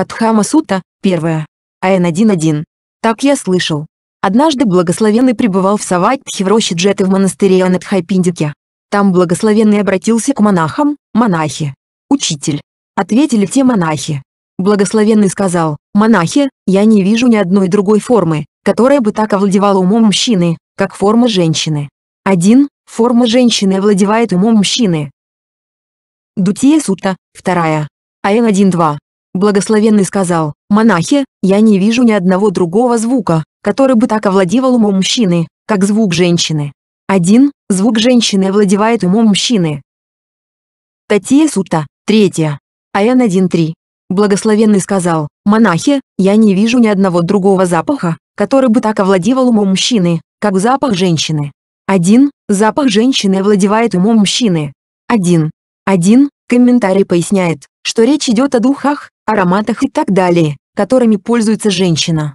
Падхама Сута, 1. АН 1.1. Так я слышал. Однажды благословенный пребывал в Саватхе в роще Джеты в монастыре Анатхайпиндике. Там благословенный обратился к монахам, монахи. Учитель. Ответили те монахи. Благословенный сказал, монахи, я не вижу ни одной другой формы, которая бы так овладевала умом мужчины, как форма женщины. Один, Форма женщины овладевает умом мужчины. Дутия Сута, 2. АН 1.2. Благословенный сказал, «Монахи, я не вижу ни одного другого звука, который бы так овладевал умом мужчины, как звук женщины. Один, Звук женщины овладевает умом мужчины. Татья Сута, 3. Аян 1.3. Благословенный сказал, «Монахи, я не вижу ни одного другого запаха, который бы так овладевал умом мужчины, как запах женщины. Один, Запах женщины овладевает умом мужчины. Один, один. Комментарий поясняет, что речь идет о духах, ароматах и так далее, которыми пользуется женщина.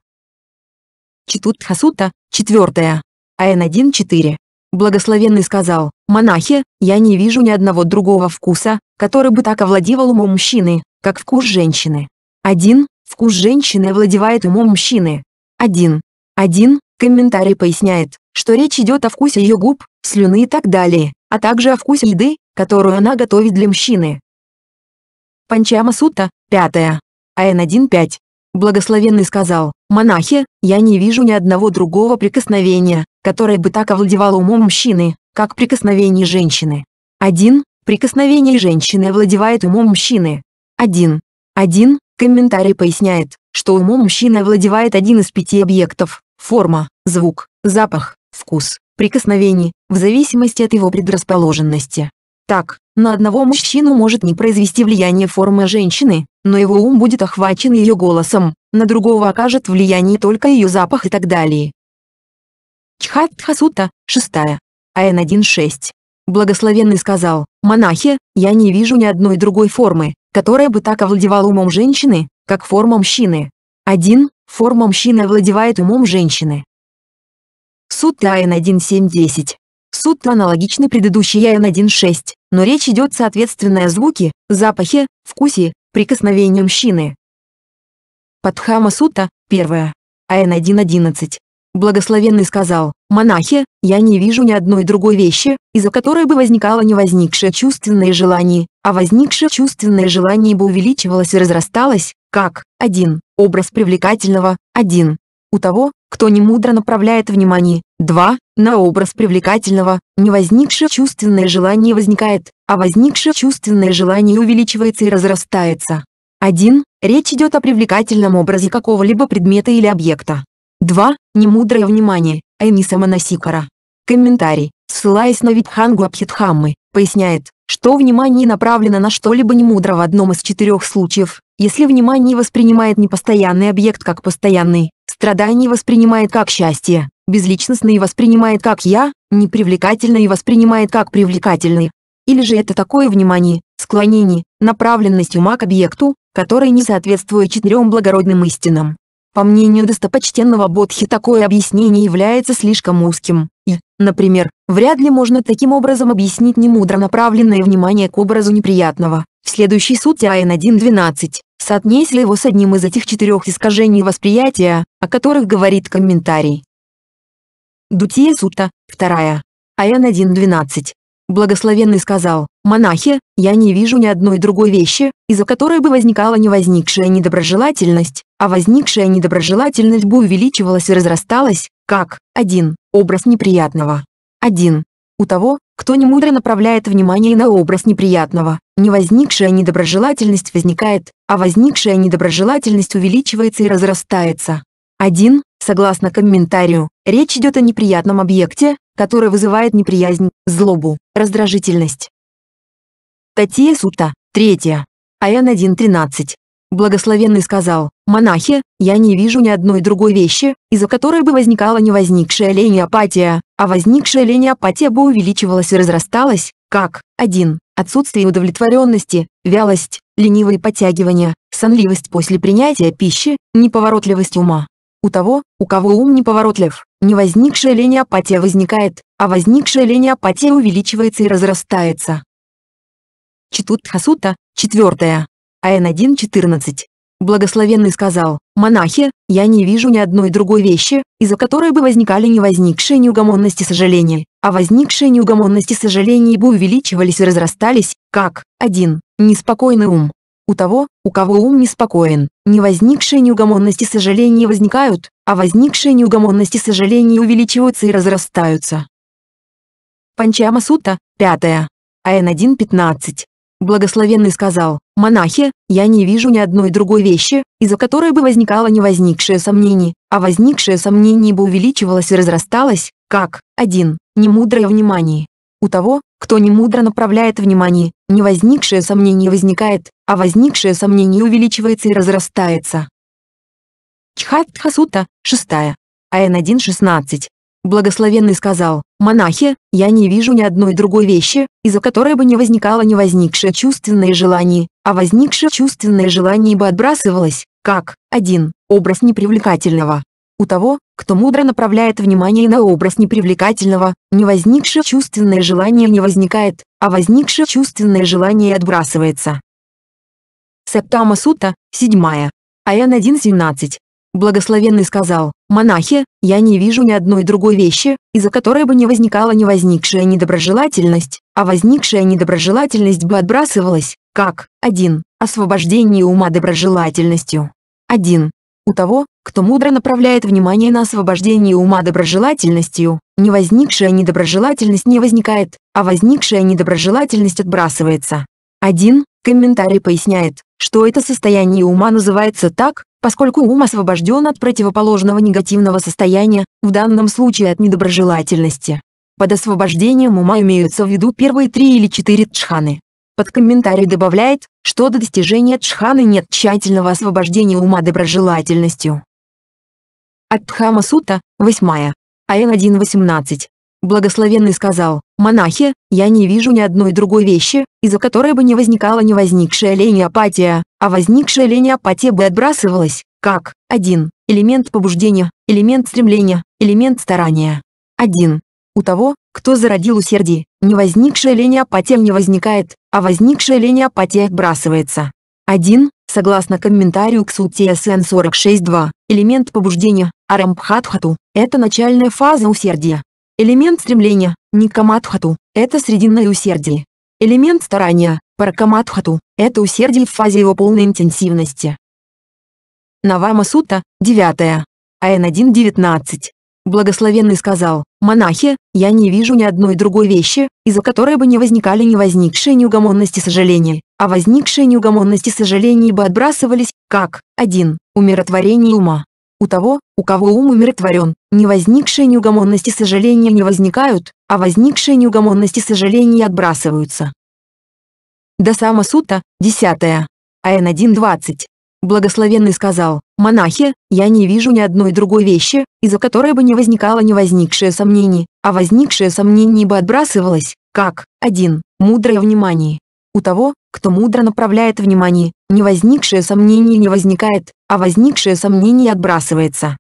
Читут Хасута, 4. АН 1.4. Благословенный сказал, «Монахи, я не вижу ни одного другого вкуса, который бы так овладевал умом мужчины, как вкус женщины. Один, вкус женщины овладевает умом мужчины. Один. Один, комментарий поясняет, что речь идет о вкусе ее губ, слюны и так далее, а также о вкусе еды, которую она готовит для мужчины. Панчама Сутта, 5. АН 1.5. Благословенный сказал, «Монахи, я не вижу ни одного другого прикосновения, которое бы так овладевало умом мужчины, как прикосновение женщины. 1. Прикосновение женщины овладевает умом мужчины. 1. 1. Комментарий поясняет, что умом мужчины овладевает один из пяти объектов – форма, звук, запах, вкус, прикосновение, в зависимости от его предрасположенности. Так, на одного мужчину может не произвести влияние формы женщины, но его ум будет охвачен ее голосом, на другого окажет влияние только ее запах и так далее. Чхатхасута, 6. Айн 1.6. Благословенный сказал, «Монахи, я не вижу ни одной другой формы, которая бы так овладевала умом женщины, как форма мужчины. Один, Форма мужчины овладевает умом женщины». Сутта Айн 1.7.10. Сутра аналогичны предыдущей ЯН-1.6, но речь идет соответственно о звуке, запахе, вкусе, прикосновении мужчины. Падхама Сута, 1. АН 1.11. Благословенный сказал, «Монахи, я не вижу ни одной другой вещи, из-за которой бы возникало не возникшее чувственное желание, а возникшее чувственное желание бы увеличивалось и разрасталось, как, один, образ привлекательного, один, у того, кто немудро направляет внимание. 2. На образ привлекательного, не возникшее чувственное желание возникает, а возникшее чувственное желание увеличивается и разрастается. 1. Речь идет о привлекательном образе какого-либо предмета или объекта. 2. Немудрое внимание, Эниса Манасикара. Комментарий, ссылаясь на Витхангу Абхитхаммы, поясняет, что внимание направлено на что-либо немудро в одном из четырех случаев, если внимание воспринимает непостоянный объект как постоянный, страдание воспринимает как счастье, безличностный воспринимает как «я», непривлекательный воспринимает как привлекательный. Или же это такое внимание, склонение, направленность ума к объекту, который не соответствует четырем благородным истинам. По мнению достопочтенного Бодхи такое объяснение является слишком узким, и, например, вряд ли можно таким образом объяснить немудро направленное внимание к образу неприятного. В следующей сути АН 1.12. Соотнесли его с одним из этих четырех искажений восприятия, о которых говорит комментарий. Дутия Сута, 2. Аян 1.12. Благословенный сказал, «Монахи, я не вижу ни одной другой вещи, из-за которой бы возникала не возникшая недоброжелательность, а возникшая недоброжелательность бы увеличивалась и разрасталась, как, один, образ неприятного. Один. У того, кто не мудро направляет внимание на образ неприятного. Не возникшая недоброжелательность возникает, а возникшая недоброжелательность увеличивается и разрастается. 1. Согласно комментарию, речь идет о неприятном объекте, который вызывает неприязнь, злобу, раздражительность. Татья Сута, 3. Аян 1.13. Благословенный сказал, «Монахи, я не вижу ни одной другой вещи, из-за которой бы возникала не возникшая лень и апатия, а возникшая лень и апатия бы увеличивалась и разрасталась, как Один. Отсутствие удовлетворенности, вялость, ленивые подтягивания, сонливость после принятия пищи, неповоротливость ума. У того, у кого ум неповоротлив, не возникшая лень и апатия возникает, а возникшая лень и апатия увеличивается и разрастается. Читут Хасута, четвертое. АН 1.14. Благословенный сказал, «Монахи, я не вижу ни одной другой вещи, из-за которой бы возникали не возникшие неугомонности сожаления, а возникшие неугомонности сожалений бы увеличивались и разрастались, как, один, неспокойный ум. У того, у кого ум неспокоен, не возникшие неугомонности сожалений возникают, а возникшие неугомонности сожалений увеличиваются и разрастаются». Панчама Сута, 5. АН 1.15. Благословенный сказал, «Монахи, я не вижу ни одной другой вещи, из-за которой бы возникало не возникшее сомнение, а возникшее сомнение бы увеличивалось и разрасталось, как, один, немудрое внимание. У того, кто немудро направляет внимание, не возникшее сомнение возникает, а возникшее сомнение увеличивается и разрастается». Чхатхасута, 6. АН 1.16. Благословенный сказал, «Монахи, я не вижу ни одной другой вещи, из-за которой бы не возникало не возникшее чувственное желание, а возникшее чувственное желание бы отбрасывалось, как, один, образ непривлекательного. У того, кто мудро направляет внимание на образ непривлекательного, не возникшее чувственное желание не возникает, а возникшее чувственное желание отбрасывается. Септама Сута, 7. Аян 1.17. Благословенный сказал, «Монахи, я не вижу ни одной другой вещи, из-за которой бы не возникала не возникшая недоброжелательность, а возникшая недоброжелательность бы отбрасывалась, как, 1. Освобождение ума доброжелательностью. 1. У того, кто мудро направляет внимание на освобождение ума доброжелательностью, не возникшая недоброжелательность не возникает, а возникшая недоброжелательность отбрасывается. 1. Комментарий поясняет, что это состояние ума называется так, поскольку ум освобожден от противоположного негативного состояния, в данном случае от недоброжелательности. Под освобождением ума имеются в виду первые три или четыре тшханы. Под комментарий добавляет, что до достижения тшханы нет тщательного освобождения ума доброжелательностью. От Дхама Сута, 8. Айн 1.18. Благословенный сказал, «Монахи, я не вижу ни одной другой вещи, из-за которой бы не возникала невозникшая лень и апатия, а возникшая лень апатия бы отбрасывалась, как 1. Элемент побуждения, элемент стремления, элемент старания. 1. У того, кто зародил усердие, не возникшая лень апатия не возникает, а возникшая лень апатия отбрасывается. 1. Согласно комментарию к сути СН 46.2, элемент побуждения, арамбхатхату, это начальная фаза усердия. Элемент стремления, никаматхату, это срединное усердие. Элемент старания, Паракамадхату – это усердие в фазе его полной интенсивности. Навама Сута, 9. АН 1.19. Благословенный сказал, «Монахи, я не вижу ни одной другой вещи, из-за которой бы не возникали не возникшие неугомонности сожаления, а возникшие неугомонности сожалений бы отбрасывались, как, 1. Умиротворение ума. У того, у кого ум умиротворен, не возникшие неугомонности сожаления не возникают, а возникшие неугомонности сожаления отбрасываются. Досама Сута, 10. Айн 1.20. Благословенный сказал, «Монахи, я не вижу ни одной другой вещи, из-за которой бы не возникало не возникшее сомнение, а возникшее сомнение бы отбрасывалось, как, Один. Мудрое внимание. У того, кто мудро направляет внимание, не возникшее сомнение не возникает, а возникшее сомнение отбрасывается».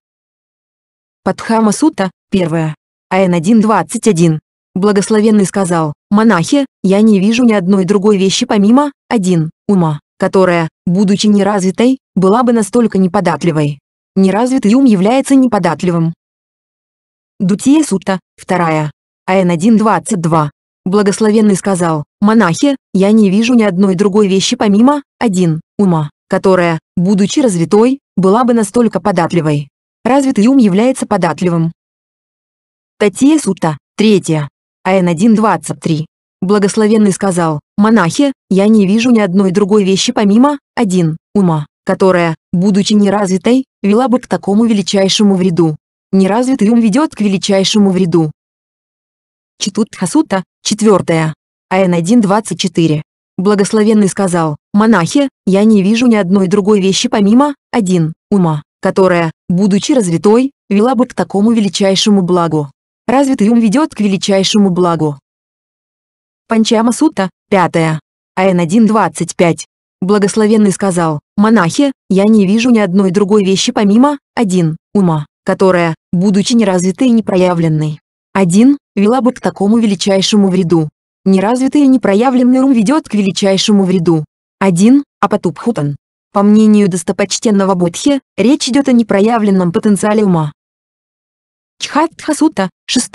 Падхама Сута, 1. Айн 1.21. Благословенный сказал, «Монахи, я не вижу ни одной другой вещи помимо, один, ума, которая, будучи неразвитой, была бы настолько неподатливой. Неразвитый ум является неподатливым». Дутия Сутта, 2. АН 1.22. Благословенный сказал, «Монахи, я не вижу ни одной другой вещи помимо, один, ума, которая, будучи развитой, была бы настолько податливой. Развитый ум является податливым». Татия Сутта, 3. АН 1.23. Благословенный сказал, «Монахи, я не вижу ни одной другой вещи помимо, один, ума, которая, будучи неразвитой, вела бы к такому величайшему вреду. Неразвитый ум ведет к величайшему вреду». Читут Хасута, 4. АН 1.24. Благословенный сказал, «Монахи, я не вижу ни одной другой вещи помимо, один, ума, которая, будучи развитой, вела бы к такому величайшему благу. Развитый ум ведет к величайшему благу. Панчама Сутта, 5. АН 1.25. Благословенный сказал, «Монахи, я не вижу ни одной другой вещи помимо, один, ума, которая, будучи неразвитой и непроявленной, один, вела бы к такому величайшему вреду. Неразвитый и непроявленный ум ведет к величайшему вреду. Один, Апатубхутан. По мнению достопочтенного Бодхи, речь идет о непроявленном потенциале ума, Чхатха-сута, 6.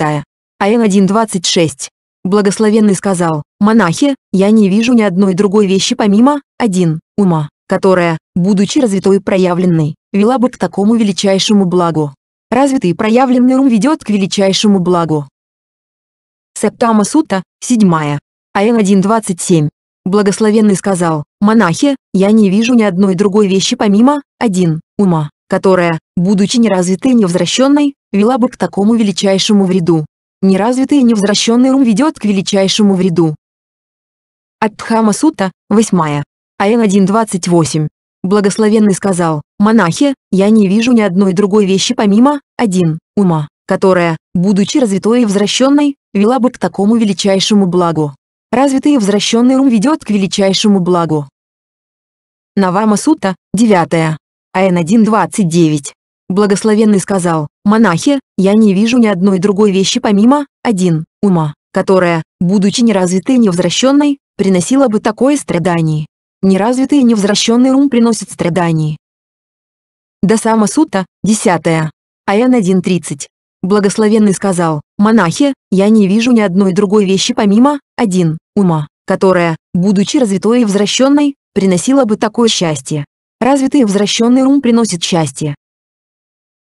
АЛ-1.26. Благословенный сказал, «Монахи, я не вижу ни одной другой вещи помимо, один, ума, которая, будучи развитой и проявленной, вела бы к такому величайшему благу. Развитый и проявленный ум ведет к величайшему благу». Септама Сута, 7. АЛ-1.27. Благословенный сказал, «Монахи, я не вижу ни одной другой вещи помимо, один, ума, которая, будучи неразвитой и невзращенной, вела бы к такому величайшему вреду. Неразвитый и невозвращенный ум ведет к величайшему вреду. От Сута, 8. Айн 1.28. Благословенный сказал, «Монахи, я не вижу ни одной другой вещи помимо, один, ума, которая, будучи развитой и возвращенной, вела бы к такому величайшему благу. Развитый и возвращенный ум ведет к величайшему благу». Навама Сута, 9. АН 1.29. Благословенный сказал, «Монахи, я не вижу ни одной другой вещи помимо, один, ума, которая, будучи неразвитой и невозвращенной, приносила бы такое страдание. Неразвитый и невозвращенный ум приносит страдание». Досама Сутта, 10. АН 1.30. Благословенный сказал, «Монахи, я не вижу ни одной другой вещи помимо, один, ума, которая, будучи развитой и возвращенной, приносила бы такое счастье. Развитый и возвращенный ум приносит счастье.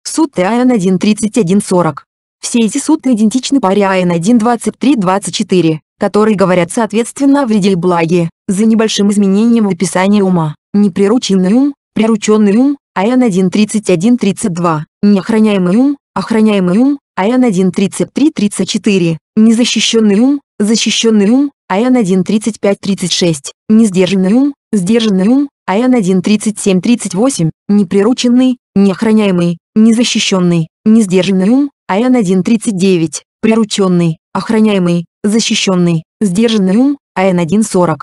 Сутты АН-1-31-40. Все эти сутты идентичны паре АН-1-23-24, которые говорят соответственно о вреде и благе, за небольшим изменением в описании ума. Неприрученный ум, прирученный ум, АН-1-31-32, неохраняемый ум, охраняемый ум, АН-1-33-34, незащищенный ум, защищенный ум, АН-1-35-36, несдержанный ум, сдержанный ум, АН-1-37-38, неприрученный, неохраняемый, незащищенный, несдержанный ум, АН-1-39, прирученный, охраняемый, защищенный, сдержанный ум, АН-1-40.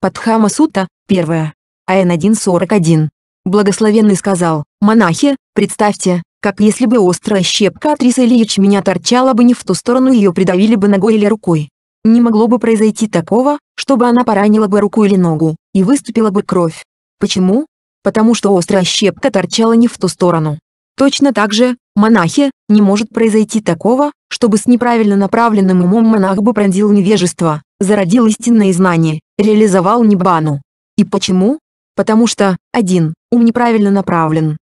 Падхама Сута, 1. АН-1-41. Благословенный сказал, монахи, представьте, как если бы острая щепка от риса или ячменя торчала бы не в ту сторону ее придавили бы ногой или рукой. Не могло бы произойти такого, чтобы она поранила бы руку или ногу, и выступила бы кровь. Почему? Потому что острая щепка торчала не в ту сторону. Точно так же, монахе, не может произойти такого, чтобы с неправильно направленным умом монах бы пронзил невежество, зародил истинные знания, реализовал небану. И почему? Потому что, один, ум неправильно направлен.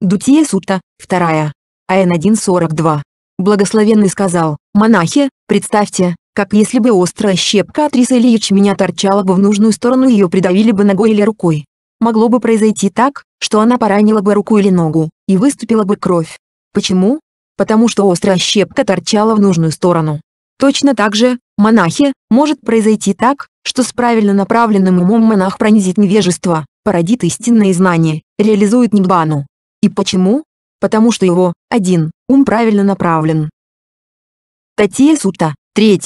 Дутия сута, вторая. АН 1.42. Благословенный сказал, монахи, представьте, как если бы острая щепка от риса или ячменя торчала бы в нужную сторону и ее придавили бы ногой или рукой. Могло бы произойти так, что она поранила бы руку или ногу, и выступила бы кровь. Почему? Потому что острая щепка торчала в нужную сторону. Точно так же, монахи, может произойти так, что с правильно направленным умом монах пронизит невежество, породит истинное знание, реализует ниббану. И почему? Потому что его, один, ум правильно направлен. Татья Сута 3.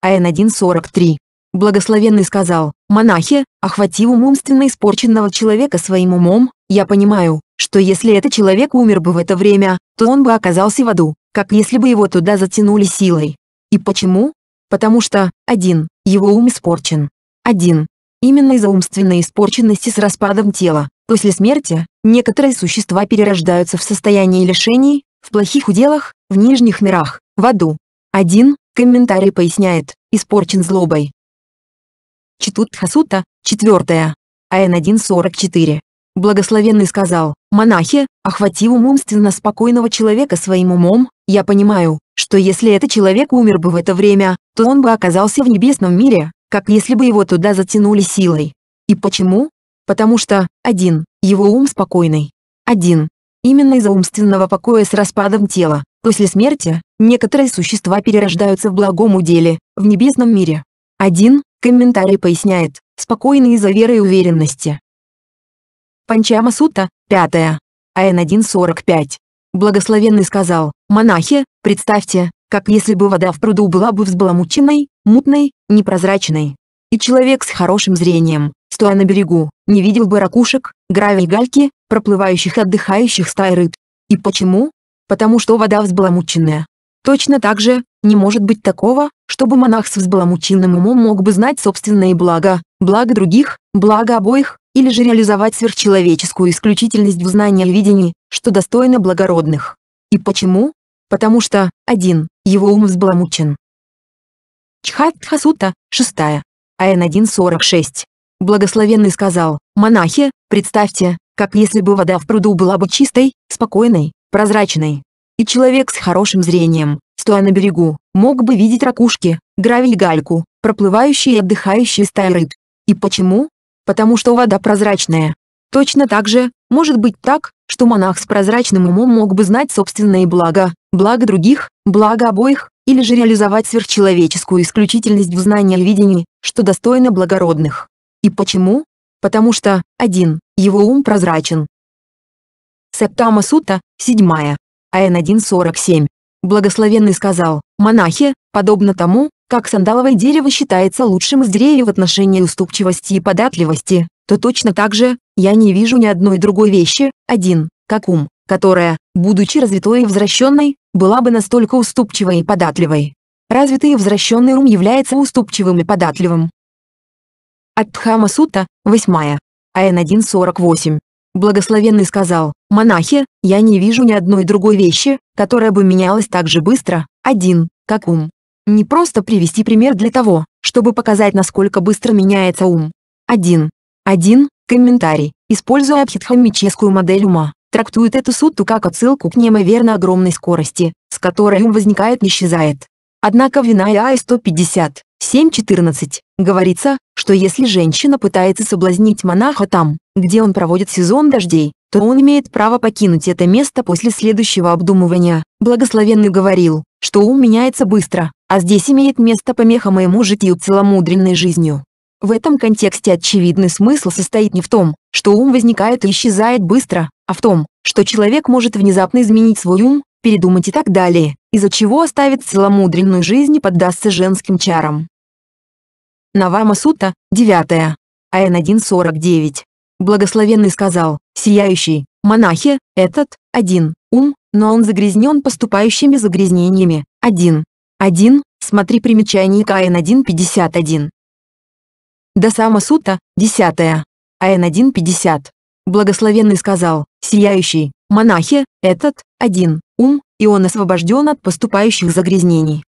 АН 1.43. Благословенный сказал, «Монахи, охватив ум умственно испорченного человека своим умом, я понимаю, что если этот человек умер бы в это время, то он бы оказался в аду, как если бы его туда затянули силой. И почему? Потому что, один, его ум испорчен. Один. Именно из-за умственной испорченности с распадом тела, после смерти, некоторые существа перерождаются в состоянии лишений, в плохих уделах, в нижних мирах, в аду. Один, Комментарий поясняет, испорчен злобой. Читут Хасута, 4. АН 1.44. Благословенный сказал, «Монахи, охватив умственно спокойного человека своим умом, я понимаю, что если этот человек умер бы в это время, то он бы оказался в небесном мире, как если бы его туда затянули силой. И почему? Потому что, один, его ум спокойный. Один, именно из-за умственного покоя с распадом тела. После смерти, некоторые существа перерождаются в благом уделе, в небесном мире. Один комментарий поясняет, спокойно из-за веры и уверенности. Панчама Сута, 5. АН 1.45. Благословенный сказал, монахи, представьте, как если бы вода в пруду была бы взбаламученной, мутной, непрозрачной. И человек с хорошим зрением, стоя на берегу, не видел бы ракушек, гравий гальки, проплывающих и отдыхающих стай рыб. И почему? потому что вода взбаламученная. Точно так же, не может быть такого, чтобы монах с взбаламученным умом мог бы знать собственные блага, блага других, блага обоих, или же реализовать сверхчеловеческую исключительность в знании и видении, что достойно благородных. И почему? Потому что, один, его ум взбаламучен. Чхатхасута, 6. Айн 1.46. Благословенный сказал, монахи, представьте, как если бы вода в пруду была бы чистой, спокойной, прозрачной. И человек с хорошим зрением, стоя на берегу, мог бы видеть ракушки, гравий гальку, проплывающие и отдыхающие стаи рыб. И почему? Потому что вода прозрачная. Точно так же, может быть так, что монах с прозрачным умом мог бы знать собственное благо, благо других, благо обоих, или же реализовать сверхчеловеческую исключительность в знании и видении, что достойно благородных. И почему? Потому что, один, его ум прозрачен, Септама Сута, 7, АН 1.47. Благословенный сказал, монахи, подобно тому, как сандаловое дерево считается лучшим из деревьев в отношении уступчивости и податливости, то точно так же, я не вижу ни одной другой вещи, один, как ум, которая, будучи развитой и возвращенной, была бы настолько уступчивой и податливой. Развитый и возвращенный ум является уступчивым и податливым. От Дхама Сута, 8. АН 1.48. Благословенный сказал, «Монахи, я не вижу ни одной другой вещи, которая бы менялась так же быстро, один, как ум. Не просто привести пример для того, чтобы показать насколько быстро меняется ум. 1. 1. Комментарий. Используя абхидхаммическую модель ума, трактует эту сутту как отсылку к неимоверно огромной скорости, с которой ум возникает и исчезает. Однако в Винае 150 7.14 говорится, что если женщина пытается соблазнить монаха там, где он проводит сезон дождей, то он имеет право покинуть это место после следующего обдумывания. Благословенный говорил, что ум меняется быстро, а здесь имеет место помеха моему житию целомудренной жизнью. В этом контексте очевидный смысл состоит не в том, что ум возникает и исчезает быстро, а в том, что человек может внезапно изменить свой ум, передумать и так далее, из-за чего оставит целомудренную жизнь и поддастся женским чарам. Навама Сута, 9. АН 1.49. Благословенный сказал, сияющий, монахи, этот, один, ум, но он загрязнен поступающими загрязнениями, один. Один, смотри примечание к АН 1.51. Дасама Сута, 10. АН 1.50. Благословенный сказал, сияющий, монахи, этот, один, ум, и он освобожден от поступающих загрязнений.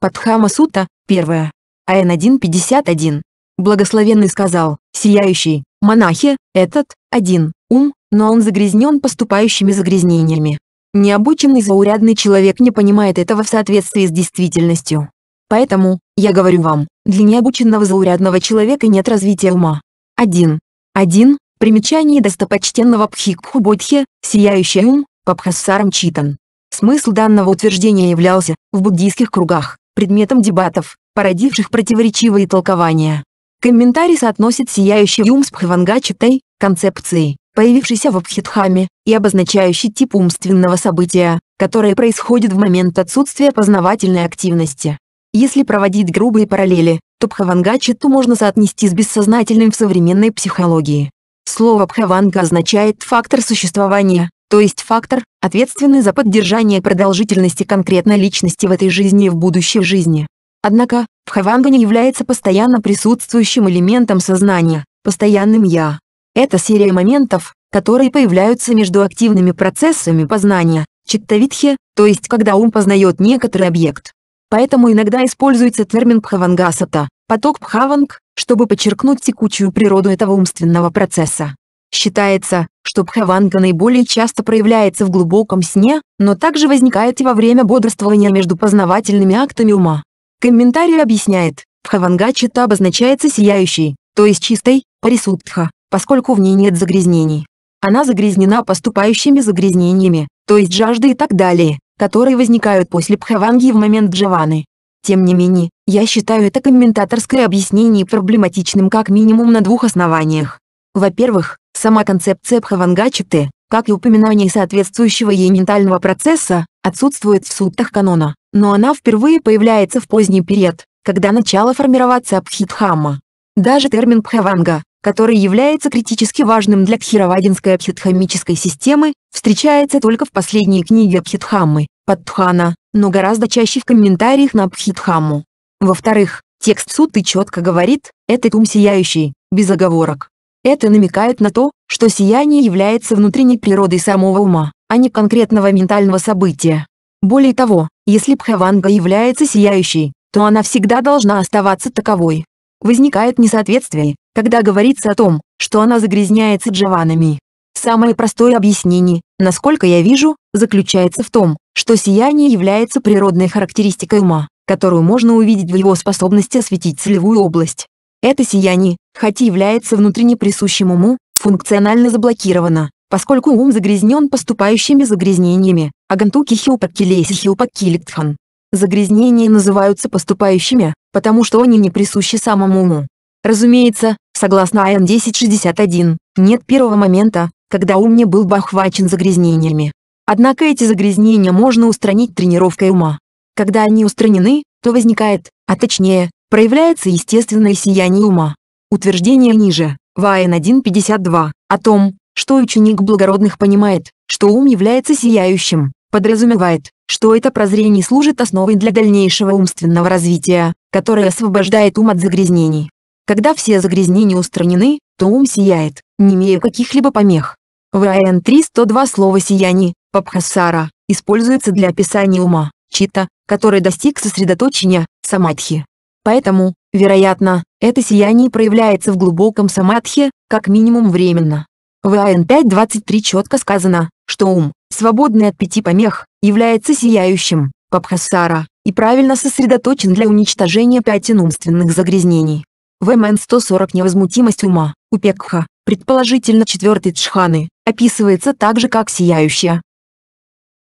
Падхама Сута, 1. АН-1 51. Благословенный сказал, сияющий, монахи, этот, один, ум, но он загрязнен поступающими загрязнениями. Необученный заурядный человек не понимает этого в соответствии с действительностью. Поэтому, я говорю вам, для необученного заурядного человека нет развития ума. 1. 1. Примечание достопочтенного Пхикху Бодхи, сияющий ум, Пабхасарам Читан. Смысл данного утверждения являлся, в буддийских кругах, предметом дебатов, породивших противоречивые толкования. Комментарий соотносит сияющий юм с Пхавангачатой, концепцией, появившейся в Абхитхаме, и обозначающий тип умственного события, которое происходит в момент отсутствия познавательной активности. Если проводить грубые параллели, то Пхавангачату можно соотнести с бессознательным в современной психологии. Слово «пхаванга» означает «фактор существования», то есть фактор, ответственный за поддержание продолжительности конкретной личности в этой жизни и в будущей жизни. Однако, в Хавангане является постоянно присутствующим элементом сознания, постоянным «я». Это серия моментов, которые появляются между активными процессами познания, читтавитхи, то есть когда ум познает некоторый объект. Поэтому иногда используется термин пхавангасата, поток пхаванг, чтобы подчеркнуть текучую природу этого умственного процесса. Считается, что пхаванга наиболее часто проявляется в глубоком сне, но также возникает и во время бодрствования между познавательными актами ума. Комментарий объясняет, пхаванга чита обозначается сияющей, то есть чистой, парисутха, поскольку в ней нет загрязнений. Она загрязнена поступающими загрязнениями, то есть жаждой и так далее, которые возникают после пхаванги в момент джаваны. Тем не менее, я считаю это комментаторское объяснение проблематичным как минимум на двух основаниях. Во-первых, Сама концепция Бхавангачиты, как и упоминание соответствующего ей ментального процесса, отсутствует в суттах канона, но она впервые появляется в поздний период, когда начало формироваться Абхидхамма. Даже термин Бхаванга, который является критически важным для кхировадинской абхидхамической системы, встречается только в последней книге Абхидхаммы, Паддхана, но гораздо чаще в комментариях на Абхидхамму. Во-вторых, текст сутты четко говорит «это тум сияющий», без оговорок. Это намекает на то, что сияние является внутренней природой самого ума, а не конкретного ментального события. Более того, если Бхаванга является сияющей, то она всегда должна оставаться таковой. Возникает несоответствие, когда говорится о том, что она загрязняется джаванами. Самое простое объяснение, насколько я вижу, заключается в том, что сияние является природной характеристикой ума, которую можно увидеть в его способности осветить целевую область. Это сияние, хоть и является внутренне присущим уму, функционально заблокировано, поскольку ум загрязнен поступающими загрязнениями, а гантуки хиупаккилеси хиупаккиликтхан. Загрязнения называются поступающими, потому что они не присущи самому уму. Разумеется, согласно АН 1061, нет первого момента, когда ум не был бы охвачен загрязнениями. Однако эти загрязнения можно устранить тренировкой ума. Когда они устранены, то возникает, а точнее, проявляется естественное сияние ума. Утверждение ниже, Вайн 1.52, о том, что ученик благородных понимает, что ум является сияющим, подразумевает, что это прозрение служит основой для дальнейшего умственного развития, которое освобождает ум от загрязнений. Когда все загрязнения устранены, то ум сияет, не имея каких-либо помех. Вайн АН слово «сияние» Пабхасара используется для описания ума, чита, который достиг сосредоточения, самадхи, Поэтому, вероятно, это сияние проявляется в глубоком самадхи, как минимум временно. В АН 5.23 четко сказано, что ум, свободный от пяти помех, является сияющим, Пабхасара, и правильно сосредоточен для уничтожения пятен умственных загрязнений. В МН 140 невозмутимость ума, Упекха, предположительно четвертой Джханы, описывается также как сияющая.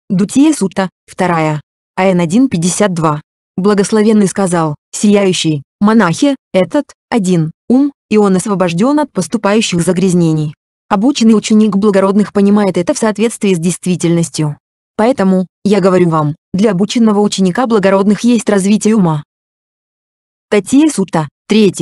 Дутия Сута, 2, АН 1.52, Благословенный сказал, «Сияющий, монахи, этот, один, ум, и он освобожден от поступающих загрязнений». Обученный ученик благородных понимает это в соответствии с действительностью. Поэтому, я говорю вам, для обученного ученика благородных есть развитие ума. Татья Сута, 3.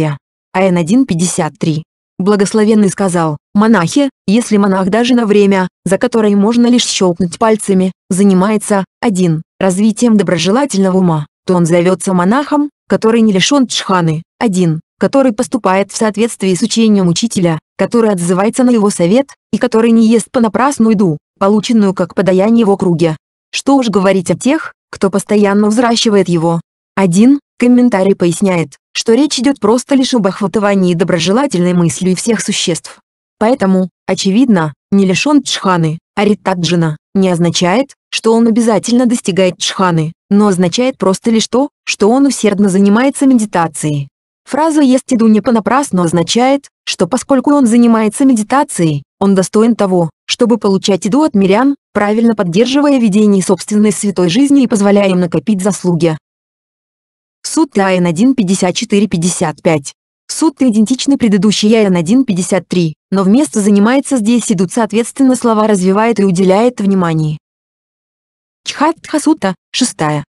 АН 1.53. Благословенный сказал, монахи, если монах даже на время, за которое можно лишь щелкнуть пальцами, занимается, один, развитием доброжелательного ума, то он зовется монахом, который не лишен джханы, один, который поступает в соответствии с учением учителя, который отзывается на его совет, и который не ест понапрасну еду, полученную как подаяние в округе. Что уж говорить о тех, кто постоянно взращивает его. Один, комментарий поясняет, что речь идет просто лишь об охватывании доброжелательной мыслью всех существ. Поэтому, очевидно, не лишен Чханы, а Риттаджина, не означает, что он обязательно достигает джханы, но означает просто лишь то, что он усердно занимается медитацией. Фраза «есть еду не понапрасну» означает, что поскольку он занимается медитацией, он достоин того, чтобы получать еду от мирян, правильно поддерживая ведение собственной святой жизни и позволяя им накопить заслуги. Сутта Айн 1.54.55 Сутты идентичны предыдущей АН 1.53, но вместо «занимается» здесь идут соответственно слова «развивает» и «уделяет внимание». Чхатха Сутта, 6. АН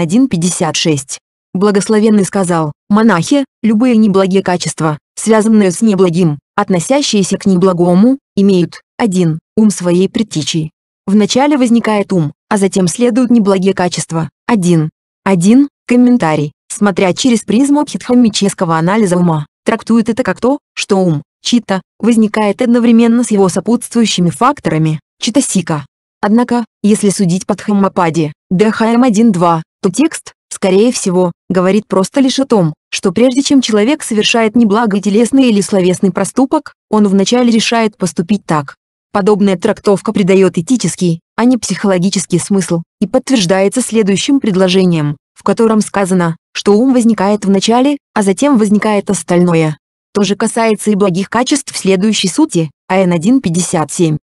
1.56. Благословенный сказал, монахи, любые неблагие качества, связанные с неблагим, относящиеся к неблагому, имеют один Ум своей предтичи. Вначале возникает ум, а затем следуют неблагие качества. Один один Комментарий смотря через призму психомического анализа ума, трактует это как то, что ум, чита, возникает одновременно с его сопутствующими факторами, читасика. Однако, если судить по Дхаммападе, ДХМ 1.2, то текст, скорее всего, говорит просто лишь о том, что прежде чем человек совершает неблаготелесный или словесный проступок, он вначале решает поступить так. Подобная трактовка придает этический, а не психологический смысл, и подтверждается следующим предложением котором сказано, что ум возникает в начале, а затем возникает остальное. То же касается и благих качеств в следующей сути, АН 1.57.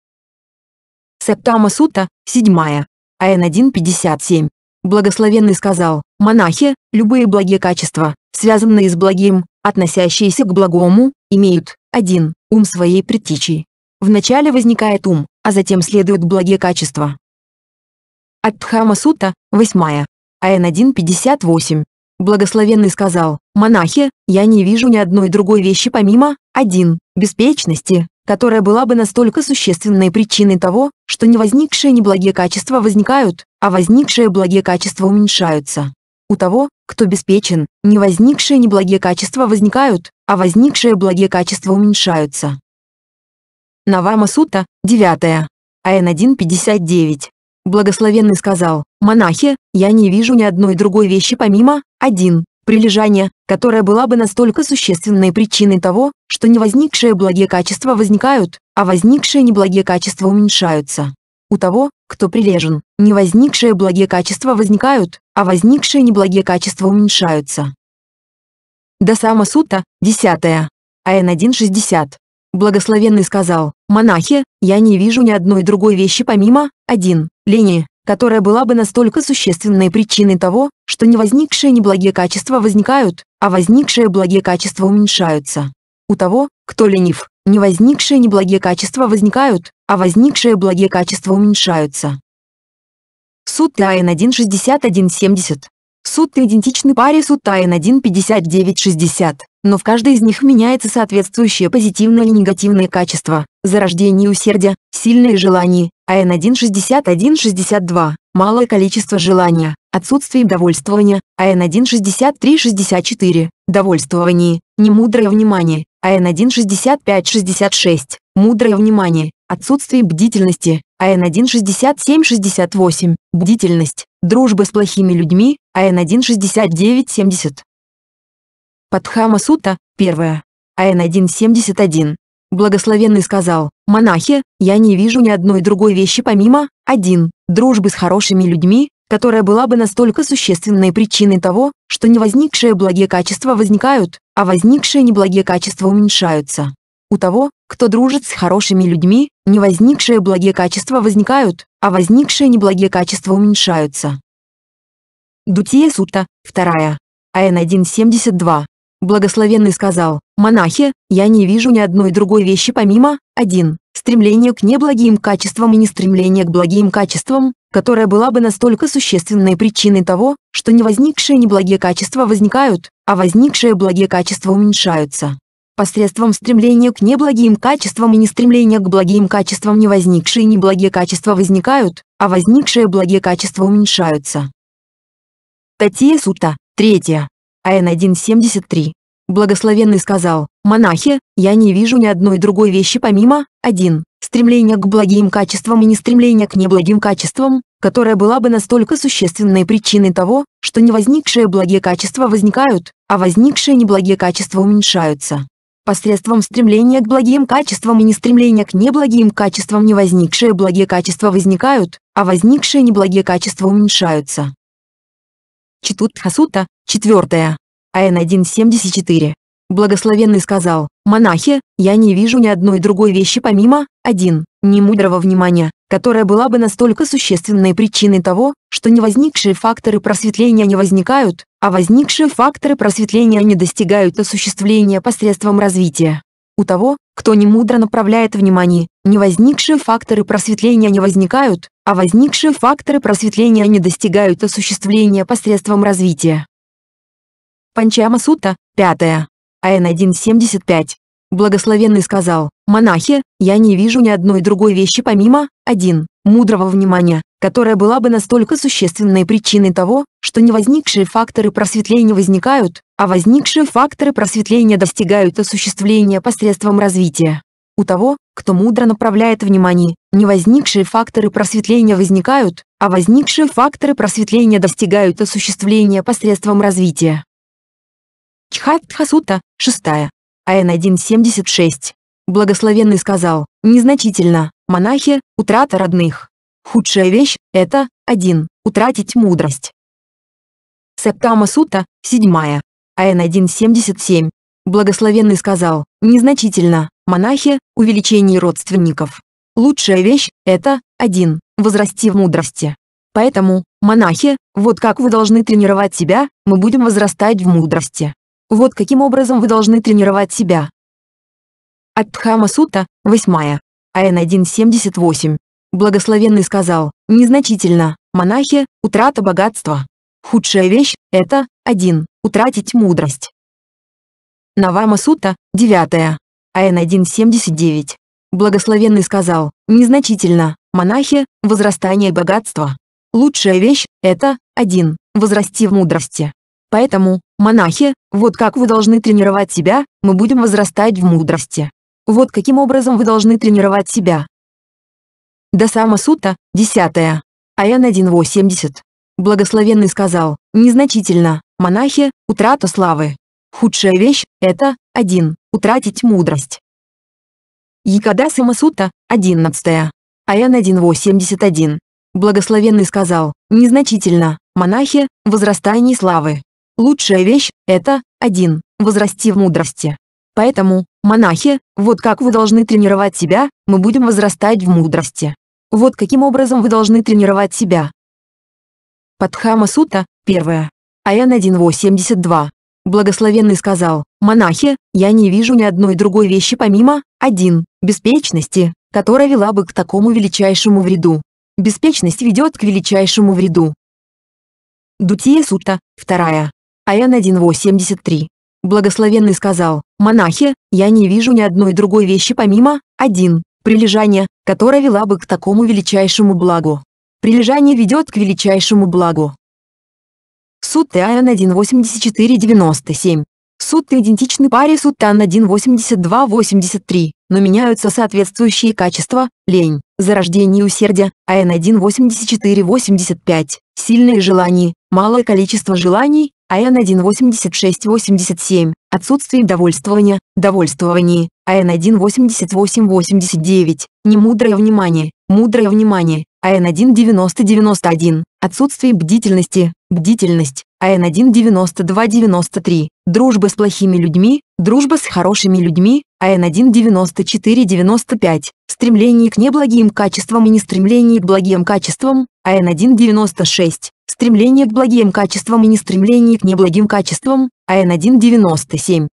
Септама Сута, 7. АН 1.57. Благословенный сказал, монахи, любые благие качества, связанные с благим, относящиеся к благому, имеют один: Ум своей предтечи. Вначале возникает ум, а затем следуют благие качества. От Дхама Сута, 8. АН 1.58. Благословенный сказал, «Монахи, я не вижу ни одной другой вещи помимо, 1. Беспечности, которая была бы настолько существенной причиной того, что не возникшие неблагие качества возникают, а возникшие благие качества уменьшаются. У того, кто беспечен, не возникшие неблагие качества возникают, а возникшие благие качества уменьшаются. Навама Сута, 9. АН 1.59. Благословенный сказал, «Монахи, я не вижу ни одной другой вещи помимо, один, прилежания, которая была бы настолько существенной причиной того, что не возникшие благие качества возникают, а возникшие неблагие качества уменьшаются. У того, кто прилежен, не возникшие благие качества возникают, а возникшие неблагие качества уменьшаются. Досама Сута, 10. АН 1.60. Благословенный сказал, «Монахи, я не вижу ни одной другой вещи помимо, один, лени, которая была бы настолько существенной причиной того, что не возникшие неблагие качества возникают, а возникшие благие качества уменьшаются. У того, кто ленив, не возникшие неблагие качества возникают, а возникшие благие качества уменьшаются. Суд Таин 1.61.70 Суд идентичны паре суд Таин 1.59.60 но в каждой из них меняется соответствующее позитивное или негативное качество. Зарождение усердия, сильные желания, АН 161-62, малое количество желания, отсутствие довольствования, АН 163-64, довольствование, немудрое внимание, АН 165-66, мудрое внимание, отсутствие бдительности, АН 167-68, бдительность, дружба с плохими людьми, АН 169-70, Падхама Сута, 1. АН 171. Благословенный сказал, «Монахи, я не вижу ни одной другой вещи помимо, один Дружбы с хорошими людьми, которая была бы настолько существенной причиной того, что не возникшие благие качества возникают, а возникшие неблагие качества уменьшаются. У того, кто дружит с хорошими людьми, не возникшие благие качества возникают, а возникшие неблагие качества уменьшаются». Дутия Сута, 2. АН 172. Благословенный сказал, «Монахи, я не вижу ни одной другой вещи помимо, один, стремление к неблагим качествам и нестремление к благим качествам, которая была бы настолько существенной причиной того, что не возникшие неблагие качества возникают, а возникшие благие качества уменьшаются. Посредством стремления к неблагим качествам и нестремления к благим качествам не возникшие неблагие качества возникают, а возникшие благие качества уменьшаются. Татья Сута, 3. АН 173. Благословенный сказал, «Монахи, я не вижу ни одной другой вещи помимо, 1. Стремления к благим качествам и не стремления к неблагим качествам, которая была бы настолько существенной причиной того, что не возникшие благие качества возникают, а возникшие неблагие качества уменьшаются. Посредством стремления к благим качествам и не стремления к неблагим качествам не возникшие благие качества возникают, а возникшие неблагие качества уменьшаются. Читут Хасута, 4, АН 174. Благословенный сказал, «Монахи, я не вижу ни одной другой вещи помимо, один, немудрого внимания, которая была бы настолько существенной причиной того, что не возникшие факторы просветления не возникают, а возникшие факторы просветления не достигают осуществления посредством развития. У того, кто не мудро направляет внимание, не возникшие факторы просветления не возникают, а возникшие факторы просветления не достигают осуществления посредством развития. Панчама Сута, 5. АН 1.75. Благословенный сказал, «Монахи, я не вижу ни одной другой вещи помимо, один, мудрого внимания, которая была бы настолько существенной причиной того, что не возникшие факторы просветления возникают, а возникшие факторы просветления достигают осуществления посредством развития. У того, кто мудро направляет внимание, не возникшие факторы просветления возникают, а возникшие факторы просветления достигают осуществления посредством развития. Чхатхасута, 6. АН 1.76. Благословенный сказал, незначительно, монахи, утрата родных. Худшая вещь – это, 1. Утратить мудрость. Септама Сута, 7. АН 1.77. Благословенный сказал, незначительно, монахи, увеличение родственников. Лучшая вещь – это, 1. Возрасти в мудрости. Поэтому, монахи, вот как вы должны тренировать себя, мы будем возрастать в мудрости. Вот каким образом вы должны тренировать себя. От Дхама Сута, 8. АН 1.78. Благословенный сказал, незначительно, монахи, утрата богатства. Худшая вещь – это 1. Утратить мудрость. Навама Сута, 9. Айн 1.79. Благословенный сказал, незначительно, монахи, возрастание богатства. Лучшая вещь – это 1. Возрасти в мудрости. Поэтому, монахи, вот как вы должны тренировать себя, мы будем возрастать в мудрости. Вот каким образом вы должны тренировать себя. Досама Сута, 10. Аян 1.80. Благословенный сказал, незначительно, монахи, утрата славы. Худшая вещь – это, один Утратить мудрость. Якада Самасута, 11. Аян 1.81. Благословенный сказал, незначительно, монахи, возрастание славы. Лучшая вещь – это, один Возрасти в мудрости. Поэтому, монахи, вот как вы должны тренировать себя, мы будем возрастать в мудрости. Вот каким образом вы должны тренировать себя, Падхама Сута, 1. Аян 1.82. Благословенный сказал, «Монахи, я не вижу ни одной другой вещи помимо, 1. Беспечности, которая вела бы к такому величайшему вреду. Беспечность ведет к величайшему вреду». Дутия Сута, 2. Аян 1.83. Благословенный сказал, «Монахи, я не вижу ни одной другой вещи помимо, 1. Прилежания, которая вела бы к такому величайшему благу. Прилежание ведет к величайшему благу. Суд ТАН 18497. Сутты идентичны паре суд ТАН 18283, но меняются соответствующие качества, лень, зарождение усердия, АН 18485, сильные желания, малое количество желаний, АН 18687, отсутствие довольствования, довольствование, АН 18889, немудрое внимание, мудрое внимание, АН-1-90-91, отсутствие бдительности, бдительность, АН-1-92-93, дружба с плохими людьми, дружба с хорошими людьми, АН-1-94-95, стремление к неблагим качествам и не стремление к благим качествам, АН-1-96, стремление к благим качествам и не стремление к неблагим качествам, АН-1-97.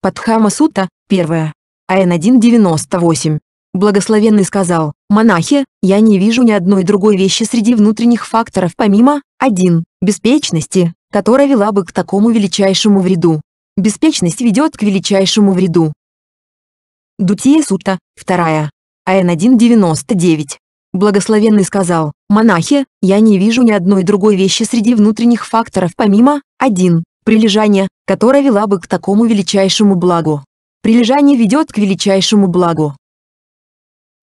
Падхама Сута, 1. АН-1-98. Благословенный сказал, «Монахи, я не вижу ни одной другой вещи среди внутренних факторов помимо, один Беспечности, которая вела бы к такому величайшему вреду. Беспечность ведет к величайшему вреду. Дутия сута, 2. АН 1.99. Благословенный сказал, «Монахи, я не вижу ни одной другой вещи среди внутренних факторов помимо, один Прилежание, которая вела бы к такому величайшему благу. Прилежание ведет к величайшему благу.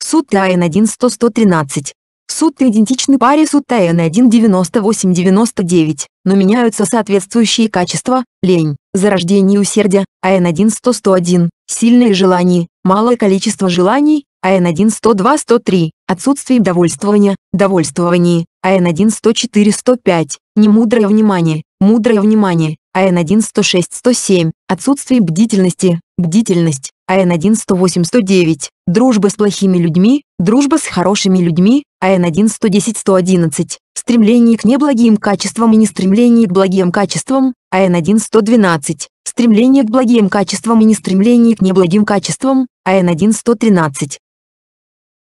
Суд ТАН-1 100-113. Суд идентичны паре сут ТН-1 98-99, но меняются соответствующие качества, лень, зарождение усердия, АН-1 100-101, сильные желания, малое количество желаний, АН-1 102-103, отсутствие довольствования, довольствование, АН-1 104-105, немудрое внимание, мудрое внимание, АН-1 отсутствие бдительности, бдительность, АН-108-109, дружба с плохими людьми, дружба с хорошими людьми, АН-110-111, стремление к неблагим качествам и не стремление к благим качествам, АН-112, стремление к благим качествам и не стремление к неблагим качествам, АН-113.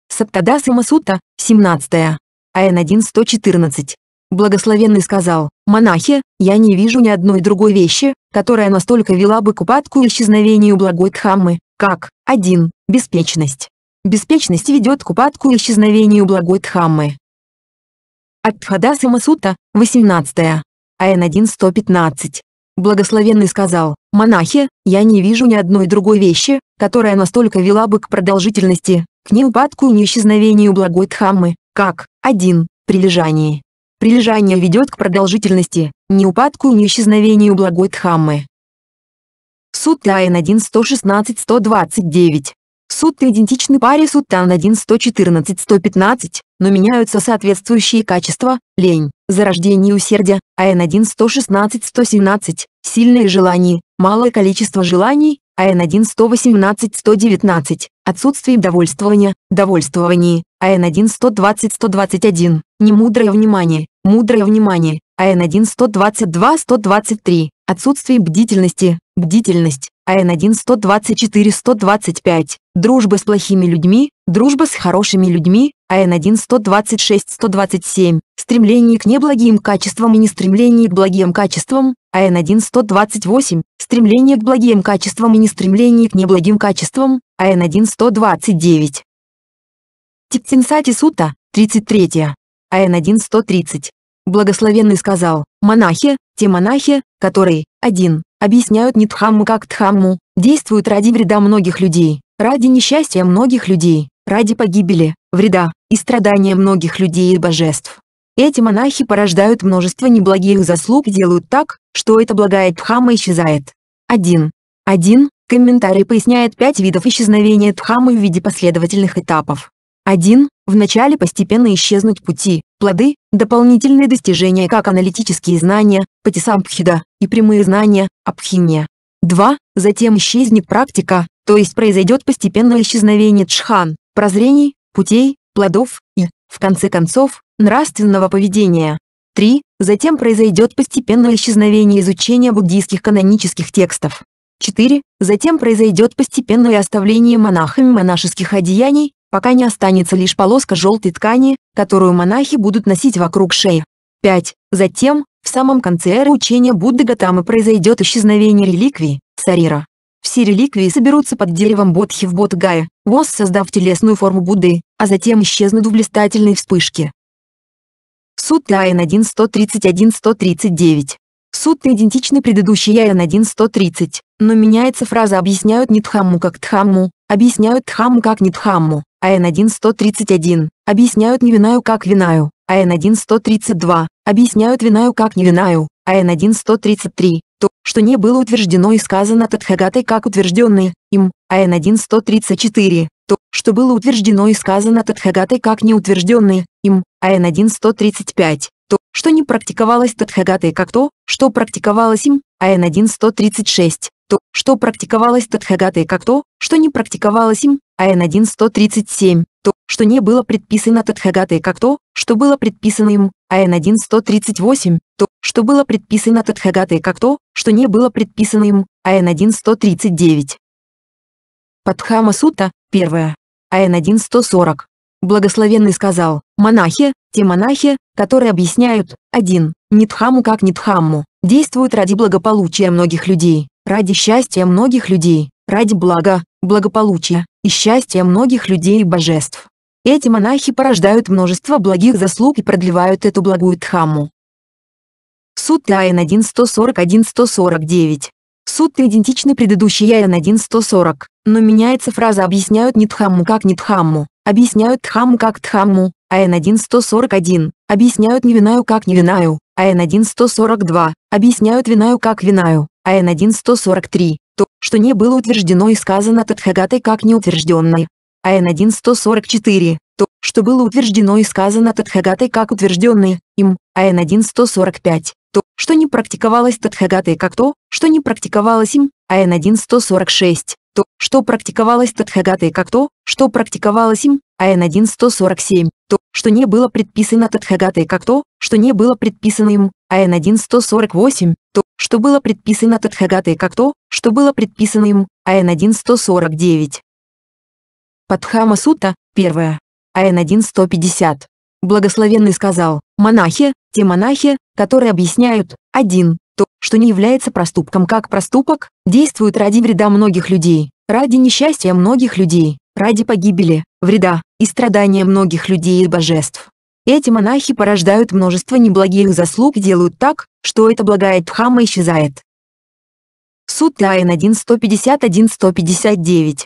Саптадасима Сута, 17. АН-114. Благословенный сказал, «Монахи, я не вижу ни одной другой вещи, которая настолько вела бы к упадку и исчезновению благой Дхаммы, как один Беспечность. Беспечность ведет к упадку и исчезновению благой Дхаммы. Адхадасима Сута, 18. АН 1.115. Благословенный сказал, «Монахи, я не вижу ни одной другой вещи, которая настолько вела бы к продолжительности, к неупадку и неисчезновению благой Дхаммы, как один Прилежание. Прилежание ведет к продолжительности, не упадку и не исчезновению благой Дхаммы. Сутта Н1-116-129. Сутты идентичны паре сутта Н1-114-115, но меняются соответствующие качества, лень, зарождение усердия, АН1-116-117, сильные желания, малое количество желаний, АН1-118-119, отсутствии довольствования, довольствовании, АН1 120 121, немудрое внимание, мудрое внимание, АН1 122 123, отсутствие бдительности, бдительность, АН1 124 125, дружба с плохими людьми, дружба с хорошими людьми, АН1 126 127, стремление к неблагим качествам и не стремление к благим качествам, АН-1-128, стремление к благим качествам и нестремление к неблагим качествам, АН-1-129. Типтинсати Сута, 33. АН-1-130. Благословенный сказал, монахи, те монахи, которые, один, объясняют не Дхамму как Дхамму, действуют ради вреда многих людей, ради несчастья многих людей, ради погибели, вреда и страдания многих людей и божеств. Эти монахи порождают множество неблагих заслуг и делают так, что эта благая Дхамма исчезает. 1. 1. Комментарий поясняет пять видов исчезновения Дхаммы в виде последовательных этапов. 1. Вначале постепенно исчезнуть пути, плоды, дополнительные достижения как аналитические знания, патисамбхида, и прямые знания, абхиния. 2. Затем исчезнет практика, то есть произойдет постепенное исчезновение джхан, прозрений, путей, плодов и в конце концов, нравственного поведения. 3. Затем произойдет постепенное исчезновение изучения буддийских канонических текстов. 4. Затем произойдет постепенное оставление монахами монашеских одеяний, пока не останется лишь полоска желтой ткани, которую монахи будут носить вокруг шеи. 5. Затем, в самом конце эры учения Будды Гатамы произойдет исчезновение реликвии, сарира. Все реликвии соберутся под деревом Бодхи в Бодгая, воссоздав телесную форму Будды, а затем исчезнут в блистательной вспышке. Сутты Айн 1.131-139 Сутты идентичны предыдущей Айн 1.130, но меняется фраза «объясняют не Дхамму как Дхамму», «объясняют Дхамму как не Дхамму», Айн 1.131, «объясняют не Винаю как Винаю», Айн 1.132, «объясняют Винаю как не Винаю», АН-1-133, что не было утверждено и сказано Тадхагатой как утвержденное, им, АН 1134, то, что было утверждено и сказано Тадхагатой как неутвержденное, им, АН 1135, то, что не практиковалось Тадхагатой как то, что практиковалось им, АН 1136, то, что практиковалось Тадхагатой как то, что не практиковалось им, АН 1137, то, что не было предписано Тадхагатой как то, что было предписано им, а Н1-138, то, что было предписано Тадхагатой как то, что не было предписано им, а Н1-139. Падхама Сутта, 1. АН-1-140. Благословенный сказал, монахи, те монахи, которые объясняют, 1. Нитхаму как Нитхаму, действуют ради благополучия многих людей, ради счастья многих людей, ради блага, благополучия и счастья многих людей и божеств. Эти монахи порождают множество благих заслуг и продлевают эту благую Дхамму. Сутты Аян 1.141-149 Сутты идентичны предыдущей Аян 1.140, но меняется фраза «объясняют не Дхамму как не Дхамму», «объясняют Дхамму как Дхамму», Аян 1.141, «объясняют невинаю как невинаю», Аян 1.142, «объясняют винаю как винаю», Аян 1.143, то, что не было утверждено и сказано Тадхагатой как неутвержденное, АН 1144, то, что было утверждено и сказано Тадхагатой как утвержденное, им, АН 1145, то, что не практиковалось Тадхагатой как то, что не практиковалось им, АН 1146, то, что практиковалось Тадхагатой как то, что практиковалось им, АН 1147, то, что не было предписано Тадхагатой как то, что не было предписано им, АН 1148, то, что было предписано Тадхагатой как то, что было предписано им, АН 1149. Падхама Сута, 1. АН 1.150. Благословенный сказал, монахи, те монахи, которые объясняют, один, То, что не является проступком как проступок, действуют ради вреда многих людей, ради несчастья многих людей, ради погибели, вреда и страдания многих людей и божеств. Эти монахи порождают множество неблагих заслуг и делают так, что эта благая Дхамма исчезает. Сутта Айн 1.151.159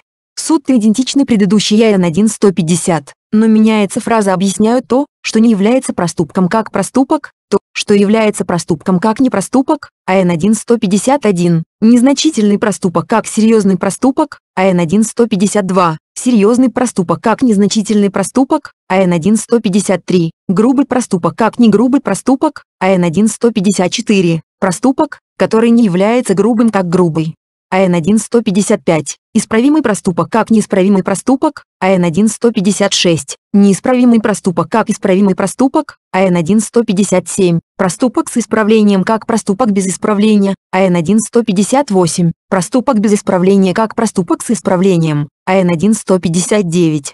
Сутты идентичны предыдущей ЯН-1150, но меняется фраза объясняют то, что не является проступком как проступок, то, что является проступком как не проступок, АН-1151, незначительный проступок как серьезный проступок, АН-1152, серьезный проступок как незначительный проступок, АН-1153, грубый проступок как не грубый проступок, АН-1154, проступок, который не является грубым как грубый. АН-1-155. Исправимый проступок как неисправимый проступок, АН-1-156. Неисправимый проступок как исправимый проступок, АН-1-157. Проступок с исправлением как проступок без исправления, АН-1-158. Проступок без исправления как проступок с исправлением, АН-1-159.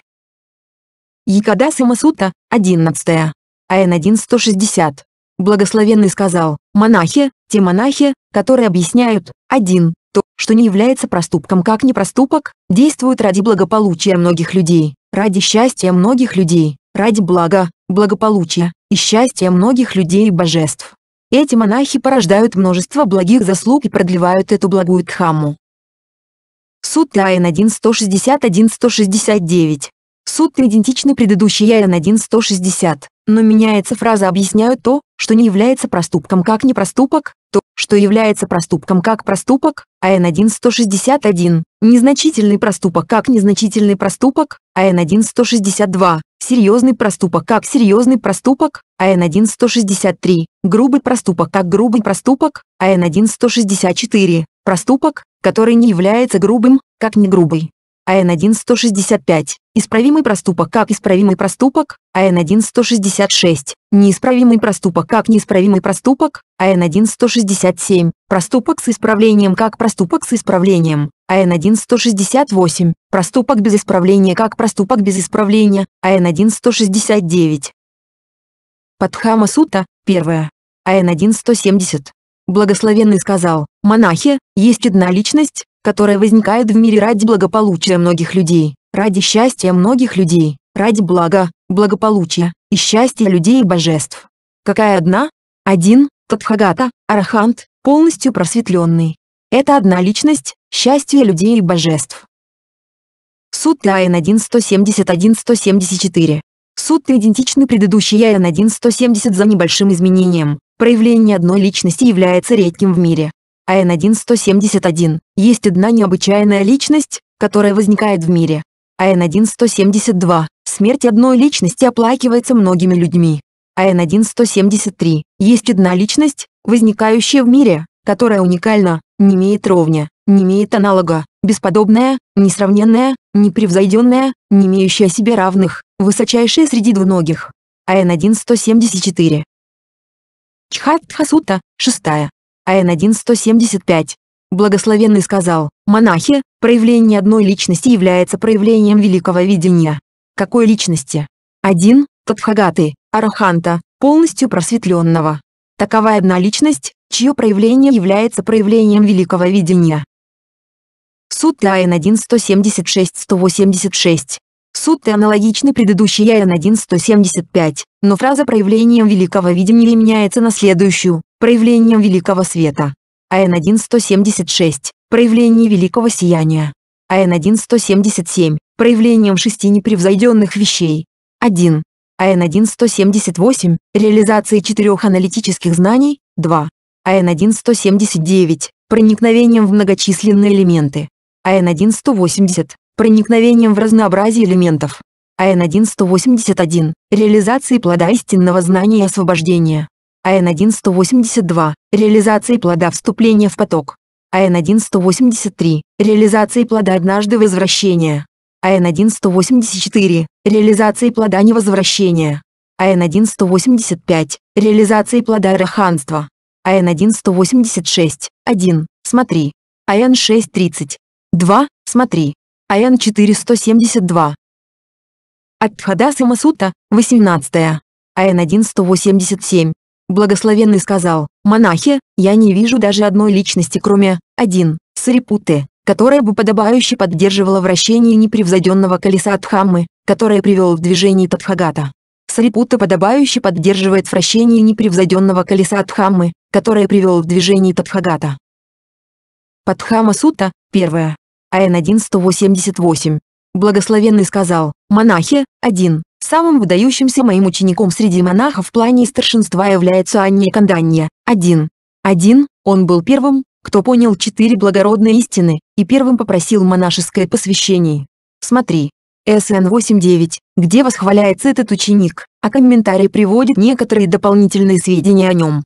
Якада Самасута, 11. АН-1-160. Благословенный сказал, монахи, те монахи, которые объясняют, 1 что не является проступком как не проступок, действует ради благополучия многих людей, ради счастья многих людей, ради блага, благополучия и счастья многих людей и божеств. Эти монахи порождают множество благих заслуг и продлевают эту благую дхамму. Сутта Айн 1.161-169 Сутты идентичны предыдущей Айн 1.160, но меняется фраза объясняют то, что не является проступком как не проступок, то, что является проступком как проступок, АН-1-161, незначительный проступок как незначительный проступок, АН-1-162, серьезный проступок как серьезный проступок, АН-1-163, грубый проступок как грубый проступок, АН-1-164, проступок, который не является грубым, как не грубый. АН-1-165. Исправимый проступок как исправимый проступок, АН-1-166. Неисправимый проступок как неисправимый проступок, АН-1-167. Проступок с исправлением как проступок с исправлением, АН-1-168. Проступок без исправления как проступок без исправления, АН-1-169. Падхама Сута, 1. АН-1-170. Благословенный сказал, «Монахи, есть одна личность, которая возникает в мире ради благополучия многих людей, ради счастья многих людей, ради блага, благополучия и счастья людей и божеств. Какая одна? Один, Тадхагата, Арахант, полностью просветленный. Это одна личность, счастье людей и божеств. Сутта Айн 1.171-174. Сутты идентичны предыдущей Айн 1.170 за небольшим изменением. Проявление одной личности является редким в мире. АН-1171 – есть одна необычайная личность, которая возникает в мире. АН-1172 – смерть одной личности оплакивается многими людьми. АН-1173 – есть одна личность, возникающая в мире, которая уникальна, не имеет ровня, не имеет аналога, бесподобная, несравненная, непревзойденная, не имеющая себе равных, высочайшая среди двуногих. АН-1174 Чхатхасута, 6. АН 1175. Благословенный сказал, монахи, проявление одной личности является проявлением великого видения. Какой личности? 1. Тадхагаты, Араханта, полностью просветленного. Такова одна личность, чье проявление является проявлением великого видения. Сутта АН 1176-186. Сутты аналогичны предыдущей АН 1175 но фраза проявлением великого видения меняется на следующую, проявлением великого света. АН-1176, проявление великого сияния. АН-1177, проявлением шести непревзойденных вещей. 1. АН-1178, реализации четырех аналитических знаний, 2. АН-1179, проникновением в многочисленные элементы. АН-1180, проникновением в разнообразие элементов. АН-1181, реализации плода истинного знания и освобождения. АН-1182, реализации плода вступления в поток. АН-1183, реализации плода однажды возвращения. АН-1184, реализации плода невозвращения. АН-1185, реализации плода раханства. АН-1186, 1, смотри. АН-630, 2, смотри. АН-472, от Тхадаса Масута, 18. АН 1187. Благословенный сказал, «Монахи, я не вижу даже одной личности кроме, один Сарипуты, которая бы подобающе поддерживала вращение непревзойденного колеса тхаммы, которое привел в движение Тадхагата. Сарипута подобающе поддерживает вращение непревзойденного колеса тхаммы, которое привел в движение Тадхагата. Падхама Сута, 1. АН 1188. Благословенный сказал, монахи, один, самым выдающимся моим учеником среди монахов в плане старшинства является Анне Канданья, один. Один, он был первым, кто понял четыре благородные истины, и первым попросил монашеское посвящение. Смотри. СН 8.9, где восхваляется этот ученик, а комментарий приводит некоторые дополнительные сведения о нем.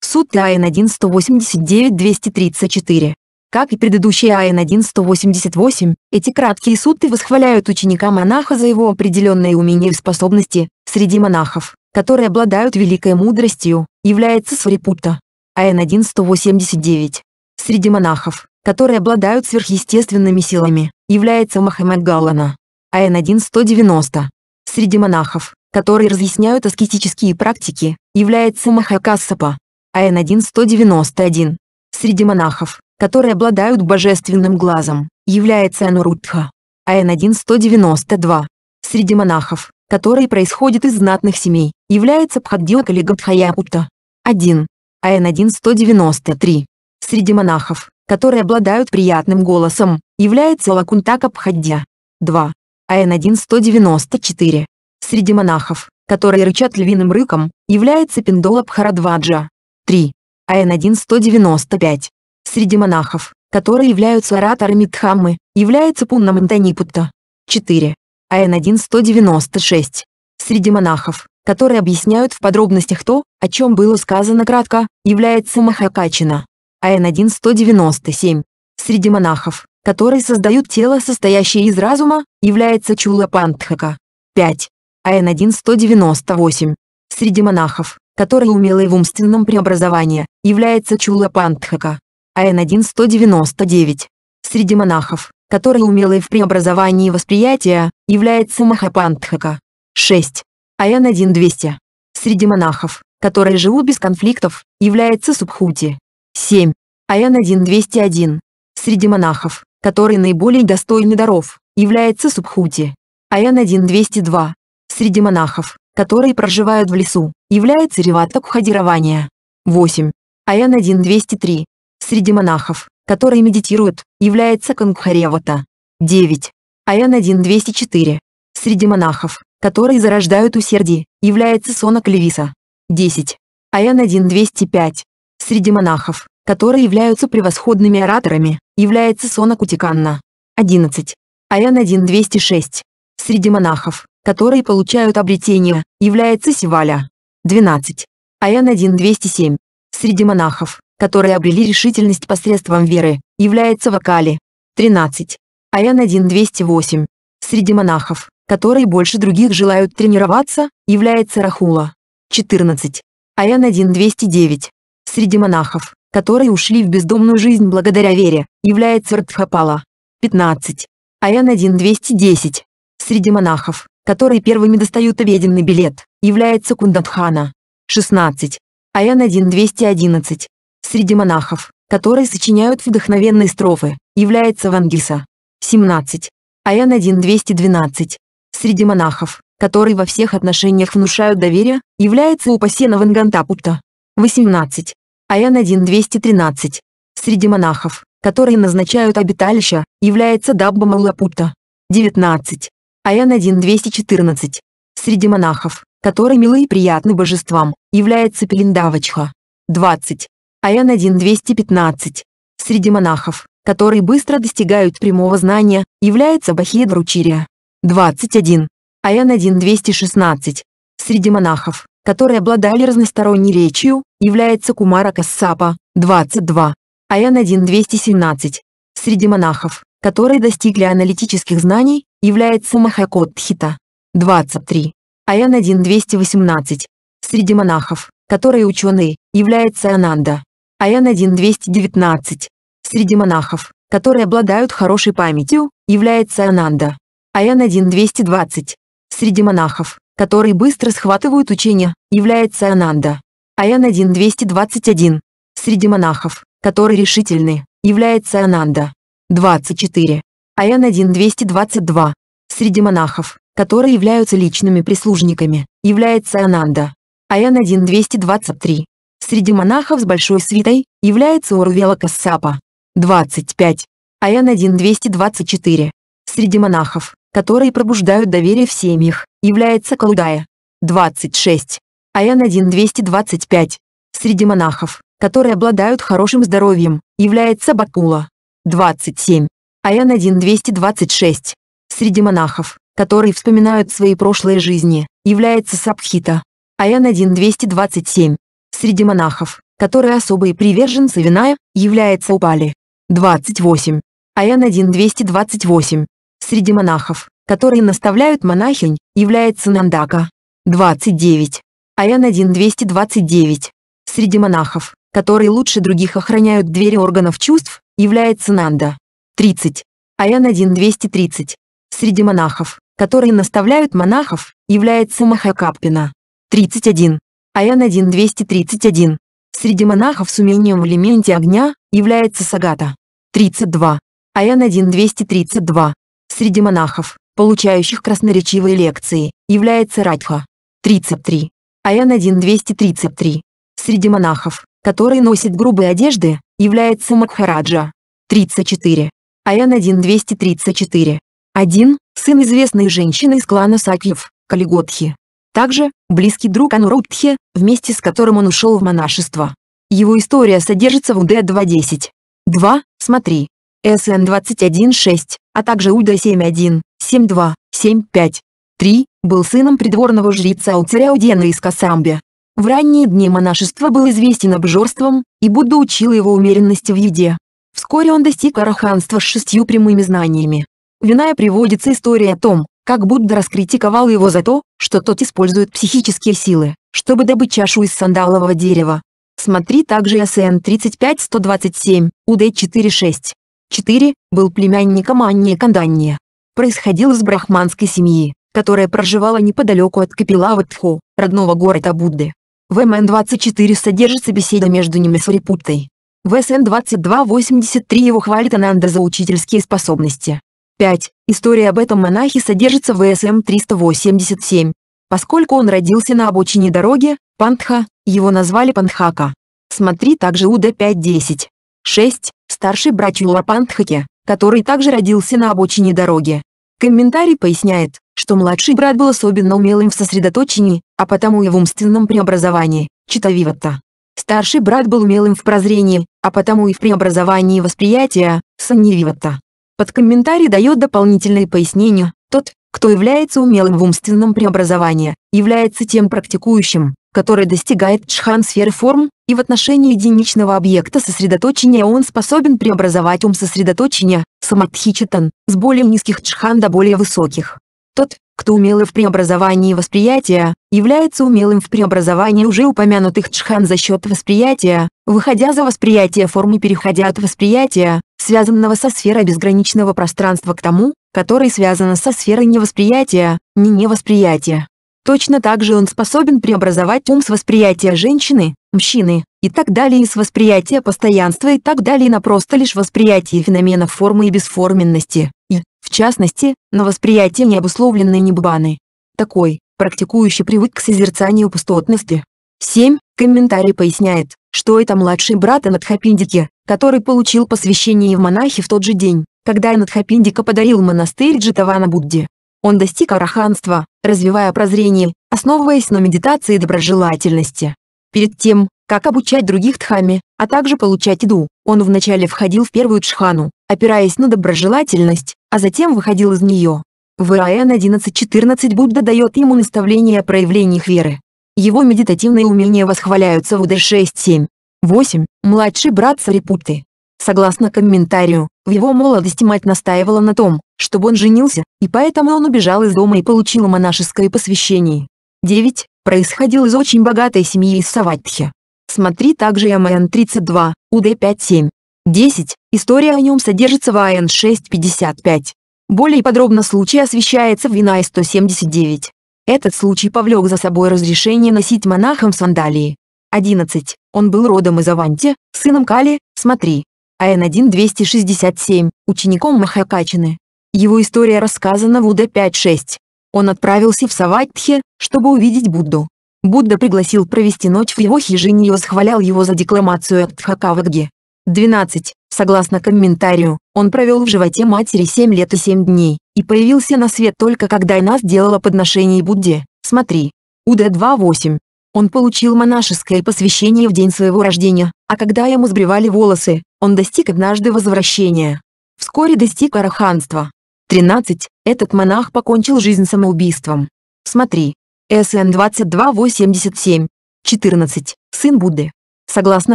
Суд ТАИН 1189-234. Как и предыдущий АН 188, эти краткие сутты восхваляют ученика-монаха за его определенные умения и способности, среди монахов, которые обладают великой мудростью, является Сварипутта. АН 189. Среди монахов, которые обладают сверхъестественными силами, является Махамед Галана. АН 1190. Среди монахов, которые разъясняют аскетические практики, является Махакассапа. АН 191 среди монахов, которые обладают божественным глазом, является Анурудха. ан 1192. Среди монахов, которые происходят из знатных семей, является Пхаддиок или Гадхаяпутта. 1. ан 1193. Среди монахов, которые обладают приятным голосом, является Лакунтака Пхаддя. 2. ан 1194. Среди монахов, которые рычат львиным рыком, является Пиндола Пхарадваджа. 3. АН-1-195. Среди монахов, которые являются ораторами Дхаммы, является Пунна Мантанипутта. 4. АН-1-196. Среди монахов, которые объясняют в подробностях то, о чем было сказано кратко, является Махакачина. АН-1-197. Среди монахов, которые создают тело, состоящее из разума, является Чула Пантхака. 5. АН-1-198. Среди монахов, который умелый в умственном преобразовании, является Чула Пантхака. АН 1199. Среди монахов, которые умелый в преобразовании восприятия, является Махапантхака. 6. АН 1200. Среди монахов, которые живут без конфликтов, является Субхути. 7. АН 1201. Среди монахов, которые наиболее достойны даров, является Субхути. АН 1202. Среди монахов, которые проживают в лесу, является реваток хадирования. 8. Аян 1.203. Среди монахов, которые медитируют, является кангхаревата. 9. Аян 1.204. Среди монахов, которые зарождают усердие, является сона левиса. 10. Аян 1.205. Среди монахов, которые являются превосходными ораторами, является сона утиканна. 11. Аян 1.206. Среди монахов, которые получают обретение, является Сиваля. 12. Аян 1.207. Среди монахов, которые обрели решительность посредством веры, является Вакали. 13. Аян 1.208. Среди монахов, которые больше других желают тренироваться, является Рахула. 14. Аян 1.209. Среди монахов, которые ушли в бездомную жизнь благодаря вере, является Радхапала. 15. Аян 1.210. Среди монахов, который первыми достают обеденный билет, является Кундатхана. 16. Аян 1.211. Среди монахов, которые сочиняют вдохновенные строфы, является Вангиса. 17. Аян 1.212. Среди монахов, которые во всех отношениях внушают доверие, является Упасена Вангантапутта. 18. Аян 1.213. Среди монахов, которые назначают обиталища, является Дабба Малапутта. 19. АН-1-214. Среди монахов, которые милы и приятны божествам, является Пелиндавачха. 20. АН-1-215. Среди монахов, которые быстро достигают прямого знания, является Бахедручирия. 21. АН-1-216. Среди монахов, которые обладали разносторонней речью, является Кумара Кассапа. 22. АН-1-217. Среди монахов, которые достигли аналитических знаний, является Махакот Тхита. 23. Аян 1.218. Среди монахов, которые ученые, является Ананда. Аян 1.219. Среди монахов, которые обладают хорошей памятью, является Ананда. Аян 1.220. Среди монахов, которые быстро схватывают учения, является Ананда. Аян 1.221. Среди монахов, которые решительны, является Ананда. 24. Аян 1.222. Среди монахов, которые являются личными прислужниками, является Ананда. Аян 1.223. Среди монахов с большой свитой, является Урвела Кассапа. 25. Аян 1.224. Среди монахов, которые пробуждают доверие в семьях, является Калудая. 26. Аян 1.225. Среди монахов, которые обладают хорошим здоровьем, является Бакула. 27. Аян 1-226. Среди монахов, которые вспоминают свои прошлые жизни, является Сабхита. Аян 1-227. Среди монахов, которые особые приверженцы вина, является Упали. 28. Аян 1-228. Среди монахов, которые наставляют монахинь, является Нандака. 29. Аян 1-229. Среди монахов, которые лучше других охраняют двери органов чувств, является Нанда. 30. аян 1-230. Среди монахов, которые наставляют монахов, является Махакаппина. 31. аян 1-231. Среди монахов с умением в элементе огня, является Сагата. 32. аян 1-232. Среди монахов, получающих красноречивые лекции, является Радха. 33. аян 1-233. Среди монахов, который носит грубые одежды, является Махараджа. 34. Аян 1-234. 1. Сын известной женщины из клана Сакьев, Калиготхи. Также, близкий друг Анурудхи, вместе с которым он ушел в монашество. Его история содержится в УД 2.10. 2. Смотри. СН 21.6, а также УД 7.1, 7.2, 7.5. 3. Был сыном придворного жреца у царя Удена из Касамбе. В ранние дни монашества был известен обжорством, и Будда учил его умеренности в еде. Вскоре он достиг араханства с шестью прямыми знаниями. Виная приводится история о том, как Будда раскритиковал его за то, что тот использует психические силы, чтобы добыть чашу из сандалового дерева. Смотри также СН 35-127, УД 4.6. 4. Был племянником Анни Канданья. Происходил из брахманской семьи, которая проживала неподалеку от Капилаватху, родного города Будды. В МН-24 содержится беседа между ним и Сурипуттой. В СН-2283 его хвалит Ананда за учительские способности. 5. История об этом монахе содержится в СМ-387. Поскольку он родился на обочине дороги, Пантха, его назвали Панхака. Смотри также УД-510. 6. Старший брат Чула Пантхаки, который также родился на обочине дороги. Комментарий поясняет, что младший брат был особенно умелым в сосредоточении, а потому и в умственном преобразовании, читавивата. Старший брат был умелым в прозрении, а потому и в преобразовании восприятия, саннививата. Под комментарий дает дополнительное пояснение: тот, кто является умелым в умственном преобразовании, является тем практикующим, который достигает чхан сферы форм, и в отношении единичного объекта сосредоточения он способен преобразовать ум сосредоточения, самадхичитан, с более низких чхан до более высоких. Тот, кто умел в преобразовании восприятия, является умелым в преобразовании уже упомянутых джхан за счет восприятия, выходя за восприятие формы переходя от восприятия, связанного со сферой безграничного пространства к тому, которое связано со сферой невосприятия, не невосприятия. Точно так же он способен преобразовать ум с восприятия женщины, мужчины, и так далее и с восприятия постоянства и так далее на просто лишь восприятие феноменов формы и бесформенности, и, в частности, на восприятие необусловленной небываны. Такой, практикующий привык к созерцанию пустотности. 7. Комментарий поясняет, что это младший брат Анатхапиндики, который получил посвящение в монахи в тот же день, когда Анатхапиндика подарил монастырь Джитавана Будде. Он достиг араханства, развивая прозрение, основываясь на медитации и доброжелательности. Перед тем, как обучать других тхами, а также получать еду, Он вначале входил в первую джхану, опираясь на доброжелательность, а затем выходил из нее. В Ираэн 11.14 Будда дает ему наставление о проявлениях веры. Его медитативные умения восхваляются в Уде 6.7. 8. Младший брат Сарипутты. Согласно комментарию, в его молодости мать настаивала на том, чтобы он женился, и поэтому он убежал из дома и получил монашеское посвящение. 9. Происходил из очень богатой семьи из Саватхи. Смотри также МН-32, УД-57. 10. История о нем содержится в АН-655. Более подробно случай освещается в а ВИНАЙ 179 Этот случай повлек за собой разрешение носить монахам сандалии. 11. Он был родом из Аванти, сыном Кали, смотри. АН-1-267, учеником Махакачины. Его история рассказана в уд 56. Он отправился в Саватхе, чтобы увидеть Будду. Будда пригласил провести ночь в его хижине и восхвалял его за декламацию от Тхакавадги. 12. Согласно комментарию, он провел в животе матери 7 лет и 7 дней, и появился на свет только когда она сделала подношение Будде. Смотри. Уда 2.8. Он получил монашеское посвящение в день своего рождения, а когда ему сбривали волосы, он достиг однажды возвращения. Вскоре достиг араханства. 13. Этот монах покончил жизнь самоубийством. Смотри. СН 2287. 14. Сын Будды. Согласно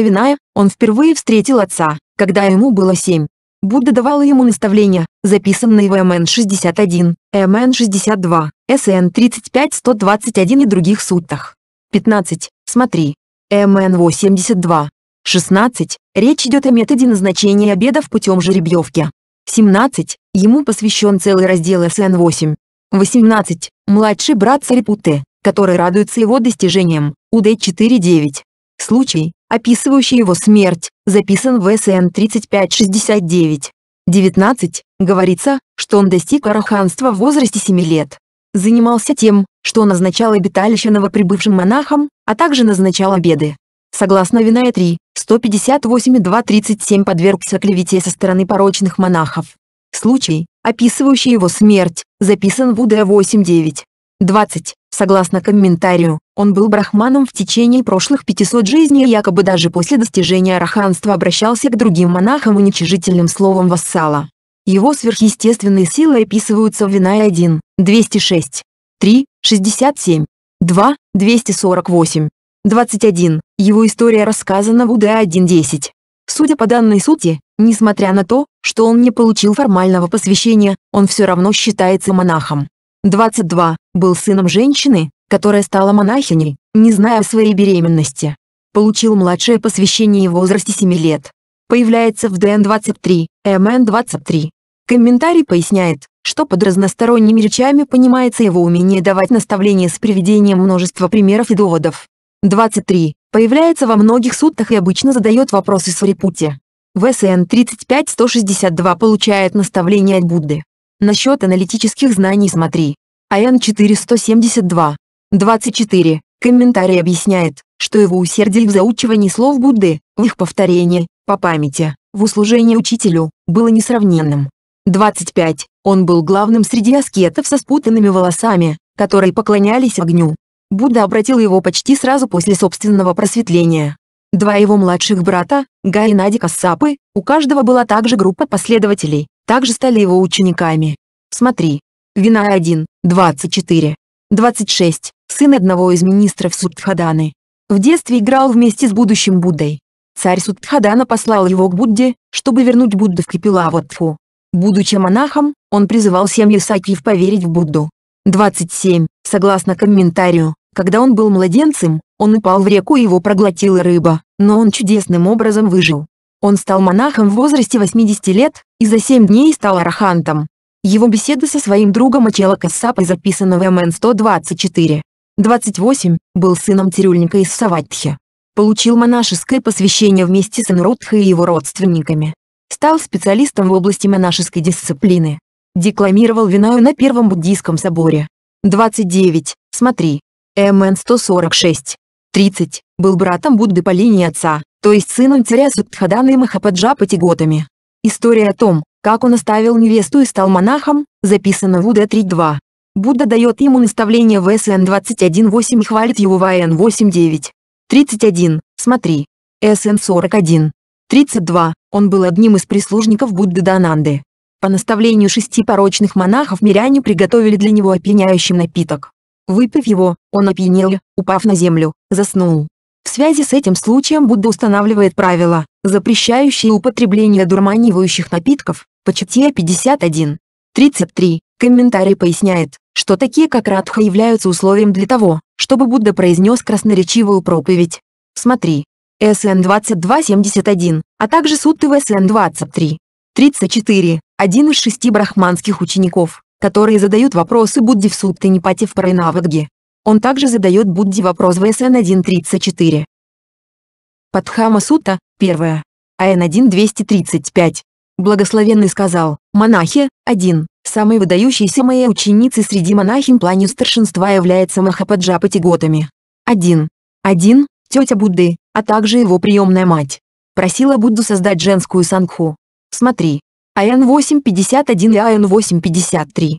Виная, он впервые встретил отца, когда ему было 7. Будда давал ему наставления, записанные в МН-61, МН-62, СН-35-121 и других суттах. 15. Смотри. МН-82. 16. Речь идет о методе назначения обедов путем жеребьевки. 17. Ему посвящен целый раздел СН-8. 18. Младший брат Сарипуты, который радуется его достижениям, УД 4.9. Случай, описывающий его смерть, записан в СН 3569. 19. Говорится, что он достиг араханства в возрасте 7 лет. Занимался тем, что назначал обиталище новоприбывшим монахам, а также назначал обеды. Согласно Виная 3, 158 и 237 подвергся клевете со стороны порочных монахов. Случай, описывающий его смерть, записан в УД 8.9. 20. Согласно комментарию, он был брахманом в течение прошлых 500 жизней и якобы даже после достижения раханства обращался к другим монахам уничижительным словом вассала. Его сверхъестественные силы описываются в Винай 1, 206, 3, 67, 2, 248, 21. Его история рассказана в УД 1.10. Судя по данной сути, несмотря на то, что он не получил формального посвящения, он все равно считается монахом. 22. Был сыном женщины, которая стала монахиней, не зная о своей беременности. Получил младшее посвящение в возрасте 7 лет. Появляется в ДН-23, МН-23. Комментарий поясняет, что под разносторонними речами понимается его умение давать наставления с приведением множества примеров и доводов. 23. Появляется во многих суттах и обычно задает вопросы Сарипуте. ВСН 35 162 получает наставление от Будды. Насчет аналитических знаний смотри. АН 4172. 24. Комментарий объясняет, что его усердие в заучивании слов Будды, в их повторении, по памяти, в услужении учителю, было несравненным. 25. Он был главным среди аскетов со спутанными волосами, которые поклонялись огню. Будда обратил его почти сразу после собственного просветления. Два его младших брата, Гай и Надя Кассапы, у каждого была также группа последователей, также стали его учениками. Смотри. Вина 1, 24. 26. Сын одного из министров Сутхаданы. В детстве играл вместе с будущим Буддой. Царь Сутхадана послал его к Будде, чтобы вернуть Будду в Капилаватфу. Будучи монахом, он призывал семьи Сакьев поверить в Будду. 27. Согласно комментарию, когда он был младенцем, он упал в реку и его проглотила рыба, но он чудесным образом выжил. Он стал монахом в возрасте 80 лет и за 7 дней стал арахантом. Его беседа со своим другом Ачела Кассапой записана в МН-124. 28, был сыном цирюльника из Саватхи. Получил монашеское посвящение вместе с Анурудхой и его родственниками. Стал специалистом в области монашеской дисциплины. Декламировал Винаю на Первом буддийском соборе. 29, смотри. МН-146. 30, был братом Будды по линии отца, то есть сыном царя Субдхадана и Махападжапати Готами. История о том, как он оставил невесту и стал монахом, записана в УД 3.2. Будда дает ему наставление в СН 21.8 и хвалит его в АН 8.9. 31. Смотри. СН 41. 32. Он был одним из прислужников Будды Дананды. По наставлению шести порочных монахов миряне приготовили для него опьяняющий напиток. Выпив его, он опьянел, упав на землю, заснул. В связи с этим случаем Будда устанавливает правила, запрещающие употребление дурманивающих напитков, почти 51. 33. Комментарий поясняет, что такие как Радха являются условием для того, чтобы Будда произнес красноречивую проповедь. Смотри. СН 2271, а также Сутты в СН 23. 34. Один из шести брахманских учеников, которые задают вопросы Будди в Сутте в Парайнавадги. Он также задает Будди вопрос в СН 1.34. Падхама Сутта, 1. АН 1.235. Благословенный сказал, монахи, 1. Самой выдающейся моей ученицей среди монахинь плане старшинства является Махападжапати Готами. 1. 1. Тетя Будды, а также его приемная мать. Просила Будду создать женскую сангху. Смотри, АН-851 и АН-853.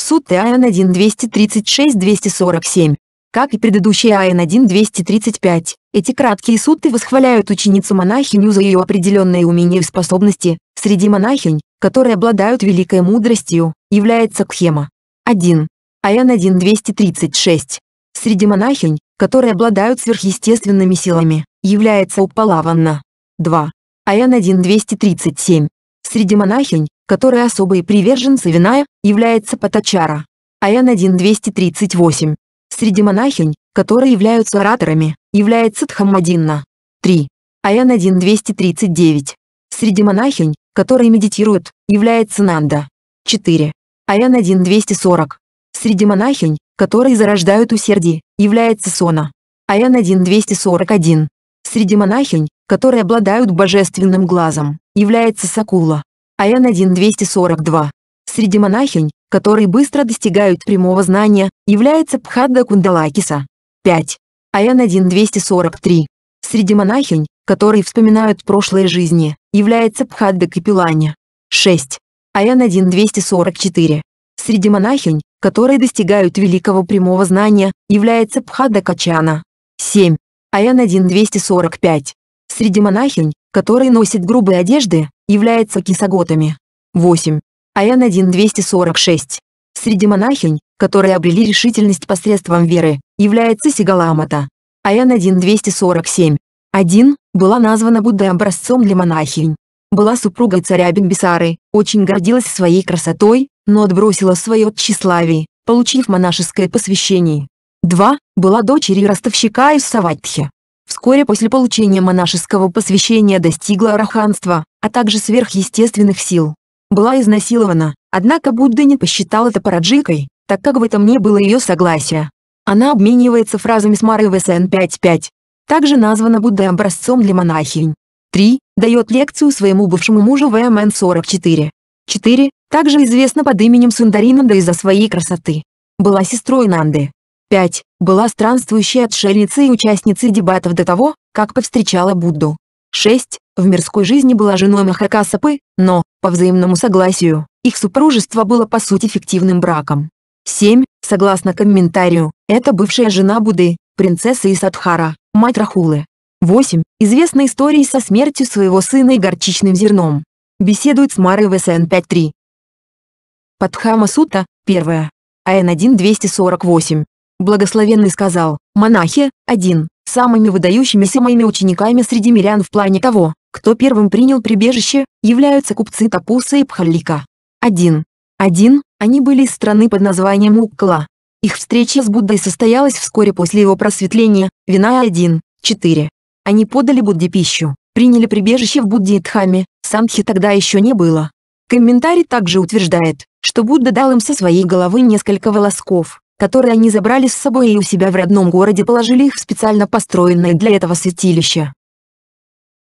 Суд а ТАН-1-236-247. Как и предыдущие АН-1-235, эти краткие сутты восхваляют ученицу-монахиню за ее определенные умения и способности. Среди монахинь, которые обладают великой мудростью, является Кхема. 1. АН-1-236. Среди монахинь, которые обладают сверхъестественными силами, является Упалаванна. 2. АН-1-237. Среди монахинь, которые особые приверженцы виная, является Патачара. Аян 1.238. Среди монахинь, которые являются ораторами, является Тхаммадинна. 3. Аян 1.239. Среди монахинь, которые медитируют, является Нанда. 4. Аян 1.240. Среди монахинь, которые зарождают усердие, является Сона. Аян 1.241. Среди монахинь, которые обладают божественным глазом, является Сакула. ан 1242. Среди монахинь, которые быстро достигают прямого знания, является Пхадда Кундалакиса. 5. ан 1243. Среди монахинь, которые вспоминают прошлые жизни, является Пхадда Капилани. 6. ан 1244. Среди монахинь, которые достигают великого прямого знания, является Пхадда Качана. 7. АН 1245. Среди монахинь, которые носят грубые одежды, являются кисаготами. 8. АН 1246. Среди монахинь, которые обрели решительность посредством веры, является Сигаламата. АН 1247. 1. Была названа Буддой образцом для монахинь. Была супругой царя Бенбисары. очень гордилась своей красотой, но отбросила свое тщеславие, получив монашеское посвящение. 2. Была дочерью ростовщика из Саватхи. Вскоре после получения монашеского посвящения достигла араханства, а также сверхъестественных сил. Была изнасилована, однако Будда не посчитал это параджикой, так как в этом не было ее согласия. Она обменивается фразами с Марой ВСН 5.5. Также названа Будда образцом для монахинь. 3. Дает лекцию своему бывшему мужу ВМН 44. 4. Также известна под именем Сундари Нанда из-за своей красоты. Была сестрой Нанды. 5. Была странствующей отшельницей и участницей дебатов до того, как повстречала Будду. 6. В мирской жизни была женой Махакасапы, но, по взаимному согласию, их супружество было по сути фиктивным браком. 7. Согласно комментарию, это бывшая жена Будды, принцесса Исадхара, мать Рахулы. 8. Известна история со смертью своего сына и горчичным зерном. Беседует с Марой ВСН 5.3. Падхама Сута, 1. АН 1.248. Благословенный сказал, монахи, один, самыми выдающимися моими учениками среди мирян в плане того, кто первым принял прибежище, являются купцы Тапуса и Пхаллика. Один, один, Они были из страны под названием Уккла. Их встреча с Буддой состоялась вскоре после его просветления, Вина 1. 4. Они подали Будде пищу, приняли прибежище в Будде и Дхаме, Санхи тогда еще не было. Комментарий также утверждает, что Будда дал им со своей головы несколько волосков, которые они забрали с собой и у себя в родном городе положили их в специально построенное для этого святилище.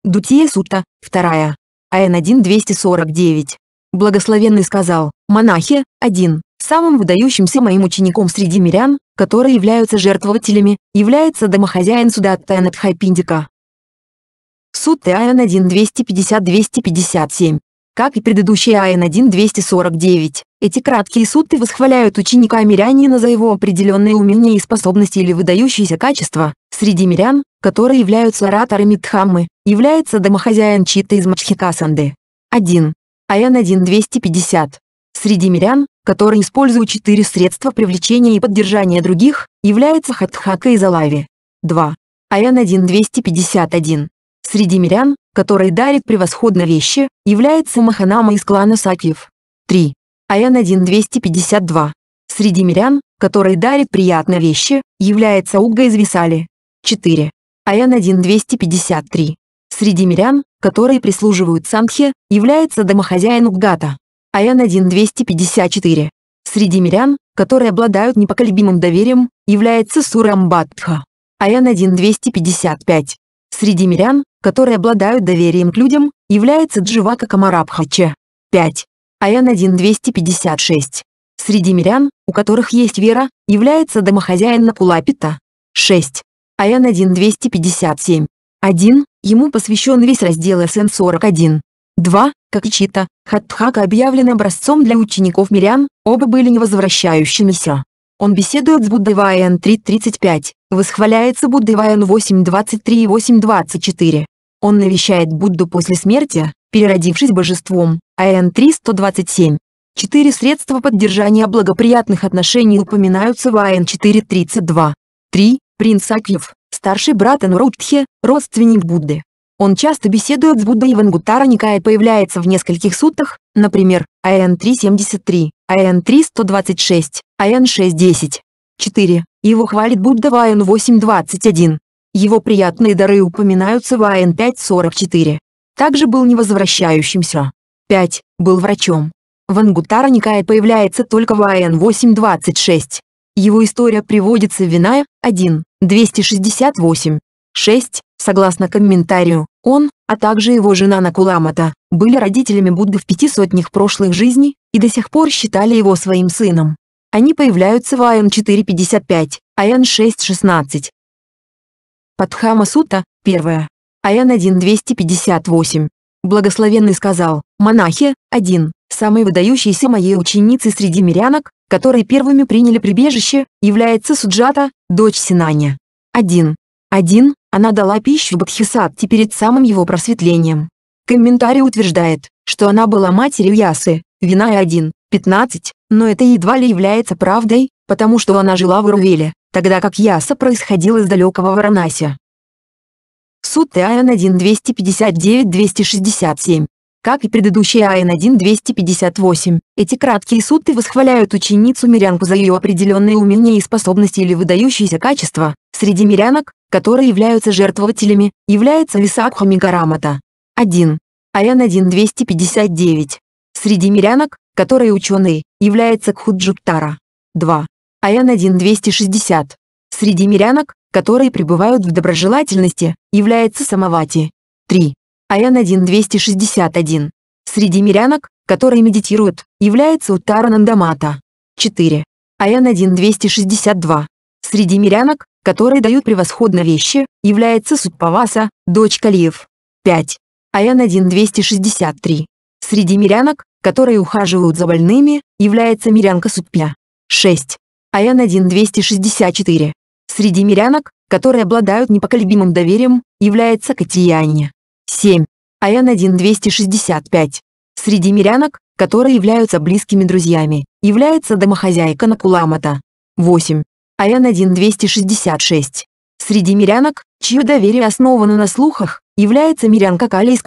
Дутия Сута, 2. АН 1-249. Благословенный сказал, монахи, один, самым выдающимся моим учеником среди мирян, которые являются жертвователями, является домохозяин Судатта Анатхайпиндика. Сутта АН 1-250-257 как и предыдущий АН-1-249. Эти краткие сутты восхваляют ученика мирянина за его определенные умения и способности или выдающиеся качества. Среди мирян, которые являются ораторами Дхаммы, является домохозяин Чита из Мачхикасанды. 1. АН-1-250. Среди мирян, которые используют четыре средства привлечения и поддержания других, является Хатхака из Алави. 2. АН-1-251. Среди мирян, которые дарят превосходно вещи, является Маханама из клана Сакьев. 3. Аян 1252 Среди мирян, которые дарят приятно вещи, является Угга из Висали. 4. Аян 1253 Среди мирян, которые прислуживают Санхе, является домохозяин Уггата. Аян 1254 Среди мирян, которые обладают непоколебимым доверием, является Сурамбатха. Аян 1255 Среди мирян, которые обладают доверием к людям, является Дживака Камарабхача. 5. Аян 1-256. Среди мирян, у которых есть вера, является домохозяин Накулапита. 6. Аян 1-257. 1. Ему посвящен весь раздел СН-41. 2. Чита, Хатхака объявлен образцом для учеников мирян, оба были невозвращающимися. Он беседует с Буддеваен 3.35, восхваляется Буддеваен 8.23 и 8.24. Он навещает Будду после смерти, переродившись божеством, АН 3.127. Четыре средства поддержания благоприятных отношений упоминаются в АН 4.32. 3. Принц Акьев, старший брат Анурудхи, родственник Будды. Он часто беседует с Буддой Ивангутара Никая появляется в нескольких сутах, например, АН 373 ан 3 126, ан 6 10, 4. Его хвалит Будда в ан 8 21. Его приятные дары упоминаются в ан 5 44. Также был невозвращающимся. 5. Был врачом. Вангутара Никая появляется только в ан 8 26. Его история приводится в Виная 1, 268. 6. Согласно комментарию, он, а также его жена Накуламата, были родителями Будды в пяти сотнях прошлых жизней, и до сих пор считали его своим сыном. Они появляются в АН-455, АН-616. Падхама Сута, 1. ан 1258. Благословенный сказал, монахи, один, самой выдающейся моей ученицы среди мирянок, которые первыми приняли прибежище, является Суджата, дочь Синаня. 1. 1. Она дала пищу Бадхисатте перед самым его просветлением. Комментарий утверждает, что она была матерью Ясы, Вина и 1, 15, но это едва ли является правдой, потому что она жила в Рувеле, тогда как Яса происходила из далекого Варанаси. Суд ТАН 1 259-267. Как и предыдущий АН 1 258, эти краткие сутты восхваляют ученицу-мирянку за ее определенные умения и способности или выдающиеся качества, среди мирянок, которые являются жертвователями, является Висакхами Гарамата. 1. АН 1 259. Среди мирянок, которые ученые, является Кхуджуптара. 2. АН 1260. Среди мирянок, которые пребывают в доброжелательности, является Самавати. 3. АН 1261. Среди мирянок, которые медитируют, является Уттара Нандамата. 4. АН 1262. Среди мирянок, которые дают превосходно вещи, является Суппаваса, дочь Калиев. 5. АН 1263. Среди мирянок, которые ухаживают за больными, является мирянка Супья. 6. АН 1264. Среди мирянок, которые обладают непоколебимым доверием, является Катияне. 7. АН 1265. Среди мирянок, которые являются близкими друзьями, является домохозяйка Накуламата. 8. АН 1266. Среди мирянок, чье доверие основано на слухах, является мирянка Кали из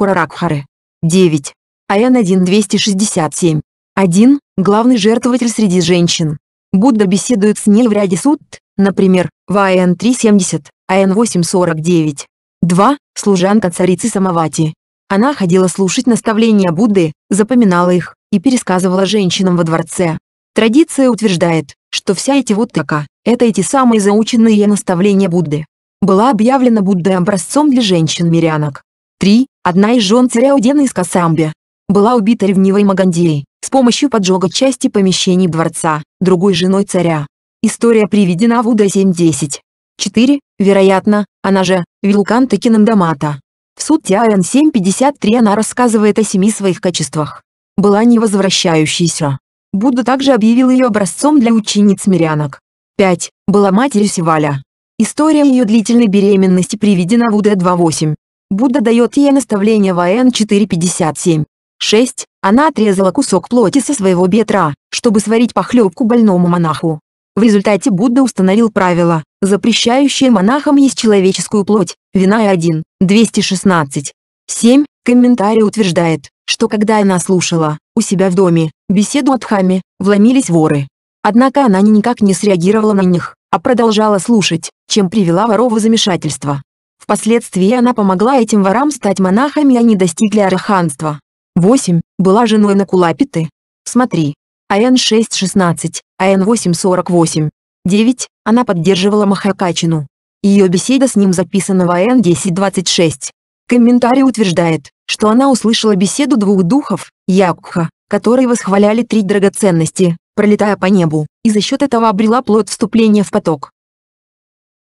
9. АН-1-267. 1. Главный жертвователь среди женщин. Будда беседует с ней в ряде суд, например, в АН-370, АН-849. 2. Служанка царицы Самавати. Она ходила слушать наставления Будды, запоминала их и пересказывала женщинам во дворце. Традиция утверждает, что вся эти вот така, это эти самые заученные наставления Будды. Была объявлена Буддой образцом для женщин-мирянок. 3. Одна из жен царя Удена из Касамбе была убита ревнивой Магандией с помощью поджога части помещений дворца, другой женой царя. История приведена в Уда 7.10.4, Вероятно, она же, Вилкан Текинандамата. В суд Тиаэн 7.53 она рассказывает о семи своих качествах. Была невозвращающейся. Будда также объявил ее образцом для учениц-мирянок. 5. Была матерью Сиваля. История ее длительной беременности приведена в Уда 2.8. Будда дает ей наставление в АН 4.57. 6. Она отрезала кусок плоти со своего бедра, чтобы сварить похлебку больному монаху. В результате Будда установил правило, запрещающее монахам есть человеческую плоть, вина и 1, 216. 7. Комментарий утверждает, что когда она слушала, у себя в доме, беседу от Хами, вломились воры. Однако она никак не среагировала на них, а продолжала слушать, чем привела воров в замешательство. Впоследствии она помогла этим ворам стать монахами и они достигли араханства. 8. Была женой на Кулапиты. Смотри. АН 6.16, АН 8.48. 9. Она поддерживала Махакачину. Ее беседа с ним записана в АН 10.26. Комментарий утверждает, что она услышала беседу двух духов, Якха, которые восхваляли три драгоценности, пролетая по небу, и за счет этого обрела плод вступления в поток.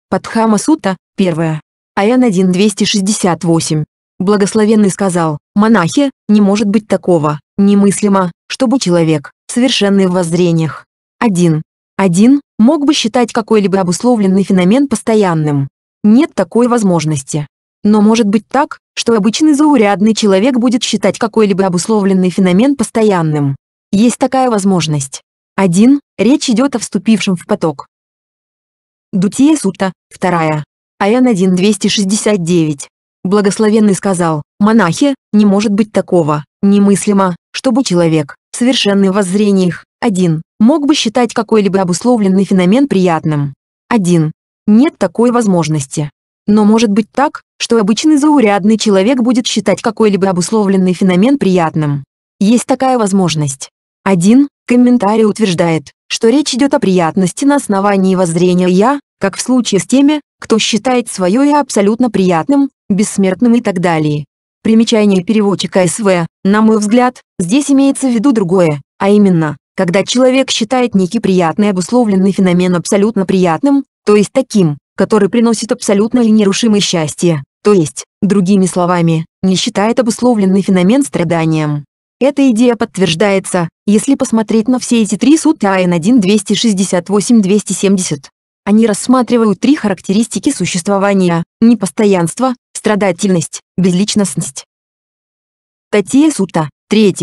Падхама Сута, 1. АН 1.268. Благословенный сказал, «Монахи, не может быть такого, немыслимо, чтобы человек, совершенный в воззрениях. один, один, Мог бы считать какой-либо обусловленный феномен постоянным. Нет такой возможности. Но может быть так, что обычный заурядный человек будет считать какой-либо обусловленный феномен постоянным. Есть такая возможность. Один. Речь идет о вступившем в поток. Дутия Сутта, 2. Аян 269. Благословенный сказал, монахи, не может быть такого, немыслимо, чтобы человек, совершенный в воззрениях, один, мог бы считать какой-либо обусловленный феномен приятным. Один Нет такой возможности. Но может быть так, что обычный заурядный человек будет считать какой-либо обусловленный феномен приятным. Есть такая возможность. Один Комментарий утверждает, что речь идет о приятности на основании воззрения «я», как в случае с теми, кто считает свое «я» абсолютно приятным, бессмертным и так далее. Примечание переводчика СВ, на мой взгляд, здесь имеется в виду другое, а именно, когда человек считает некий приятный обусловленный феномен абсолютно приятным, то есть таким, который приносит абсолютно и нерушимое счастье, то есть, другими словами, не считает обусловленный феномен страданием. Эта идея подтверждается, если посмотреть на все эти три суда АН-1 268-270. Они рассматривают три характеристики существования – непостоянства. Страдательность, безличностность. Татия Сута, 3.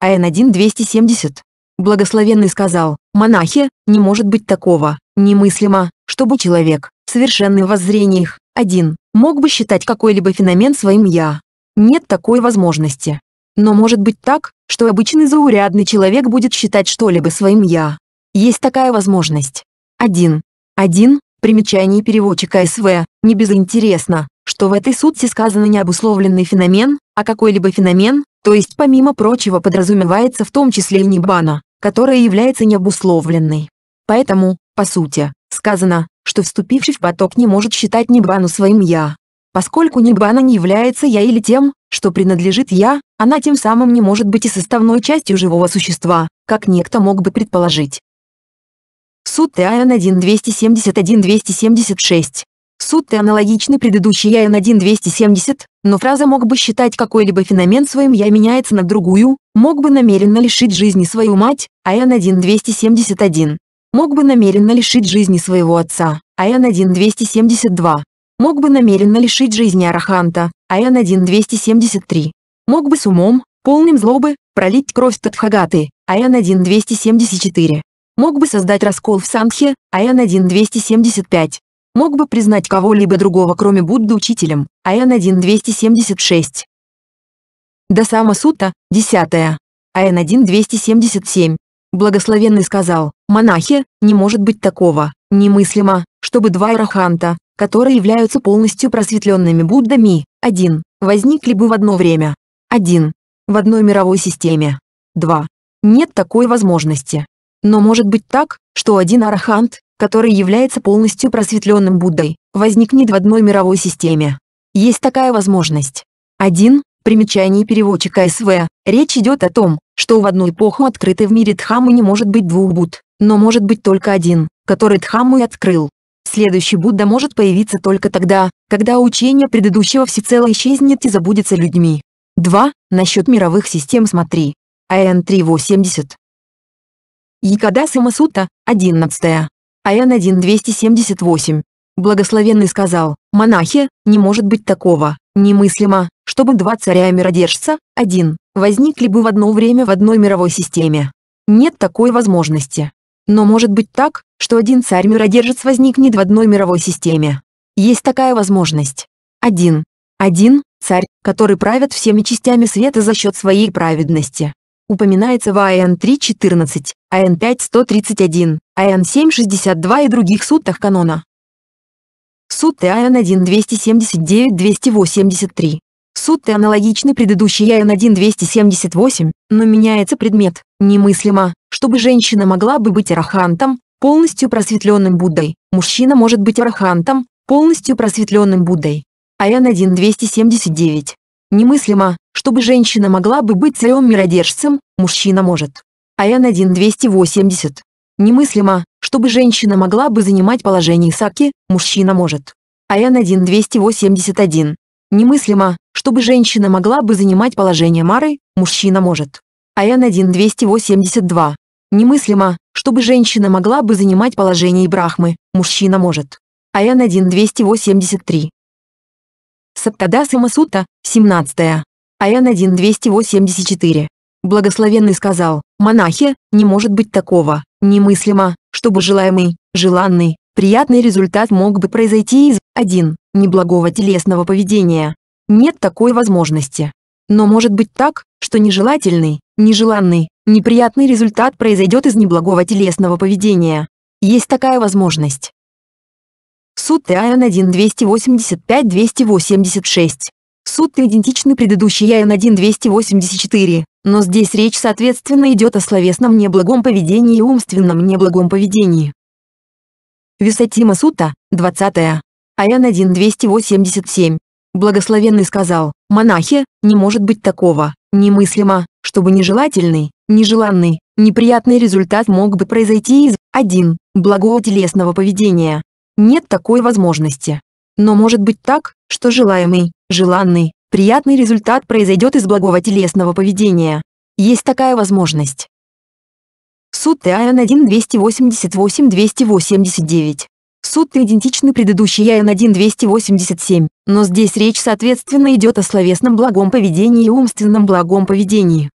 АН 1-270. Благословенный сказал, монахи, не может быть такого, немыслимо, чтобы человек, совершенный в воззрениях, один, мог бы считать какой-либо феномен своим «я». Нет такой возможности. Но может быть так, что обычный заурядный человек будет считать что-либо своим «я». Есть такая возможность. 1. 1. Примечание переводчика СВ, не безинтересно, что в этой сути сказано не обусловленный феномен, а какой-либо феномен, то есть помимо прочего подразумевается в том числе и небана, которая является необусловленной. Поэтому, по сути, сказано, что вступивший в поток не может считать небану своим «я». Поскольку небана не является «я» или тем, что принадлежит «я», она тем самым не может быть и составной частью живого существа, как некто мог бы предположить. Суд Тиан 1 271 276 Суть-то аналогичны предыдущей я N1270, но фраза «мог бы считать какой-либо феномен своим я» меняется на другую, «мог бы намеренно лишить жизни свою мать», а N1271. «Мог бы намеренно лишить жизни своего отца», а N1272. «Мог бы намеренно лишить жизни Араханта», а N1273. «Мог бы с умом, полным злобы, пролить кровь Тадхагаты, а N1274. Мог бы создать раскол в Санхе, а N1275 мог бы признать кого-либо другого, кроме Будды учителем, АН 1-276. Досама Сута, 10. АН 1-277. Благословенный сказал, монахи, не может быть такого, немыслимо, чтобы два араханта, которые являются полностью просветленными Буддами, один, возникли бы в одно время. один В одной мировой системе. Два, Нет такой возможности. Но может быть так, что один арахант, который является полностью просветленным Буддой, возникнет в одной мировой системе. Есть такая возможность. 1. Примечание переводчика СВ. Речь идет о том, что в одну эпоху открытой в мире Дхаммы не может быть двух Будд, но может быть только один, который Дхамму и открыл. Следующий Будда может появиться только тогда, когда учение предыдущего всецело исчезнет и забудется людьми. 2. Насчет мировых систем смотри. АН 380. Якада масута 11. АН 1-278. Благословенный сказал, «Монахи, не может быть такого, немыслимо, чтобы два царя-миродержца, один, возникли бы в одно время в одной мировой системе. Нет такой возможности. Но может быть так, что один царь-миродержец возникнет в одной мировой системе. Есть такая возможность. Один. Один – царь, который правит всеми частями света за счет своей праведности. Упоминается в АН 3.14. АН-5-131, АН-7-62 и других суттах канона. Сутты АН-1-279-283. Сутты аналогичны предыдущей АН-1-278, но меняется предмет. Немыслимо, чтобы женщина могла бы быть арахантом, полностью просветленным Буддой. Мужчина может быть арахантом, полностью просветленным Буддой. АН-1-279. Немыслимо, чтобы женщина могла бы быть царем-миродержцем, мужчина может. АН-1-280. Немыслимо, чтобы женщина могла бы занимать положение Саки, мужчина может. АН-1-281. Немыслимо, чтобы женщина могла бы занимать положение Мары, мужчина может. АН-1-282. Немыслимо, чтобы женщина могла бы занимать положение Брахмы, мужчина может. АН-1-283. Саптадасима Сута, 17. АН-1-284. Благословенный сказал, «Монахи, не может быть такого, немыслимо, чтобы желаемый, желанный, приятный результат мог бы произойти из 1. неблагого телесного поведения. Нет такой возможности. Но может быть так, что нежелательный, нежеланный, неприятный результат произойдет из неблагого телесного поведения. Есть такая возможность. Суд ТАН 1 285-286 суть идентичны предыдущей АН-1284, но здесь речь соответственно идет о словесном неблагом поведении и умственном неблагом поведении. Висатима Сута, 20 АН-1287. Благословенный сказал, монахи, не может быть такого, немыслимо, чтобы нежелательный, нежеланный, неприятный результат мог бы произойти из 1. Благого телесного поведения. Нет такой возможности. Но может быть так, что желаемый, желанный, приятный результат произойдет из благого телесного поведения. Есть такая возможность. Суд ТАН 1 288 289. Суд идентичны предыдущей АН 1 287, но здесь речь соответственно идет о словесном благом поведении и умственном благом поведении.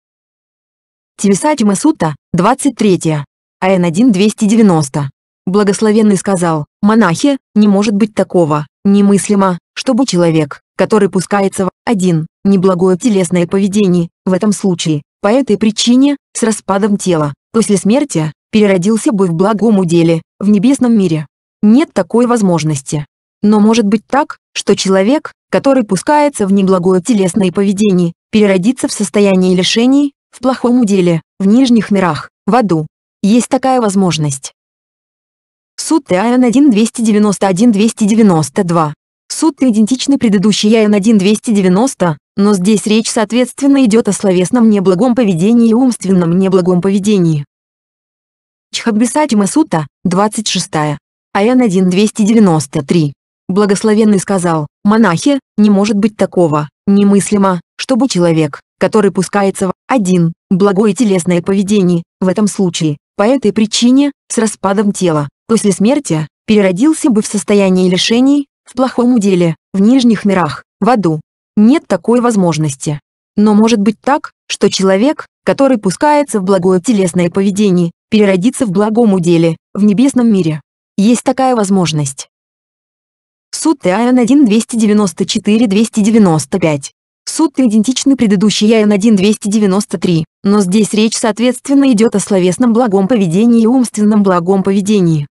Тивисатима Сута, 23. АН 1 290. Благословенный сказал, монахи, не может быть такого, немыслимо, чтобы человек, который пускается в один неблагое телесное поведение, в этом случае, по этой причине, с распадом тела, после смерти, переродился бы в благом уделе, в небесном мире. Нет такой возможности. Но может быть так, что человек, который пускается в неблагое телесное поведение, переродится в состоянии лишений, в плохом уделе, в нижних мирах, в аду. Есть такая возможность. Суд ТАН 1-291-292. Сутты идентичны предыдущей АН-1290, но здесь речь соответственно идет о словесном неблагом поведении и умственном неблагом поведении. Чхаббисатима Сута, 26. АН-1293. Благословенный сказал, монахи, не может быть такого, немыслимо, чтобы человек, который пускается в один благое телесное поведение, в этом случае, по этой причине, с распадом тела, после смерти, переродился бы в состоянии лишений, в плохом уделе, в нижних мирах, в аду. Нет такой возможности. Но может быть так, что человек, который пускается в благое телесное поведение, переродится в благом уделе, в небесном мире. Есть такая возможность. Суд Иоанн 1 294 295. Суд идентичны предыдущей Иоанн 1 293, но здесь речь соответственно идет о словесном благом поведении и умственном благом поведении.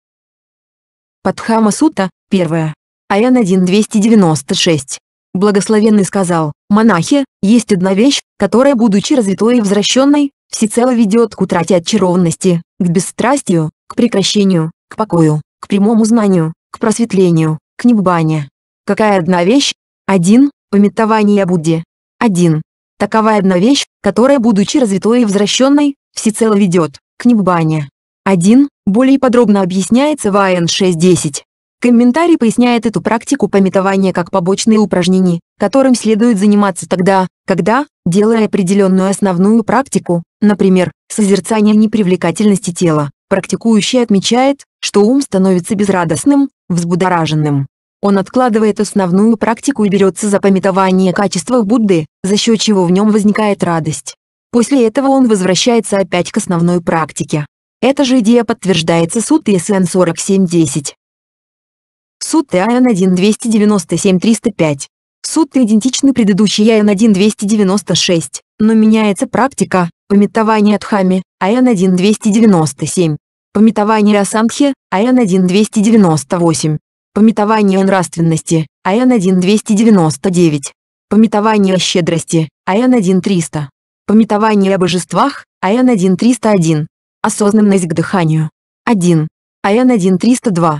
Падхама Сута, 1. Аян 1.296. Благословенный сказал, «Монахи, есть одна вещь, которая, будучи развитой и возвращенной, всецело ведет к утрате очарованности, к бесстрастию, к прекращению, к покою, к прямому знанию, к просветлению, к небане. Какая одна вещь? 1. Пометование о Будде. 1. Такова одна вещь, которая, будучи развитой и возвращенной, всецело ведет к небане. 1. Более подробно объясняется в АН 6.10. Комментарий поясняет эту практику пометования как побочные упражнения, которым следует заниматься тогда, когда, делая определенную основную практику, например, созерцание непривлекательности тела, практикующий отмечает, что ум становится безрадостным, взбудораженным. Он откладывает основную практику и берется за пометование качества Будды, за счет чего в нем возникает радость. После этого он возвращается опять к основной практике. Эта же идея подтверждается Сутой СН 47.10. Суд а ТАН-1-297-305. Суд идентичны предыдущей АН-1-296, но меняется практика, пометование Адхами, АН-1-297. Пометование Асандхи, АН-1-298. Пометование нравственности, АН-1-299. Пометование о щедрости, АН-1-300. Пометование о божествах, АН-1-301. Осознанность к дыханию. 1. АН-1-302.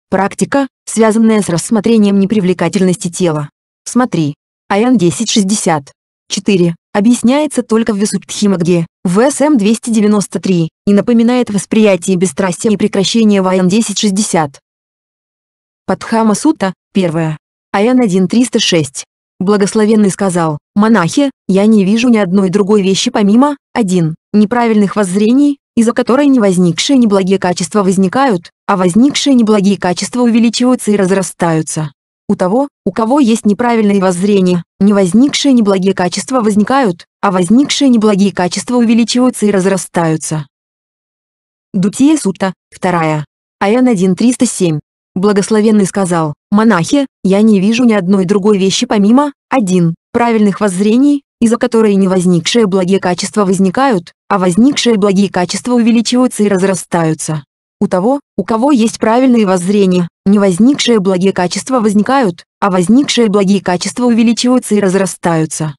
Практика, связанная с рассмотрением непривлекательности тела. Смотри. АЯН 1060. 4. Объясняется только в Висуптхимагде, в СМ 293, и напоминает восприятие бесстрастия и прекращение в АН 1060. Падхама Сута, 1. АЯН 1306. Благословенный сказал, «Монахи, я не вижу ни одной другой вещи помимо, один, неправильных воззрений, из-за которой невозникшие неблагие качества возникают, а возникшие неблагие качества увеличиваются и разрастаются. У того, у кого есть неправильные воззрения, невозникшие неблагие качества возникают, а возникшие неблагие качества увеличиваются и разрастаются. Дутия Сутта, 2. Аян 1.307. Благословенный сказал, «Монахи, я не вижу ни одной другой вещи помимо, один, правильных воззрений, из-за которой невозникшие благие качества возникают, а возникшие благие качества увеличиваются и разрастаются. У того, у кого есть правильные воззрения, не возникшие благие качества возникают, а возникшие благие качества увеличиваются и разрастаются.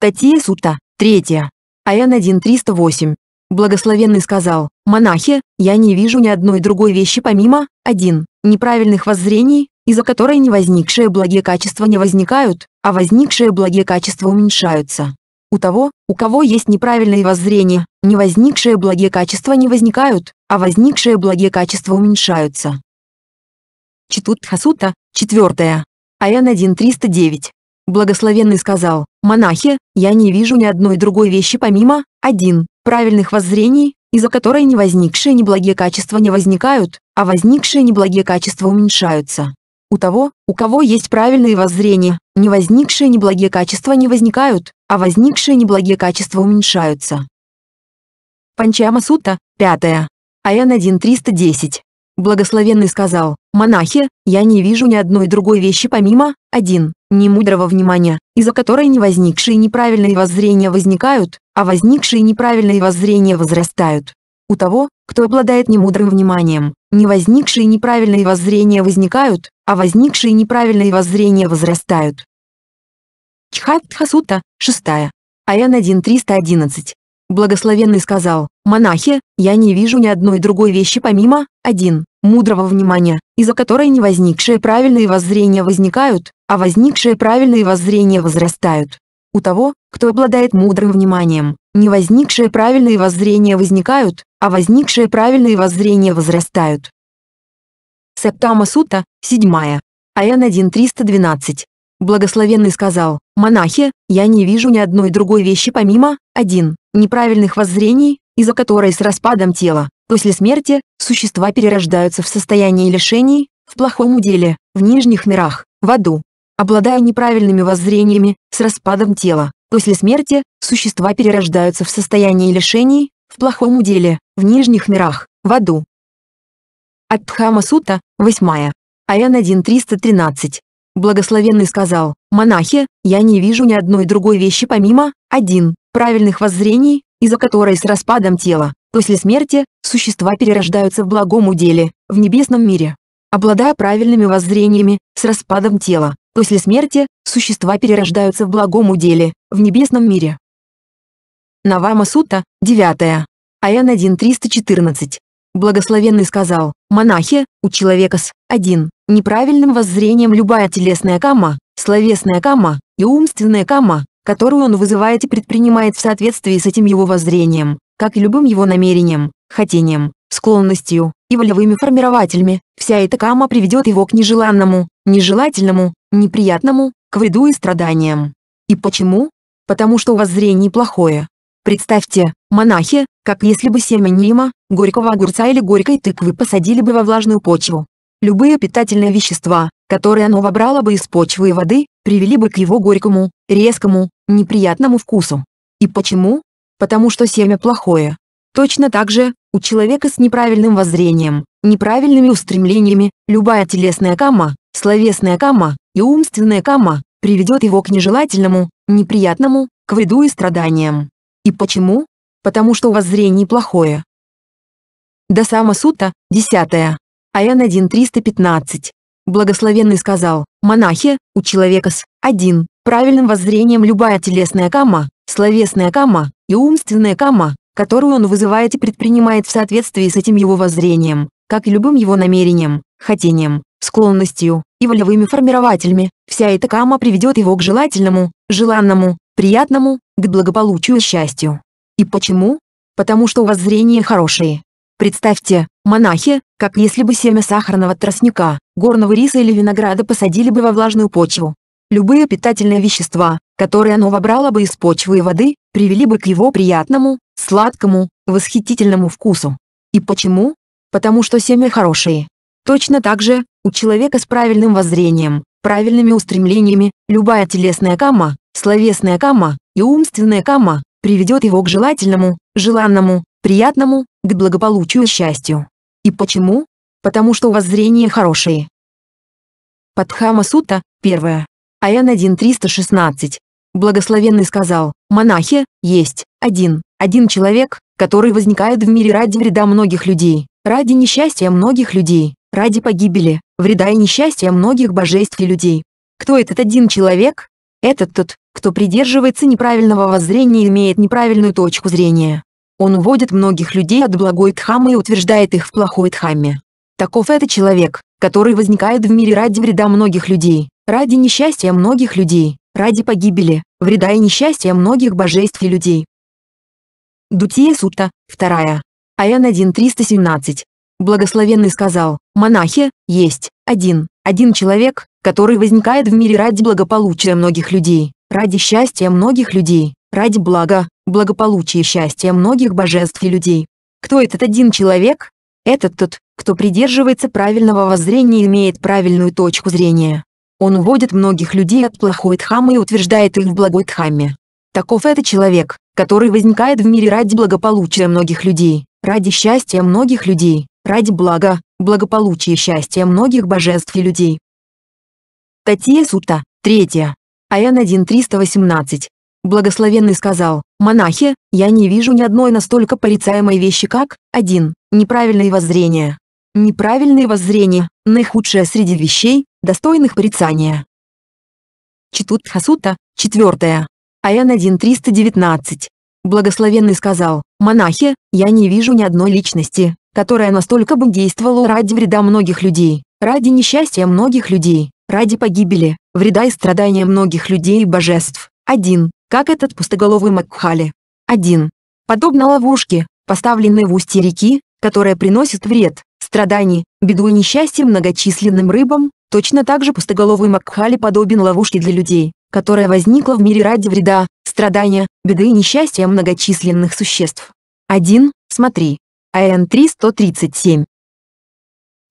Татия Сута, 3. Аян 1.308. Благословенный сказал, «Монахи, я не вижу ни одной другой вещи помимо, один, неправильных воззрений, из-за которой не возникшие благие качества не возникают, а возникшие благие качества уменьшаются. У того, у кого есть неправильные воззрения, не возникшие благие качества не возникают, а возникшие благие качества уменьшаются. Читут Хасута, 4. Аян 1.309. Благословенный сказал, «Монахи, я не вижу ни одной другой вещи помимо, один, правильных воззрений, из-за которой не возникшие неблагие качества не возникают, а возникшие неблагие качества уменьшаются. У того, у кого есть правильные воззрения, невозникшие неблагие качества не возникают, а возникшие неблагие качества уменьшаются. Панчама Сутта, 5. Аян 1.310. Благословенный сказал, «Монахи, я не вижу ни одной другой вещи помимо, один, немудрого внимания, из-за которой невозникшие неправильные воззрения возникают, а возникшие неправильные воззрения возрастают. У того, кто обладает немудрым вниманием, невозникшие неправильные воззрения возникают, а возникшие неправильные воззрения возрастают. Чхатхасута, 6. Аян 1.311. Благословенный сказал, «Монахи, я не вижу ни одной другой вещи помимо, один, мудрого внимания, из-за которой не возникшие правильные воззрения возникают, а возникшие правильные воззрения возрастают. У того, кто обладает мудрым вниманием, не возникшие правильные воззрения возникают, а возникшие правильные воззрения возрастают. Септама Сута, 7. АН 1312. Благословенный сказал, «Монахи, я не вижу ни одной другой вещи помимо, один Неправильных воззрений, из-за которой с распадом тела, после смерти, существа перерождаются в состоянии лишений, в плохом уделе, в нижних мирах, в аду. Обладая неправильными воззрениями, с распадом тела, после смерти, существа перерождаются в состоянии лишений, в плохом уделе, в нижних мирах, в аду. От Сута, 8. Аян 1.313. Благословенный сказал, «Монахи, я не вижу ни одной другой вещи помимо, один правильных воззрений, из-за которой с распадом тела, после смерти, существа перерождаются в благом уделе, в небесном мире. Обладая правильными воззрениями, с распадом тела, после смерти, существа перерождаются в благом уделе, в небесном мире». Навама Сута, 9. Аян 1.314. Благословенный сказал, монахи, у человека с 1. Неправильным воззрением любая телесная кама, словесная кама и умственная кама, которую он вызывает и предпринимает в соответствии с этим его воззрением, как и любым его намерением, хотением, склонностью и волевыми формирователями, вся эта кама приведет его к нежеланному, нежелательному, неприятному, к вреду и страданиям. И почему? Потому что воззрение плохое, Представьте, монахи, как если бы семя нима, горького огурца или горькой тыквы посадили бы во влажную почву. Любые питательные вещества, которые оно вобрало бы из почвы и воды, привели бы к его горькому, резкому, неприятному вкусу. И почему? Потому что семя плохое. Точно так же, у человека с неправильным воззрением, неправильными устремлениями, любая телесная кама, словесная кама и умственная кама приведет его к нежелательному, неприятному, к вреду и страданиям. И почему? Потому что у вас зрение плохое. Досама Сута, 10. Аян 1.315. Благословенный сказал, монахи, у человека с 1. Правильным воззрением любая телесная кама, словесная кама и умственная кама, которую он вызывает и предпринимает в соответствии с этим его воззрением, как и любым его намерением, хотением, склонностью и волевыми формирователями, вся эта кама приведет его к желательному, желанному, приятному, к благополучию и счастью. И почему? Потому что у вас зрение хорошее. Представьте, монахи, как если бы семя сахарного тростника, горного риса или винограда посадили бы во влажную почву. Любые питательные вещества, которые оно вобрало бы из почвы и воды, привели бы к его приятному, сладкому, восхитительному вкусу. И почему? Потому что семя хорошее. Точно так же, у человека с правильным воззрением, правильными устремлениями, любая телесная кама словесная кама и умственная кама приведет его к желательному, желанному, приятному, к благополучию и счастью. И почему? Потому что у воззрения хорошие. Падхама Сута, 1. Аян 1.316. Благословенный сказал, монахи, есть, один, один человек, который возникает в мире ради вреда многих людей, ради несчастья многих людей, ради погибели, вреда и несчастья многих божеств и людей. Кто этот один человек? Этот тот, кто придерживается неправильного воззрения и имеет неправильную точку зрения. Он уводит многих людей от благой дхаммы и утверждает их в плохой дхамме. Таков это человек, который возникает в мире ради вреда многих людей, ради несчастья многих людей, ради погибели, вреда и несчастья многих божеств и людей. Дутия Сутта, 2. Аян 1.317. Благословенный сказал, монахи, есть, один, один человек, который возникает в мире ради благополучия многих людей, Ради счастья многих людей, ради блага, благополучия и счастья многих божеств и людей. Кто этот один человек? Этот тот, кто придерживается правильного воззрения и имеет правильную точку зрения. Он уводит многих людей от плохой дхаммы и утверждает их в благой дхамме. Таков это человек, который возникает в мире ради благополучия многих людей, ради счастья многих людей, ради блага, благополучия и счастья многих божеств и людей. Татья Сута, 3. Аян 1.318. Благословенный сказал, «Монахи, я не вижу ни одной настолько порицаемой вещи, как один неправильное воззрение. Неправильное воззрение наихудшее среди вещей, достойных порицания». Читут Хасута, 4. Аян 1.319. Благословенный сказал, «Монахи, я не вижу ни одной личности, которая настолько бы действовала ради вреда многих людей, ради несчастья многих людей, ради погибели, вреда и страдания многих людей и божеств. 1. Как этот пустоголовый Макхали. 1. Подобно ловушке, поставленной в устье реки, которая приносит вред, страдания, беду и несчастье многочисленным рыбам, точно так же пустоголовый Макхали подобен ловушке для людей, которая возникла в мире ради вреда, страдания, беды и несчастья многочисленных существ. 1. Смотри. АН 337.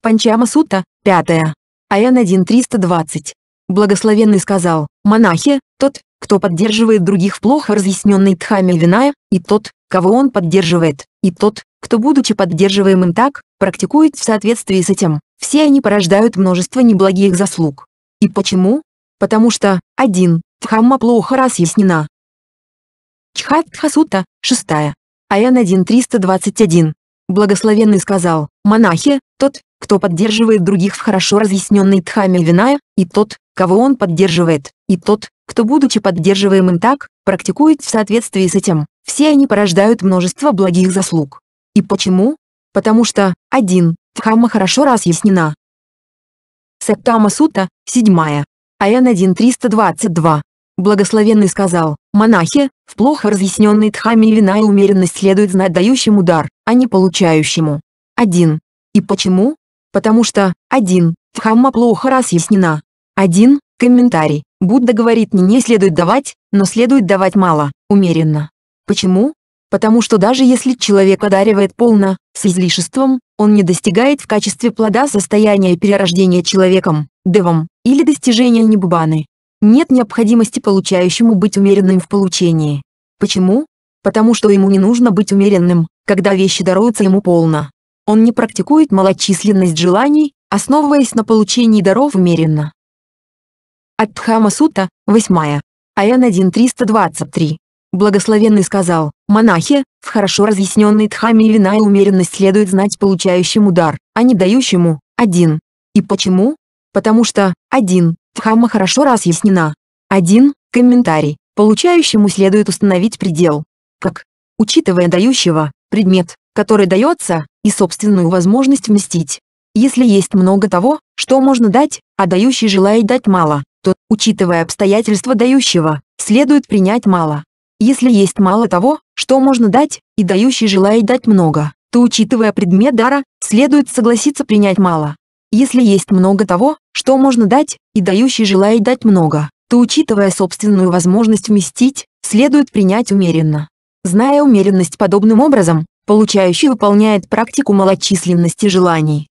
Панчама Сута, 5. Аян 1.320. Благословенный сказал, монахи, тот, кто поддерживает других в плохо разъясненной Дхаме Виная, и тот, кого он поддерживает, и тот, кто, будучи поддерживаемым так, практикует в соответствии с этим, все они порождают множество неблагих заслуг. И почему? Потому что, один Дхамма плохо разъяснена. Чхатхасута, 6. Аян 1.321. Благословенный сказал, монахи, тот, кто поддерживает других в хорошо разъясненной Дхаме Виная, и тот, кого он поддерживает, и тот, кто будучи поддерживаемым так, практикует в соответствии с этим, все они порождают множество благих заслуг. И почему? Потому что, один Дхамма хорошо разъяснена. Септама Сута, 7. Аян 1.322. Благословенный сказал, монахи, в плохо разъясненной дхаме вина и умеренность следует знать дающим удар, а не получающему. 1. И почему? Потому что, 1. Дхамма плохо разъяснена. 1. Комментарий. Будда говорит не не следует давать, но следует давать мало, умеренно. Почему? Потому что даже если человек одаривает полно, с излишеством, он не достигает в качестве плода состояния перерождения человеком, девом, или достижения небубаны нет необходимости получающему быть умеренным в получении. Почему? Потому что ему не нужно быть умеренным, когда вещи даруются ему полно. Он не практикует малочисленность желаний, основываясь на получении даров умеренно. От Сута, 8. Аян 1.323. Благословенный сказал, монахи, в хорошо разъясненной Дхаме вина и умеренность следует знать получающему дар, а не дающему, один. И почему? Потому что, один, Дхамма хорошо разъяснена. 1. Комментарий. Получающему следует установить предел. Как? Учитывая дающего, предмет, который дается, и собственную возможность вместить. Если есть много того, что можно дать, а дающий желает дать мало, то, учитывая обстоятельства дающего, следует принять мало. Если есть мало того, что можно дать, и дающий желает дать много, то, учитывая предмет дара, следует согласиться принять мало. Если есть много того, что можно дать, и дающий желает дать много, то учитывая собственную возможность вместить, следует принять умеренно. Зная умеренность подобным образом, получающий выполняет практику малочисленности желаний.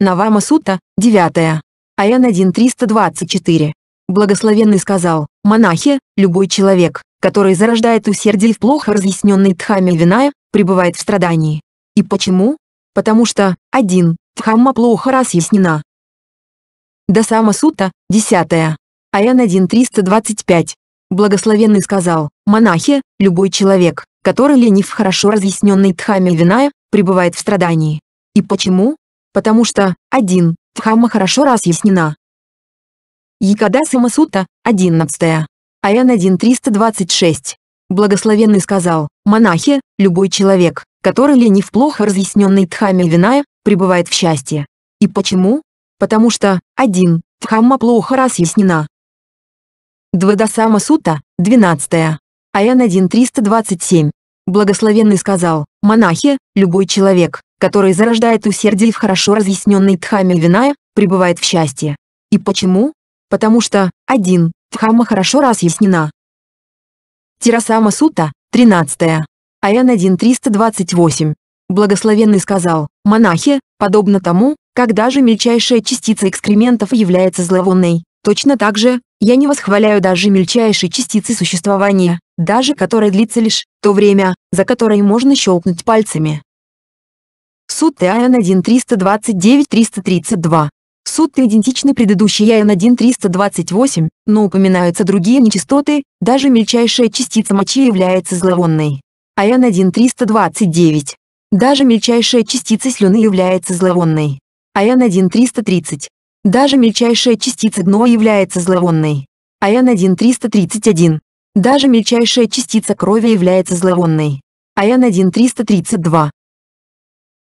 Навама Сута, 9. Аян 1.324. Благословенный сказал, монахи, любой человек, который зарождает усердие в плохо разъясненной Дхамме Виная, пребывает в страдании. И почему? Потому что, 1. Дхамма плохо разъяснена, сама Сута, 10. Аян 1.325. Благословенный сказал, монахи, любой человек, который ленив хорошо разъясненной Дхамме Виная, пребывает в страдании. И почему? Потому что, один Дхамма хорошо разъяснена. Якада Самасута, 11. Аян 1.326. Благословенный сказал, монахи, любой человек, который ленив плохо разъясненной Дхамме Виная, пребывает в счастье. И почему? потому что один Дхамма плохо разъяснена. Двадасама Сута, 12. Аян 1.327. Благословенный сказал, монахи, любой человек, который зарождает усердие в хорошо разъясненной Дхамме Виная, пребывает в счастье. И почему? Потому что один Дхамма хорошо разъяснена. Тирасама Сута, 13. Аян 1.328. Благословенный сказал, монахи, подобно тому, когда же мельчайшая частица экскрементов является зловонной. Точно так же, я не восхваляю даже мельчайшей частицы существования, даже которая длится лишь то время, за которое можно щелкнуть пальцами. Суд ТАН 1-329-332. Сутты идентичны предыдущей АН-1-328, но упоминаются другие нечистоты, даже мельчайшая частица мочи является зловонной. АН-1-329. Даже мельчайшая частица слюны является зловонной. АН-1-330. Даже мельчайшая частица гноя является зловонной. АН-1-331. Даже мельчайшая частица крови является зловонной. АН-1-332.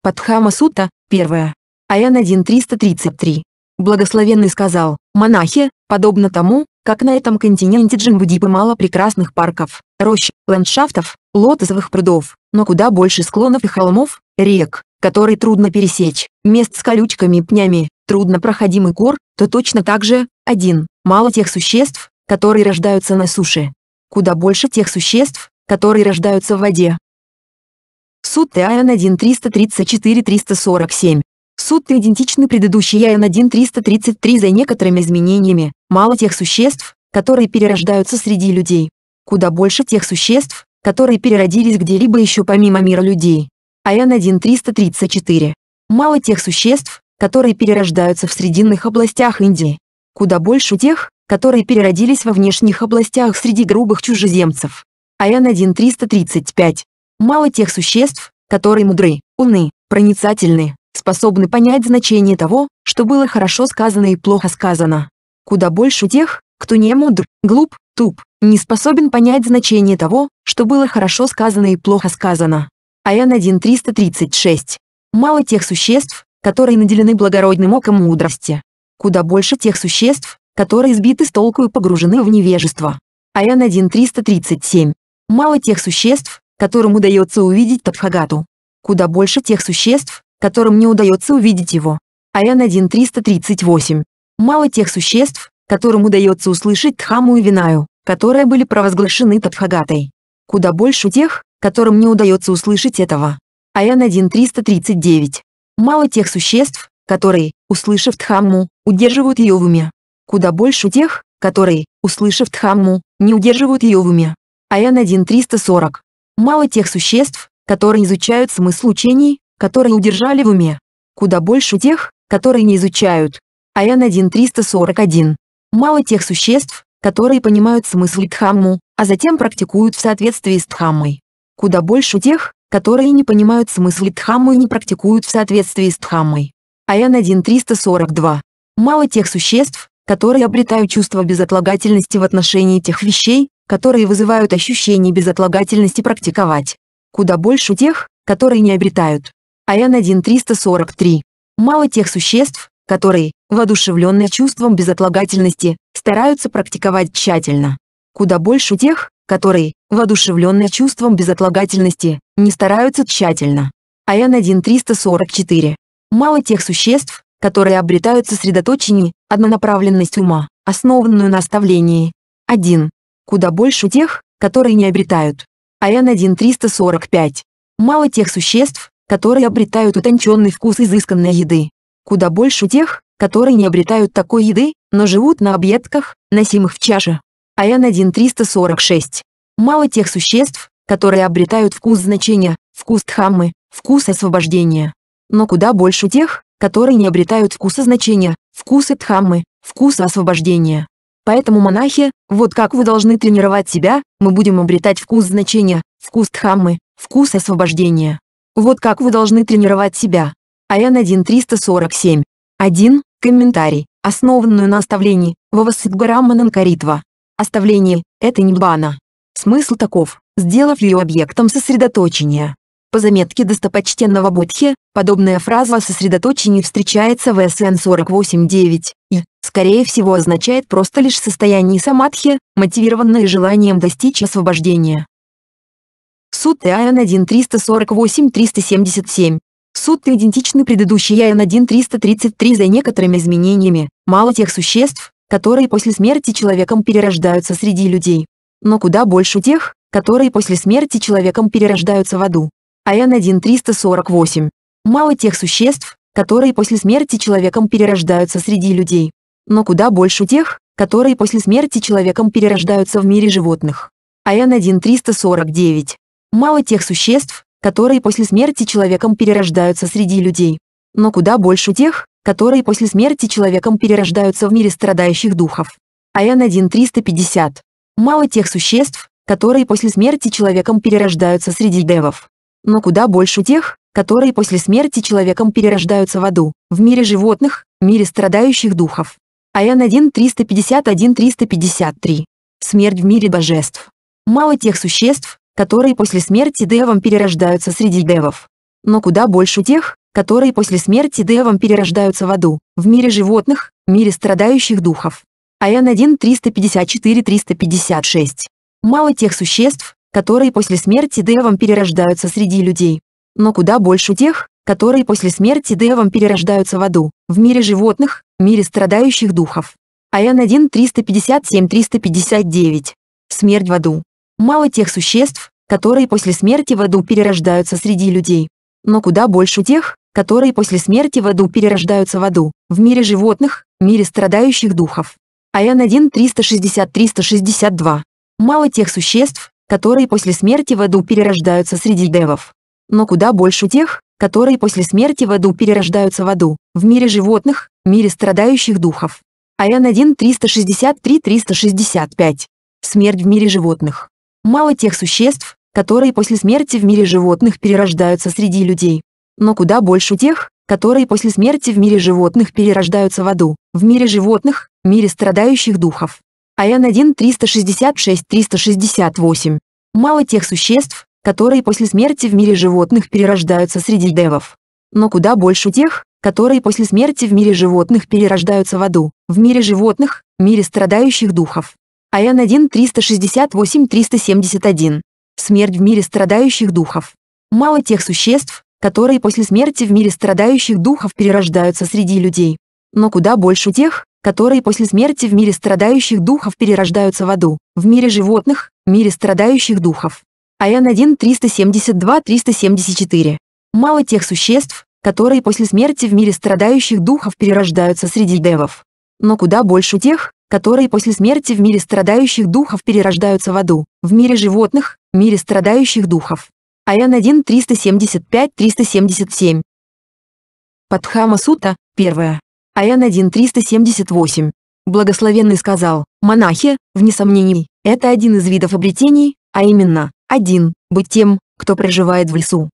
Падхама Сута, 1. АН-1-333. Благословенный сказал, монахи, подобно тому, как на этом континенте Джинбудипы мало прекрасных парков, рощ, ландшафтов, лотосовых прудов, но куда больше склонов и холмов, рек, который трудно пересечь, мест с колючками и пнями, труднопроходимый кор, то точно так же, один, мало тех существ, которые рождаются на суше. Куда больше тех существ, которые рождаются в воде. Суд ТАН 1 334 347 Сутты идентичны предыдущей АН-1-333 за некоторыми изменениями, мало тех существ, которые перерождаются среди людей. Куда больше тех существ, которые переродились где-либо еще помимо мира людей. АН-1334. Мало тех существ, которые перерождаются в срединных областях Индии. Куда больше тех, которые переродились во внешних областях среди грубых чужеземцев. АН-1335. Мало тех существ, которые мудры, умны, проницательны, способны понять значение того, что было хорошо сказано и плохо сказано. Куда больше тех, кто не мудр, глуп, туп, не способен понять значение того, что было хорошо сказано и плохо сказано. АН-1336. Мало тех существ, которые наделены благородным оком мудрости. Куда больше тех существ, которые сбиты с толку и погружены в невежество. АН-1337. Мало тех существ, которым удается увидеть Тадхагату. Куда больше тех существ, которым не удается увидеть его. АН-1338. Мало тех существ, которым удается услышать Дхаму и Винаю, которые были провозглашены Тадхагатой. Куда больше тех, которым не удается услышать этого. АН-1339. Мало тех существ, которые, услышав Тхамму, удерживают ее в уме. Куда больше тех, которые, услышав Тхамму, не удерживают ее в уме. АН-1340. Мало тех существ, которые изучают смысл учений, которые удержали в уме. Куда больше тех, которые не изучают. АН-1341. Мало тех существ, которые понимают смысл Тхамму, а затем практикуют в соответствии с Тхаммой куда больше тех, которые не понимают смысла Дхаммы и не практикуют в соответствии с Дхаммой. АН 1.342. Мало тех существ, которые обретают чувство безотлагательности в отношении тех вещей, которые вызывают ощущение безотлагательности практиковать. Куда больше тех, которые не обретают. АН 1.343. Мало тех существ, которые, воодушевленные чувством безотлагательности, стараются практиковать тщательно. Куда больше тех, которые, воодушевленные чувством безотлагательности, не стараются тщательно. АН 1344. Мало тех существ, которые обретают сосредоточение, однонаправленность ума, основанную на оставлении. 1. Куда больше тех, которые не обретают. АН 1345. Мало тех существ, которые обретают утонченный вкус изысканной еды. Куда больше тех, которые не обретают такой еды, но живут на объедках, носимых в чаше. АН-1346. Мало тех существ, которые обретают вкус значения, вкус дхаммы, вкус освобождения. Но куда больше тех, которые не обретают вкуса значения, вкуса дхаммы, вкуса освобождения. Поэтому, монахи, вот как вы должны тренировать себя, мы будем обретать вкус значения, вкус дхаммы, вкус освобождения. Вот как вы должны тренировать себя. АН-1347. 1. Комментарий, основанную на оставлении Вавасидгарамманан Каритва. Оставлении это не бана. Смысл таков, сделав ее объектом сосредоточения. По заметке достопочтенного Будхи подобная фраза о сосредоточении встречается в СН 48.9 и, скорее всего, означает просто лишь состояние самадхи, мотивированное желанием достичь освобождения. Суд ИАН 1.348-377 Сутты идентичны предыдущей ИАН 1.333 за некоторыми изменениями, мало тех существ, которые после смерти человеком перерождаются среди людей. Но куда больше тех, которые после смерти человеком перерождаются в аду. АН 1.348. Мало тех существ, которые после смерти человеком перерождаются среди людей. Но куда больше тех, которые после смерти человеком перерождаются в мире животных. АН 1.349. Мало тех существ, которые после смерти человеком перерождаются среди людей. Но куда больше тех, которые после смерти человеком перерождаются в мире страдающих духов. АН 350. Мало тех существ, которые после смерти человеком перерождаются среди девов. Но куда больше тех, которые после смерти человеком перерождаются в аду, в мире животных, мире страдающих духов. АН 351 353 Смерть в мире божеств. Мало тех существ, которые после смерти девам перерождаются среди девов. Но куда больше тех, которые после смерти девам перерождаются в аду, в мире животных, мире страдающих духов. АН 1 354-356. Мало тех существ, которые после смерти девам перерождаются среди людей. Но куда больше тех, которые после смерти девам перерождаются в аду, в мире животных, мире страдающих духов. АН 1 357-359. Смерть в аду. Мало тех существ, которые после смерти в аду перерождаются среди людей. Но куда больше тех, которые после смерти в аду перерождаются в аду, в мире животных, мире страдающих духов. Аян 1 360-362. Мало тех существ, которые после смерти в аду перерождаются среди девов. Но куда больше тех, которые после смерти в аду перерождаются в аду, в мире животных, мире страдающих духов. Аян 1 363-365. Смерть в мире животных. Мало тех существ, которые после смерти в мире животных перерождаются среди людей но куда больше тех, которые после смерти в мире животных перерождаются в аду, в мире животных, мире страдающих духов. АН 1 366-368. Мало тех существ, которые после смерти в мире животных перерождаются среди девов. Но куда больше тех, которые после смерти в мире животных перерождаются в аду, в мире животных, мире страдающих духов. АН 1 368-371. Смерть в мире страдающих духов. Мало тех существ, которые после смерти в мире страдающих духов перерождаются среди людей. Но куда больше тех, которые после смерти в мире страдающих духов перерождаются в аду, в мире животных, в мире страдающих духов. Аян 1 372-374. Мало тех существ, которые после смерти в мире страдающих духов перерождаются среди девов. Но куда больше тех, которые после смерти в мире страдающих духов перерождаются в аду, в мире животных, в мире страдающих духов. АЯН 1 375-377. Падхама Сута, 1. АЯН 1 378. Благословенный сказал, монахи, вне сомнений, это один из видов обретений, а именно, один, быть тем, кто проживает в лесу.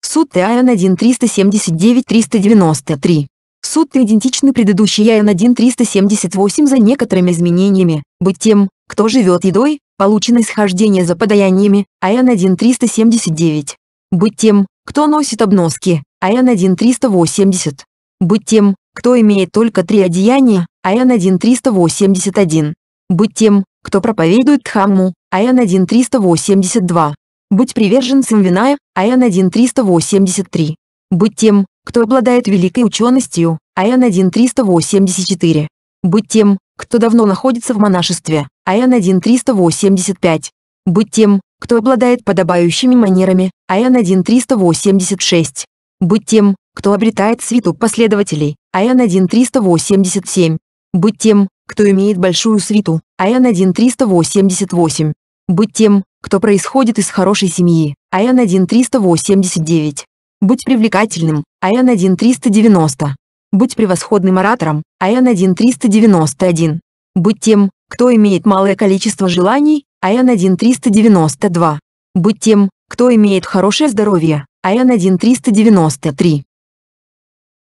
Сутты АЯН 1 379-393. Сутты идентичны предыдущей АЯН 1 378 за некоторыми изменениями, быть тем, кто живет едой, полученной схождение за подаяниями, АН-1379. Быть тем, кто носит обноски, АН-1380. Быть тем, кто имеет только три одеяния, АН-1381. Быть тем, кто проповедует Дхамму, АН-1382. Быть приверженцем Виная, АН-1383. Быть тем, кто обладает великой ученостью, АН-1384. Быть тем, кто давно находится в монашестве, АН 1385. Быть тем, кто обладает подобающими манерами, АН 1386. Быть тем, кто обретает свиту последователей, АН 1387. Быть тем, кто имеет большую свиту, АН 1388. Быть тем, кто происходит из хорошей семьи, АН 1389. Быть привлекательным, АН 1390 быть превосходным оратором, АН-1391. Быть тем, кто имеет малое количество желаний, АН-1392. Быть тем, кто имеет хорошее здоровье, АН-1393.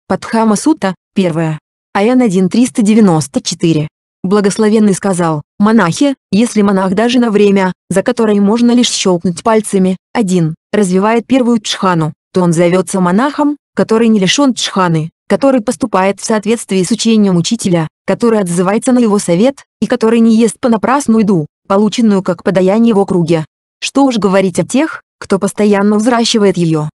Падхама Сута, 1. АН-1394. Благословенный сказал, монахи, если монах даже на время, за которое можно лишь щелкнуть пальцами, один, развивает первую джхану, то он зовется монахом, который не лишен джханы который поступает в соответствии с учением учителя, который отзывается на его совет, и который не ест понапрасну еду, полученную как подаяние в округе. Что уж говорить о тех, кто постоянно взращивает ее.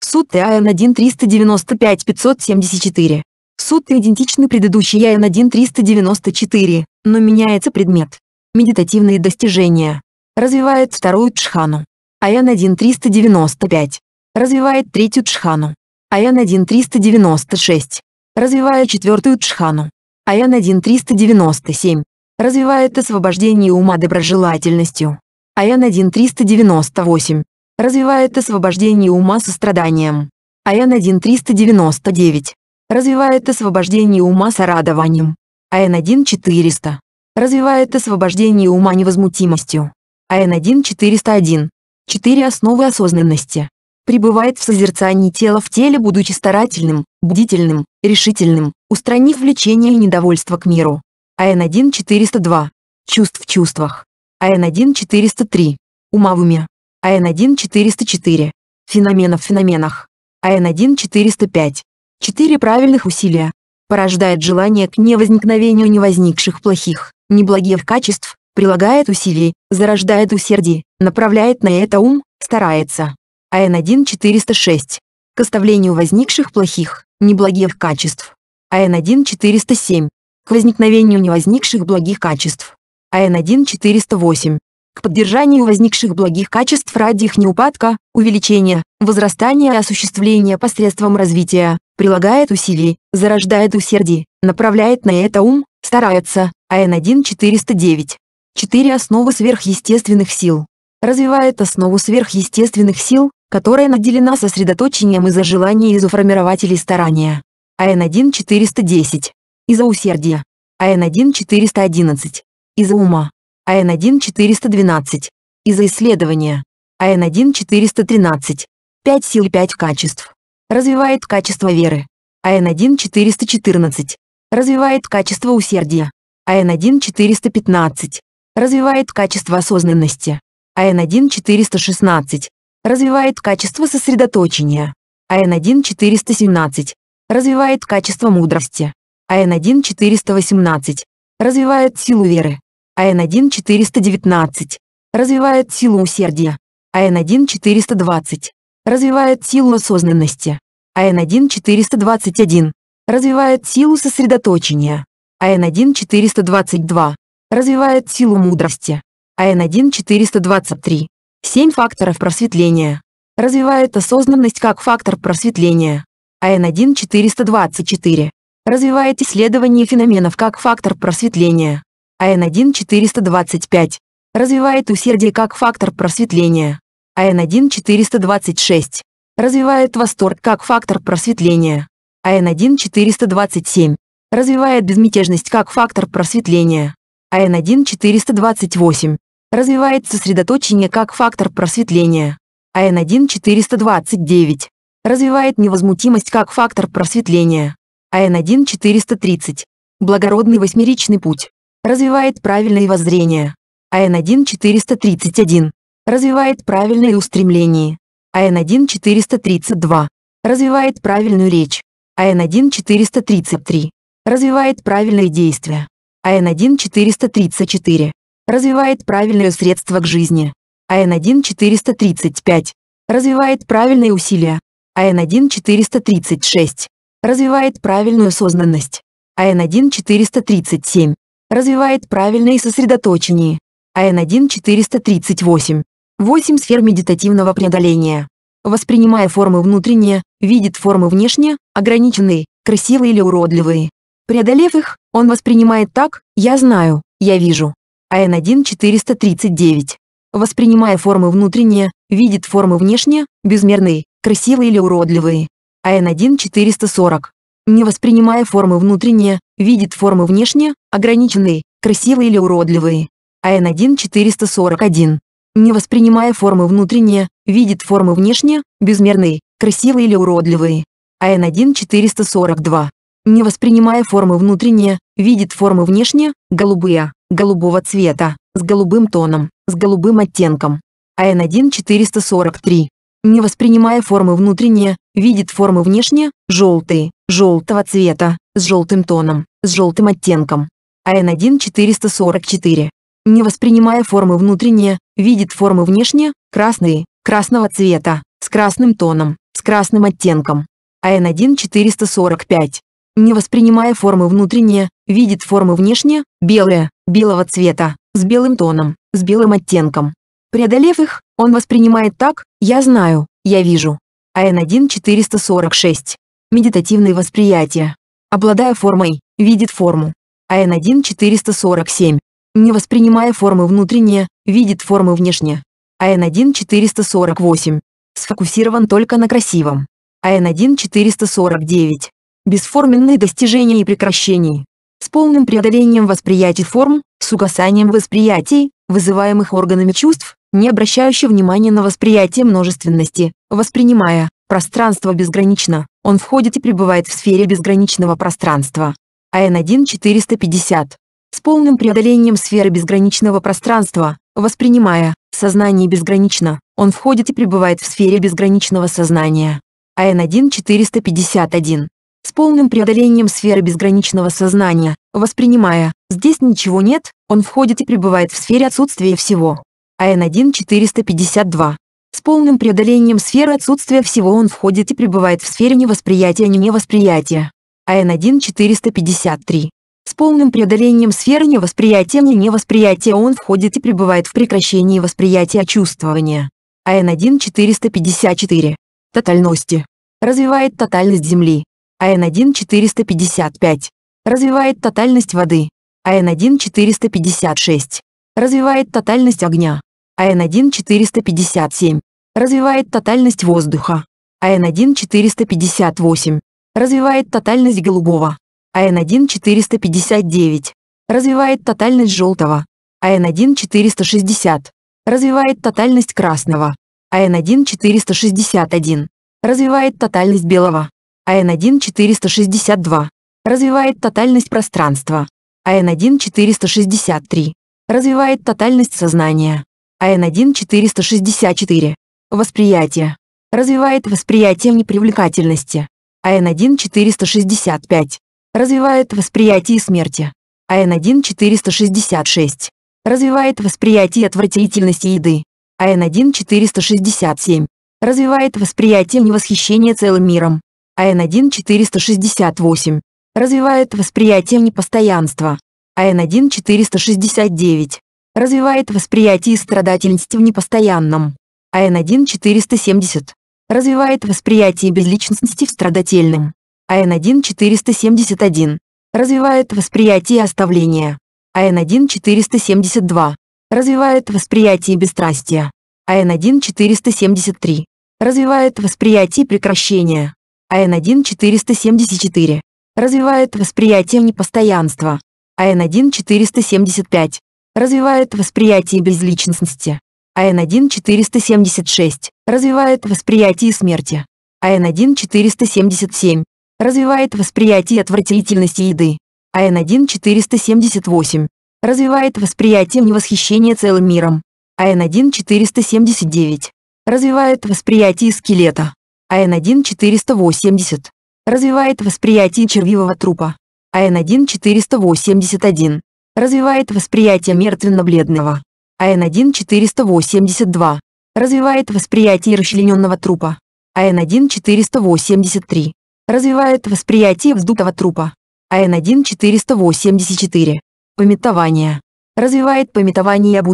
Суд ИАН 1-395-574. Суд идентичны предыдущей Ян 1-394, но меняется предмет. Медитативные достижения. Развивает вторую джхану. АН 1-395. Развивает третью джхану. АН-1396. Развивая четвертую джхану. АН-1397. Развивает освобождение ума доброжелательностью. АН-1398. Развивает освобождение ума состраданием. АН-1399. Развивает освобождение ума сорадованием. АН-1400. Развивает освобождение ума невозмутимостью. АН-1401. Четыре основы осознанности пребывает в созерцании тела в теле, будучи старательным, бдительным, решительным, устранив влечение и недовольство к миру. АН-1 402. Чувств в чувствах. АН-1 403. Ума в уме. АН-1 404. Феномена в феноменах. АН-1 405. Четыре правильных усилия. Порождает желание к невозникновению невозникших плохих, неблагих качеств, прилагает усилий, зарождает усердие, направляет на это ум, старается. АН-1-406 к оставлению возникших плохих, неблагих качеств. АН-1-407 к возникновению невозникших благих качеств. АН-1-408 к поддержанию возникших благих качеств ради их неупадка, увеличения, возрастания и осуществления посредством развития, прилагает усилий, зарождает усердие, направляет на это ум, старается, АН-1-409. Четыре основы сверхъестественных сил. Развивает основу сверхъестественных сил, которая наделена сосредоточением из-за желания из-за формирователей старания. АН-1410. Из-за усердия. АН-1411. Из-за ума. АН-1412. Из-за исследования. АН-1413. 5 сил и 5 качеств. Развивает качество веры. АН-1414. Развивает качество усердия. АН-1415. Развивает качество осознанности. АН-1416. Развивает качество сосредоточения. АН-1-417. Развивает качество мудрости. АН-1-418. Развивает силу веры. АН-1-419. Развивает силу усердия. АН-1-420. Развивает силу осознанности. АН-1-421. Развивает силу сосредоточения. АН-1-422. Развивает силу мудрости. АН-1-423. Семь факторов просветления. Развивает осознанность как фактор просветления. АН-1 424. Развивает исследование феноменов как фактор просветления. АН-1 425. Развивает усердие как фактор просветления. АН-1 426. Развивает восторг как фактор просветления. АН-1 427. Развивает безмятежность как фактор просветления. АН-1 428 развивает сосредоточение как фактор просветления. АН-1-429 развивает невозмутимость как фактор просветления. АН-1-430 благородный восьмеричный путь развивает правильное воззрение. АН-1-431 развивает правильные устремления. АН-1-432 развивает правильную речь. АН-1-433 развивает правильные действия. АН-1-434 Развивает правильные средства к жизни. АН-1-435. Развивает правильные усилия. АН-1-436. Развивает правильную сознанность. АН-1-437. Развивает правильное сосредоточение. АН-1-438. 8 сфер медитативного преодоления. Воспринимая формы внутренние, видит формы внешне, ограниченные, красивые или уродливые. Преодолев их, он воспринимает так «я знаю», «я вижу», АН-1-439. Воспринимая формы внутренние, видит формы внешне, безмерные, красивые или уродливые. АН-1-440. Не воспринимая формы внутренние, видит формы внешне, ограниченные, красивые или уродливые. АН-1-441. Не воспринимая формы внутренние, видит формы внешне, безмерные, красивые или уродливые. АН-1-442 не воспринимая формы внутренне, видит формы внешние голубые, голубого цвета, с голубым тоном, с голубым оттенком. ан 1443. Не воспринимая формы внутренне, видит формы внешние желтые, желтого цвета, с желтым тоном, с желтым оттенком. ан 1444. Не воспринимая формы внутренне, видит формы внешние красные, красного цвета, с красным тоном, с красным оттенком. ан 1445 не воспринимая формы внутренне, видит формы внешне, белые, белого цвета, с белым тоном, с белым оттенком. Преодолев их, он воспринимает так «я знаю, я вижу». 1446. А Медитативное восприятие. Обладая формой, видит форму. ан 1447. Не воспринимая формы внутренне, видит формы внешне. ан 1448. Сфокусирован только на красивом. ан 1449 бесформенные достижения и прекращений. С полным преодолением восприятий форм, с угасанием восприятий, вызываемых органами чувств, не обращающий внимания на восприятие множественности, воспринимая пространство безгранично, он входит и пребывает в сфере безграничного пространства. АН-1 450. С полным преодолением сферы безграничного пространства, воспринимая сознание безгранично, он входит и пребывает в сфере безграничного сознания. АН-1 451 с полным преодолением сферы безграничного сознания, воспринимая «здесь ничего нет», он входит и пребывает в сфере отсутствия всего. АН-1 452. С полным преодолением сферы отсутствия всего он входит и пребывает в сфере невосприятия не невосприятия. АН-1 453. С полным преодолением сферы невосприятия не невосприятия он входит и пребывает в прекращении восприятия чувствования. АН-1 454. Тотальности. Развивает тотальность Земли. АН-1-455. Развивает тотальность воды. АН-1-456. Развивает тотальность огня. АН-1-457. Развивает тотальность воздуха. АН-1-458. Развивает тотальность голубого. АН-1-459. Развивает тотальность желтого. АН-1-460. Развивает тотальность красного. АН-1-461. Развивает тотальность белого. АН-1-462. Развивает тотальность пространства. АН-1-463. Развивает тотальность сознания. АН-1-464. Восприятие. Развивает восприятие непривлекательности. АН-1-465. Развивает восприятие смерти. АН-1-466. Развивает восприятие отвратительности еды. АН-1-467. Развивает восприятие невосхищения целым миром. АН-1-468. А развивает восприятие непостоянства. А АН-1-469. Развивает восприятие страдательности в непостоянном. АН-1-470. Развивает восприятие безличностности в страдательном. АН-1-471. Развивает восприятие оставления. АН-1-472. Развивает восприятие бесстрастия. АН-1-473. Развивает восприятие прекращения. АН-1-474. Развивает восприятие непостоянства. АН-1-475. Развивает восприятие безличностности. АН-1-476. Развивает восприятие смерти. АН-1-477. Развивает восприятие отвратительности еды. АН-1-478. Развивает восприятие невосхищения целым миром. АН-1-479. Развивает восприятие скелета. АН-1-480. Развивает восприятие червивого трупа. АН-1-481. Развивает восприятие мертвенно-бледного. АН-1-482. Развивает восприятие расчлененного трупа. АН-1-483. Развивает восприятие вздутого трупа. АН-1-484. Пометование. Развивает пометование о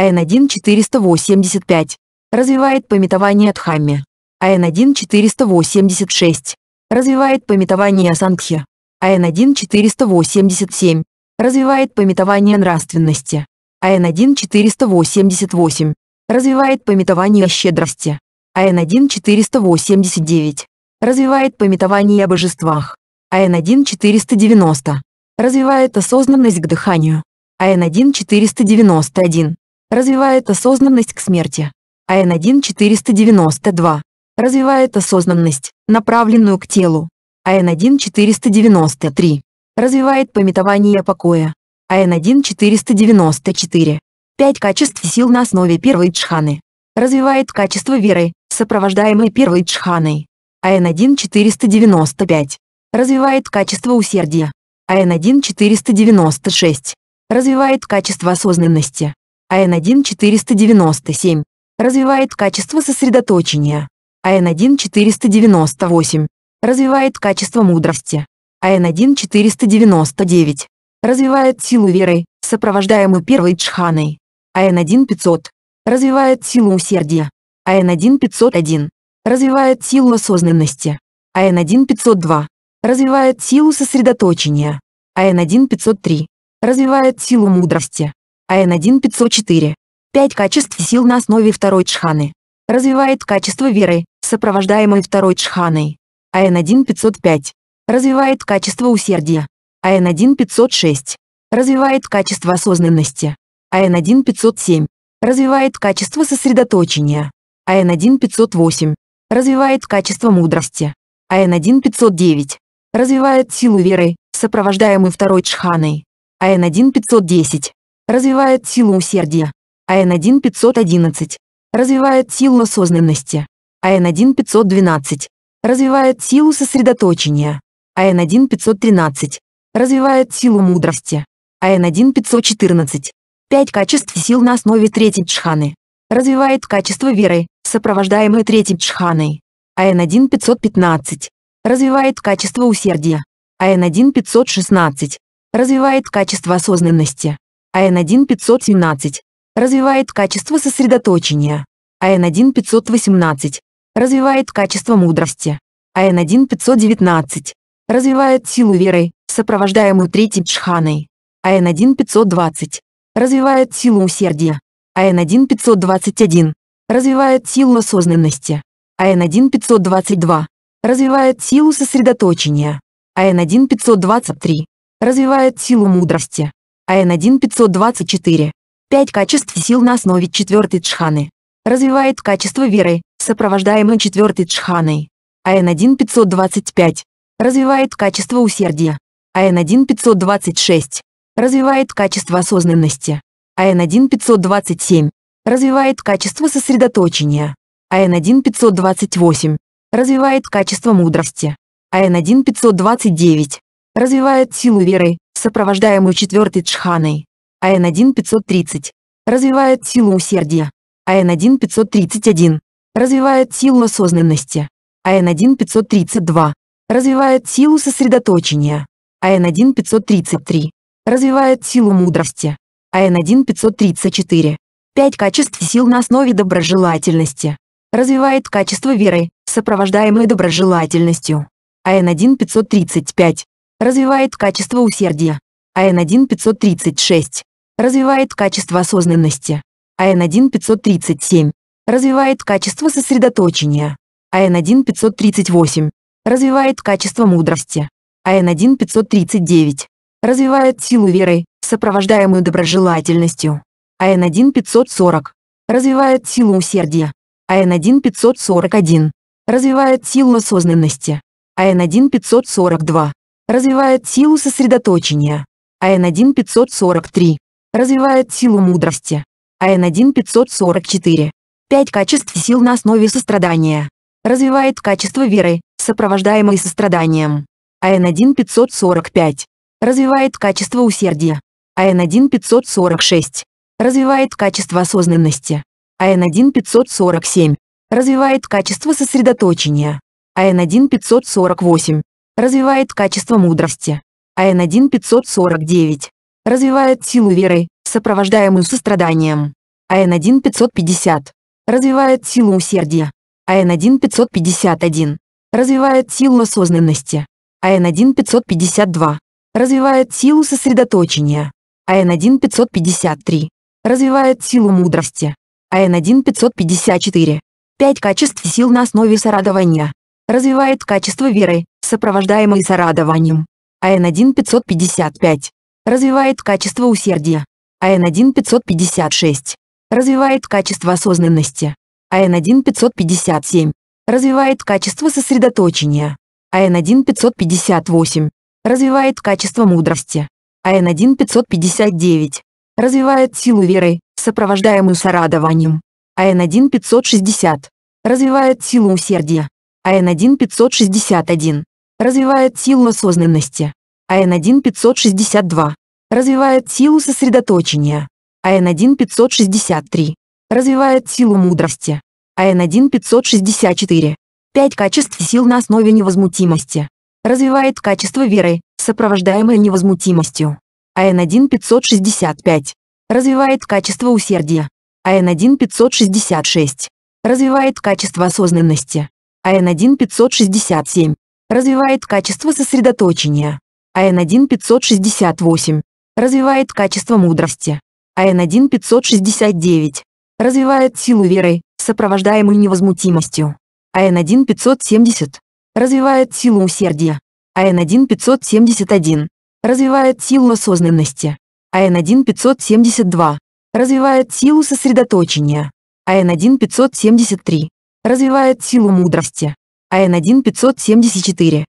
АН-1-485. Развивает пометование о Дхамме. АН-1-486. Развивает пометование Сангхи. АН-1-487. Развивает пометование нравственности. АН-1-488. Развивает пометование щедрости. АН-1-489. Развивает пометование о божествах. АН-1-490. Развивает осознанность к дыханию. АН-1-491. Развивает осознанность к смерти. АН-1-492. Развивает осознанность, направленную к телу. АН-1493. Развивает пометование покоя. АН-1494. Пять качеств сил на основе первой джханы. Развивает качество веры, сопровождаемое первой джханой. АН-1495. Развивает качество усердия. АН-1496. Развивает качество осознанности. АН-1497. Развивает качество сосредоточения. АН-1498. Развивает качество мудрости. АН-1499. Развивает силу веры, сопровождаемую первой джханой. АН-1500. Развивает силу усердия. АН-1501. Развивает силу осознанности. АН-1502. Развивает силу сосредоточения. АН-1503. Развивает силу мудрости. АН-1504. пять качеств сил на основе второй джханы. Развивает качество веры, сопровождаемой второй джханой. АН-1505. Развивает качество усердия. АН-1506. Развивает качество осознанности. АН-1507. Развивает качество сосредоточения. АН-1508. Развивает качество мудрости. АН-1509. Развивает силу веры, сопровождаемую второй джханой. АН-1510. Развивает силу усердия. АН-1511. Развивает силу осознанности. АН-1512. Развивает силу сосредоточения. АН-1513. Развивает силу мудрости. АН-1514. Пять качеств сил на основе третьей джханы. Развивает качество веры, сопровождаемое третьей джханой. АН-1515. Развивает качество усердия. АН-1516. Развивает качество осознанности. АН-1517. Развивает качество сосредоточения. АН-1-518. Развивает качество мудрости. АН-1-519. Развивает силу веры, сопровождаемую третьей джханой. АН-1-520. Развивает силу усердия. АН-1-521. Развивает силу осознанности. АН-1-522. Развивает силу сосредоточения. АН-1-523. Развивает силу мудрости. АН-1-524. Пять качеств сил на основе четвертой джханы. Развивает качество веры, сопровождаемое четвертой джханой. ан 1525. Развивает качество усердия. ан 1526. Развивает качество осознанности. ан 1527. Развивает качество сосредоточения. ан 1528. Развивает качество мудрости. ан 1529. Развивает силу веры, сопровождаемую четвертой джханой. АН-1-530. Развивает силу усердия. АН-1-531. Развивает силу осознанности. АН-1-532. Развивает силу сосредоточения. АН-1-533. Развивает силу мудрости. АН-1-534. пять качеств сил на основе доброжелательности. Развивает качество веры, сопровождаемое доброжелательностью. АН-1-535. Развивает качество усердия. АН-1-536. Развивает качество осознанности. АН-1-537. Развивает качество сосредоточения. АН-1-538. Развивает качество мудрости. АН-1-539. Развивает силу веры, сопровождаемую доброжелательностью. АН-1-540. Развивает силу усердия. АН-1-541. Развивает силу осознанности. АН-1-542. Развивает силу сосредоточения. АН-1-543 развивает силу мудрости. АН-1 544. Пять качеств сил на основе сострадания. Развивает качество веры, сопровождаемой состраданием. АН-1 545. Развивает качество усердия. АН-1 546. Развивает качество осознанности. АН-1 547. Развивает качество сосредоточения. АН-1 548. Развивает качество мудрости. АН-1 549. Развивает силу веры, сопровождаемую состраданием. АН-1 550. Развивает силу усердия. АН-1 551. Развивает силу осознанности. АН-1 552. Развивает силу сосредоточения. АН-1 553. Развивает силу мудрости. АН-1 554. Пять качеств сил на основе сорадования. Развивает качество веры, сопровождаемое сорадованием. АН-1 555. Развивает качество усердия. АН-1556. Развивает качество осознанности. АН-1557. Развивает качество сосредоточения. АН-1558. Развивает качество мудрости. АН-1559. Развивает силу веры, сопровождаемую сорадованием. АН-1560. Развивает силу усердия. АН-1561. Развивает силу осознанности. АН-1562. Развивает силу сосредоточения. АН-1563. Развивает силу мудрости. АН-1564. Пять качеств сил на основе невозмутимости. Развивает качество веры, сопровождаемое невозмутимостью. АН-1565. Развивает качество усердия. АН-1566. Развивает качество осознанности. АН-1567. Развивает качество сосредоточения. АН-1568. Развивает качество мудрости. АН-1569. Развивает силу веры, сопровождаемую невозмутимостью. АН-1570. Развивает силу усердия. АН-1571. Развивает силу осознанности. АН-1572. Развивает силу сосредоточения. АН-1573. Развивает силу мудрости. АН-1574.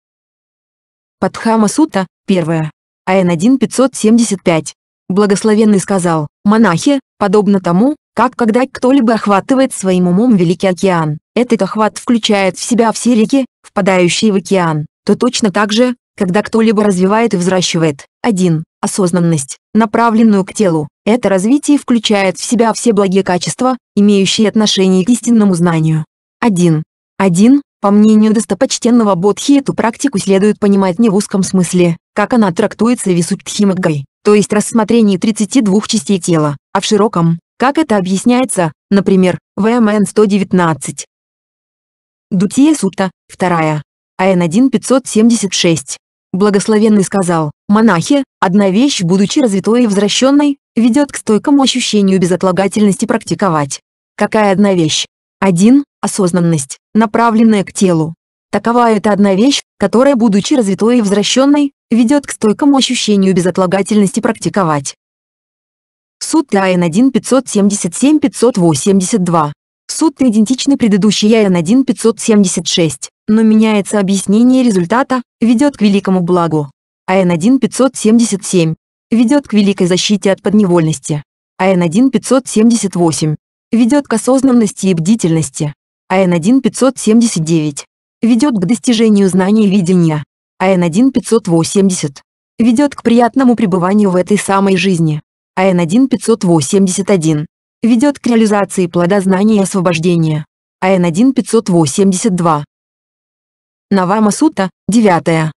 Падхама Сута Первое. АН 1-575. Благословенный сказал, монахи, подобно тому, как когда кто-либо охватывает своим умом Великий океан, этот охват включает в себя все реки, впадающие в океан, то точно так же, когда кто-либо развивает и взращивает. один Осознанность, направленную к телу. Это развитие включает в себя все благие качества, имеющие отношение к истинному знанию. 1. 1. По мнению достопочтенного Бодхи эту практику следует понимать не в узком смысле, как она трактуется Висудхимаггой, то есть рассмотрение 32 частей тела, а в широком, как это объясняется, например, ВМН 119. Дутия Сута, 2. АН 1576. Благословенный сказал, монахи, одна вещь, будучи развитой и возвращенной, ведет к стойкому ощущению безотлагательности практиковать. Какая одна вещь? 1. Осознанность, направленная к телу. Такова это одна вещь, которая, будучи развитой и возвращенной, ведет к стойкому ощущению безотлагательности практиковать. Суд АН 1 577 582. Суд идентичны предыдущей АН 1 576, но меняется объяснение результата, ведет к великому благу. АН 1 577. Ведет к великой защите от подневольности. АН 1 578 ведет к осознанности и бдительности. ан 1579. ведет к достижению знаний видения. ан 1580. ведет к приятному пребыванию в этой самой жизни. ан 1581. ведет к реализации плода знаний и освобождения. ан 1582. 582 Навама Сута, 9. ан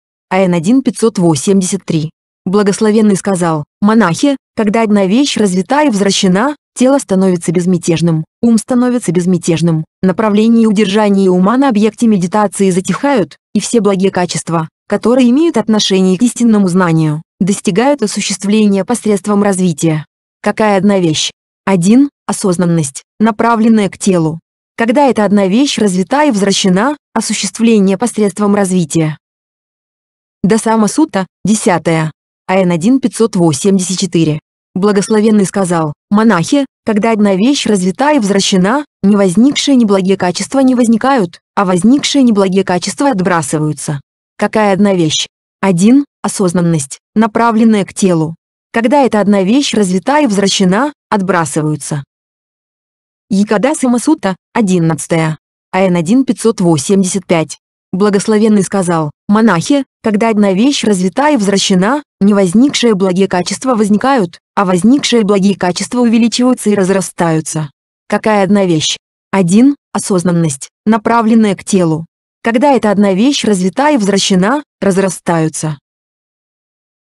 1583. Благословенный сказал, монахи, когда одна вещь развита и возвращена, Тело становится безмятежным, ум становится безмятежным, направление и удержание ума на объекте медитации затихают, и все благие качества, которые имеют отношение к истинному знанию, достигают осуществления посредством развития. Какая одна вещь? Один Осознанность, направленная к телу. Когда эта одна вещь развита и возвращена, осуществление посредством развития. Досама Сута, 10. АН 1584. Благословенный сказал, «Монахи, когда одна вещь развита и возвращена, не возникшие неблагие качества не возникают, а возникшие неблагие качества отбрасываются». Какая одна вещь? Один Осознанность, направленная к телу. Когда эта одна вещь развита и возвращена, отбрасываются. Якада Самасута, 11. АН 1585. Благословенный сказал, «Монахи, когда одна вещь развита и возвращена, невозникшие благие качества возникают, а возникшие благие качества увеличиваются и разрастаются. Какая одна вещь? Один Осознанность, направленная к телу. Когда эта одна вещь развита и возвращена, разрастаются.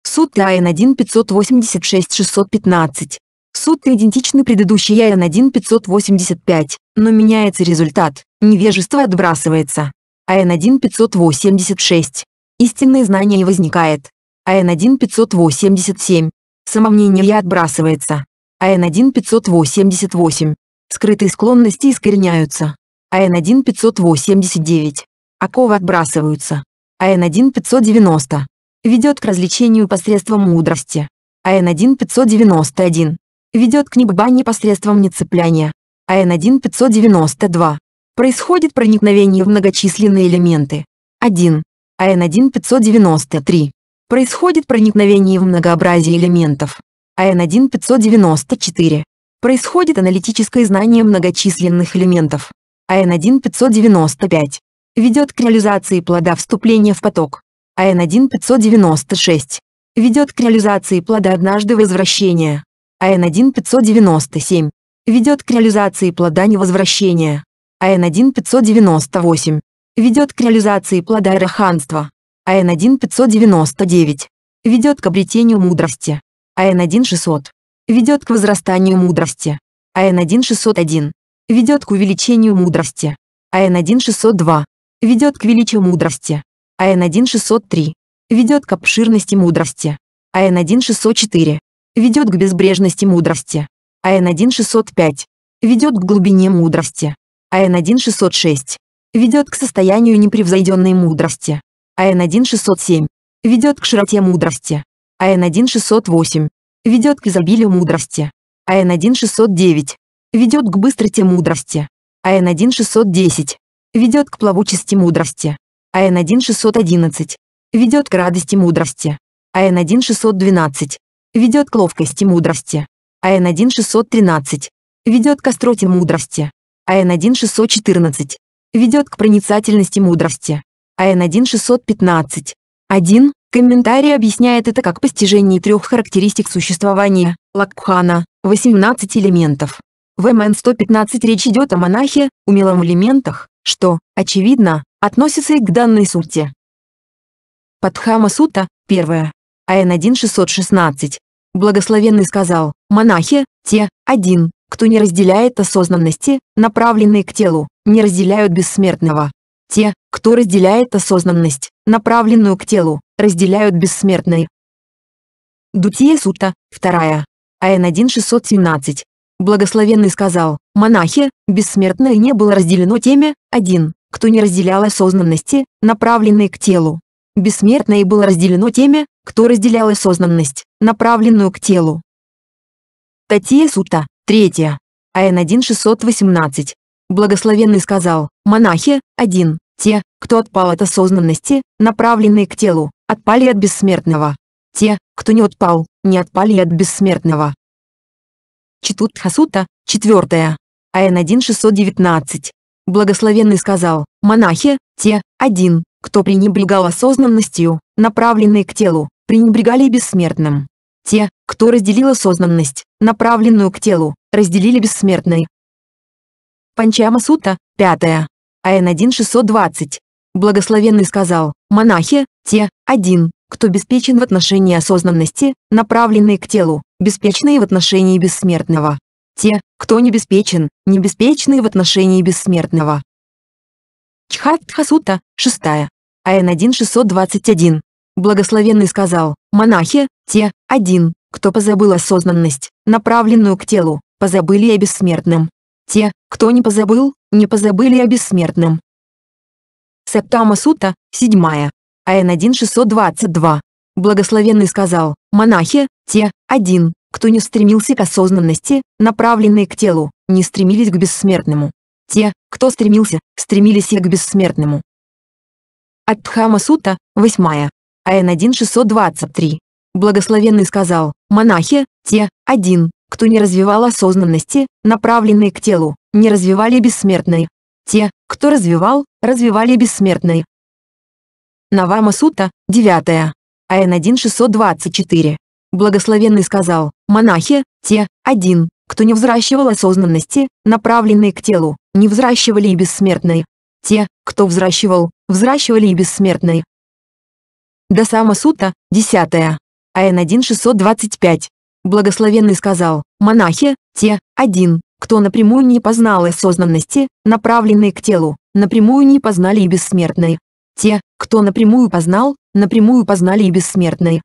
Суд ТАН 1 586 615. Суд идентичны предыдущей АН 1 585, но меняется результат, невежество отбрасывается. АН 1 586. Истинное знание и возникает. АН 1 587. Самомнение я отбрасывается. АН-1 588. Скрытые склонности искореняются. АН-1 589. Оковы отбрасываются. АН-1 590. Ведет к развлечению посредством мудрости. АН-1 591. Ведет к небыбанию посредством нецепляния. АН-1 592. Происходит проникновение в многочисленные элементы. 1. АН-1 593 происходит проникновение в многообразие элементов. АН-1594. Происходит аналитическое знание многочисленных элементов. АН-1595. Ведет к реализации плода вступления в поток. АН-1596. Ведет к реализации плода однажды возвращения. АН-1597. Ведет к реализации плода невозвращения. АН-1598. Ведет к реализации плода ироханства ан 599 ведет к обретению мудрости. ан 600 ведет к возрастанию мудрости. ан 601 ведет к увеличению мудрости. ан 602 ведет к величию мудрости. ан 603 ведет к обширности мудрости. ан 604 ведет к безбрежности мудрости. ан 605 ведет к глубине мудрости. ан 606 ведет к состоянию непревзойденной мудрости. АН-1607 ведет к широте мудрости. АН-1608 ведет к изобилию мудрости. АН-1609 ведет к быстроте мудрости. АН-1610 ведет к плавучести мудрости. АН-1611 ведет к радости мудрости. АН-1612 ведет к ловкости мудрости. АН-1613 ведет к остроте мудрости. АН-1614 ведет к проницательности мудрости. АН-1615. 1. Комментарий объясняет это как постижение трех характеристик существования Лакхана, 18 элементов. В МН-115 речь идет о монахе, умелом в элементах, что, очевидно, относится и к данной сути. Падхама Сута, 1. АН-1616. Благословенный сказал, монахи, те, один, кто не разделяет осознанности, направленные к телу, не разделяют бессмертного. Те, кто разделяет осознанность, направленную к телу, разделяют бессмертные. Дутия Сута, 2. АН 1617. Благословенный сказал, монахи, бессмертное не было разделено теми, один, кто не разделял осознанности, направленной к телу. Бессмертное было разделено теми, кто разделял осознанность, направленную к телу. Татия Сута, 3. АН 1618. Благословенный сказал, монахи, один, те, кто отпал от осознанности, направленные к телу, отпали от бессмертного. Те, кто не отпал, не отпали от бессмертного. Читутха Сута, 4. АН 1619. Благословенный сказал, монахи, те, один, кто пренебрегал осознанностью, направленные к телу, пренебрегали бессмертным. Те, кто разделил осознанность, направленную к телу, разделили бессмертной. Панчама Сута, 5. АН-1620. Благословенный сказал, монахи, те, один, кто обеспечен в отношении осознанности, направленные к телу, беспечные в отношении бессмертного. Те, кто не беспечен, небеспечные в отношении бессмертного. Чхатхасута, 6. АН-1621. Благословенный сказал, монахи, те, один, кто позабыл осознанность, направленную к телу, позабыли о бессмертном. Те, кто не позабыл, не позабыли о бессмертном. Септама Сута, 7. АН 1622. Благословенный сказал, монахи, те, один, кто не стремился к осознанности, направленные к телу, не стремились к бессмертному. Те, кто стремился, стремились и к бессмертному. От Дхама Сута, 8. АН 1623. Благословенный сказал, монахи, те, один, кто не развивал осознанности, направленной к телу, не развивали бессмертные. Те, кто развивал, развивали бессмертные. Навама Сута, 9. АН 1624. Благословенный сказал, монахи, те, один, кто не взращивал осознанности, направленные к телу, не взращивали и бессмертные. Те, кто взращивал, взращивали и бессмертные. Досама Сута, 10. АН 1625. Благословенный сказал, монахи, те, один, кто напрямую не познал осознанности, направленной к телу, напрямую не познали и бессмертной. Те, кто напрямую познал, напрямую познали и бессмертной.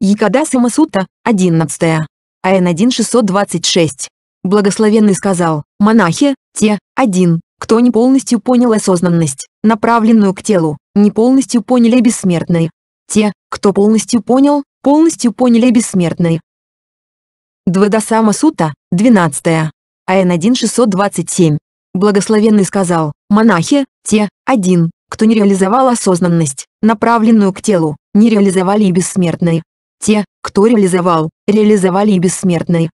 Якада Самасута, 11. АН 1626. Благословенный сказал, монахи, те, один, кто не полностью понял осознанность, направленную к телу, не полностью поняли бессмертной. Те, кто полностью понял, полностью поняли бессмертные. Двадасама Сута, 12. АН 1627. Благословенный сказал, монахи, те, один, кто не реализовал осознанность, направленную к телу, не реализовали и бессмертные. Те, кто реализовал, реализовали и бессмертные.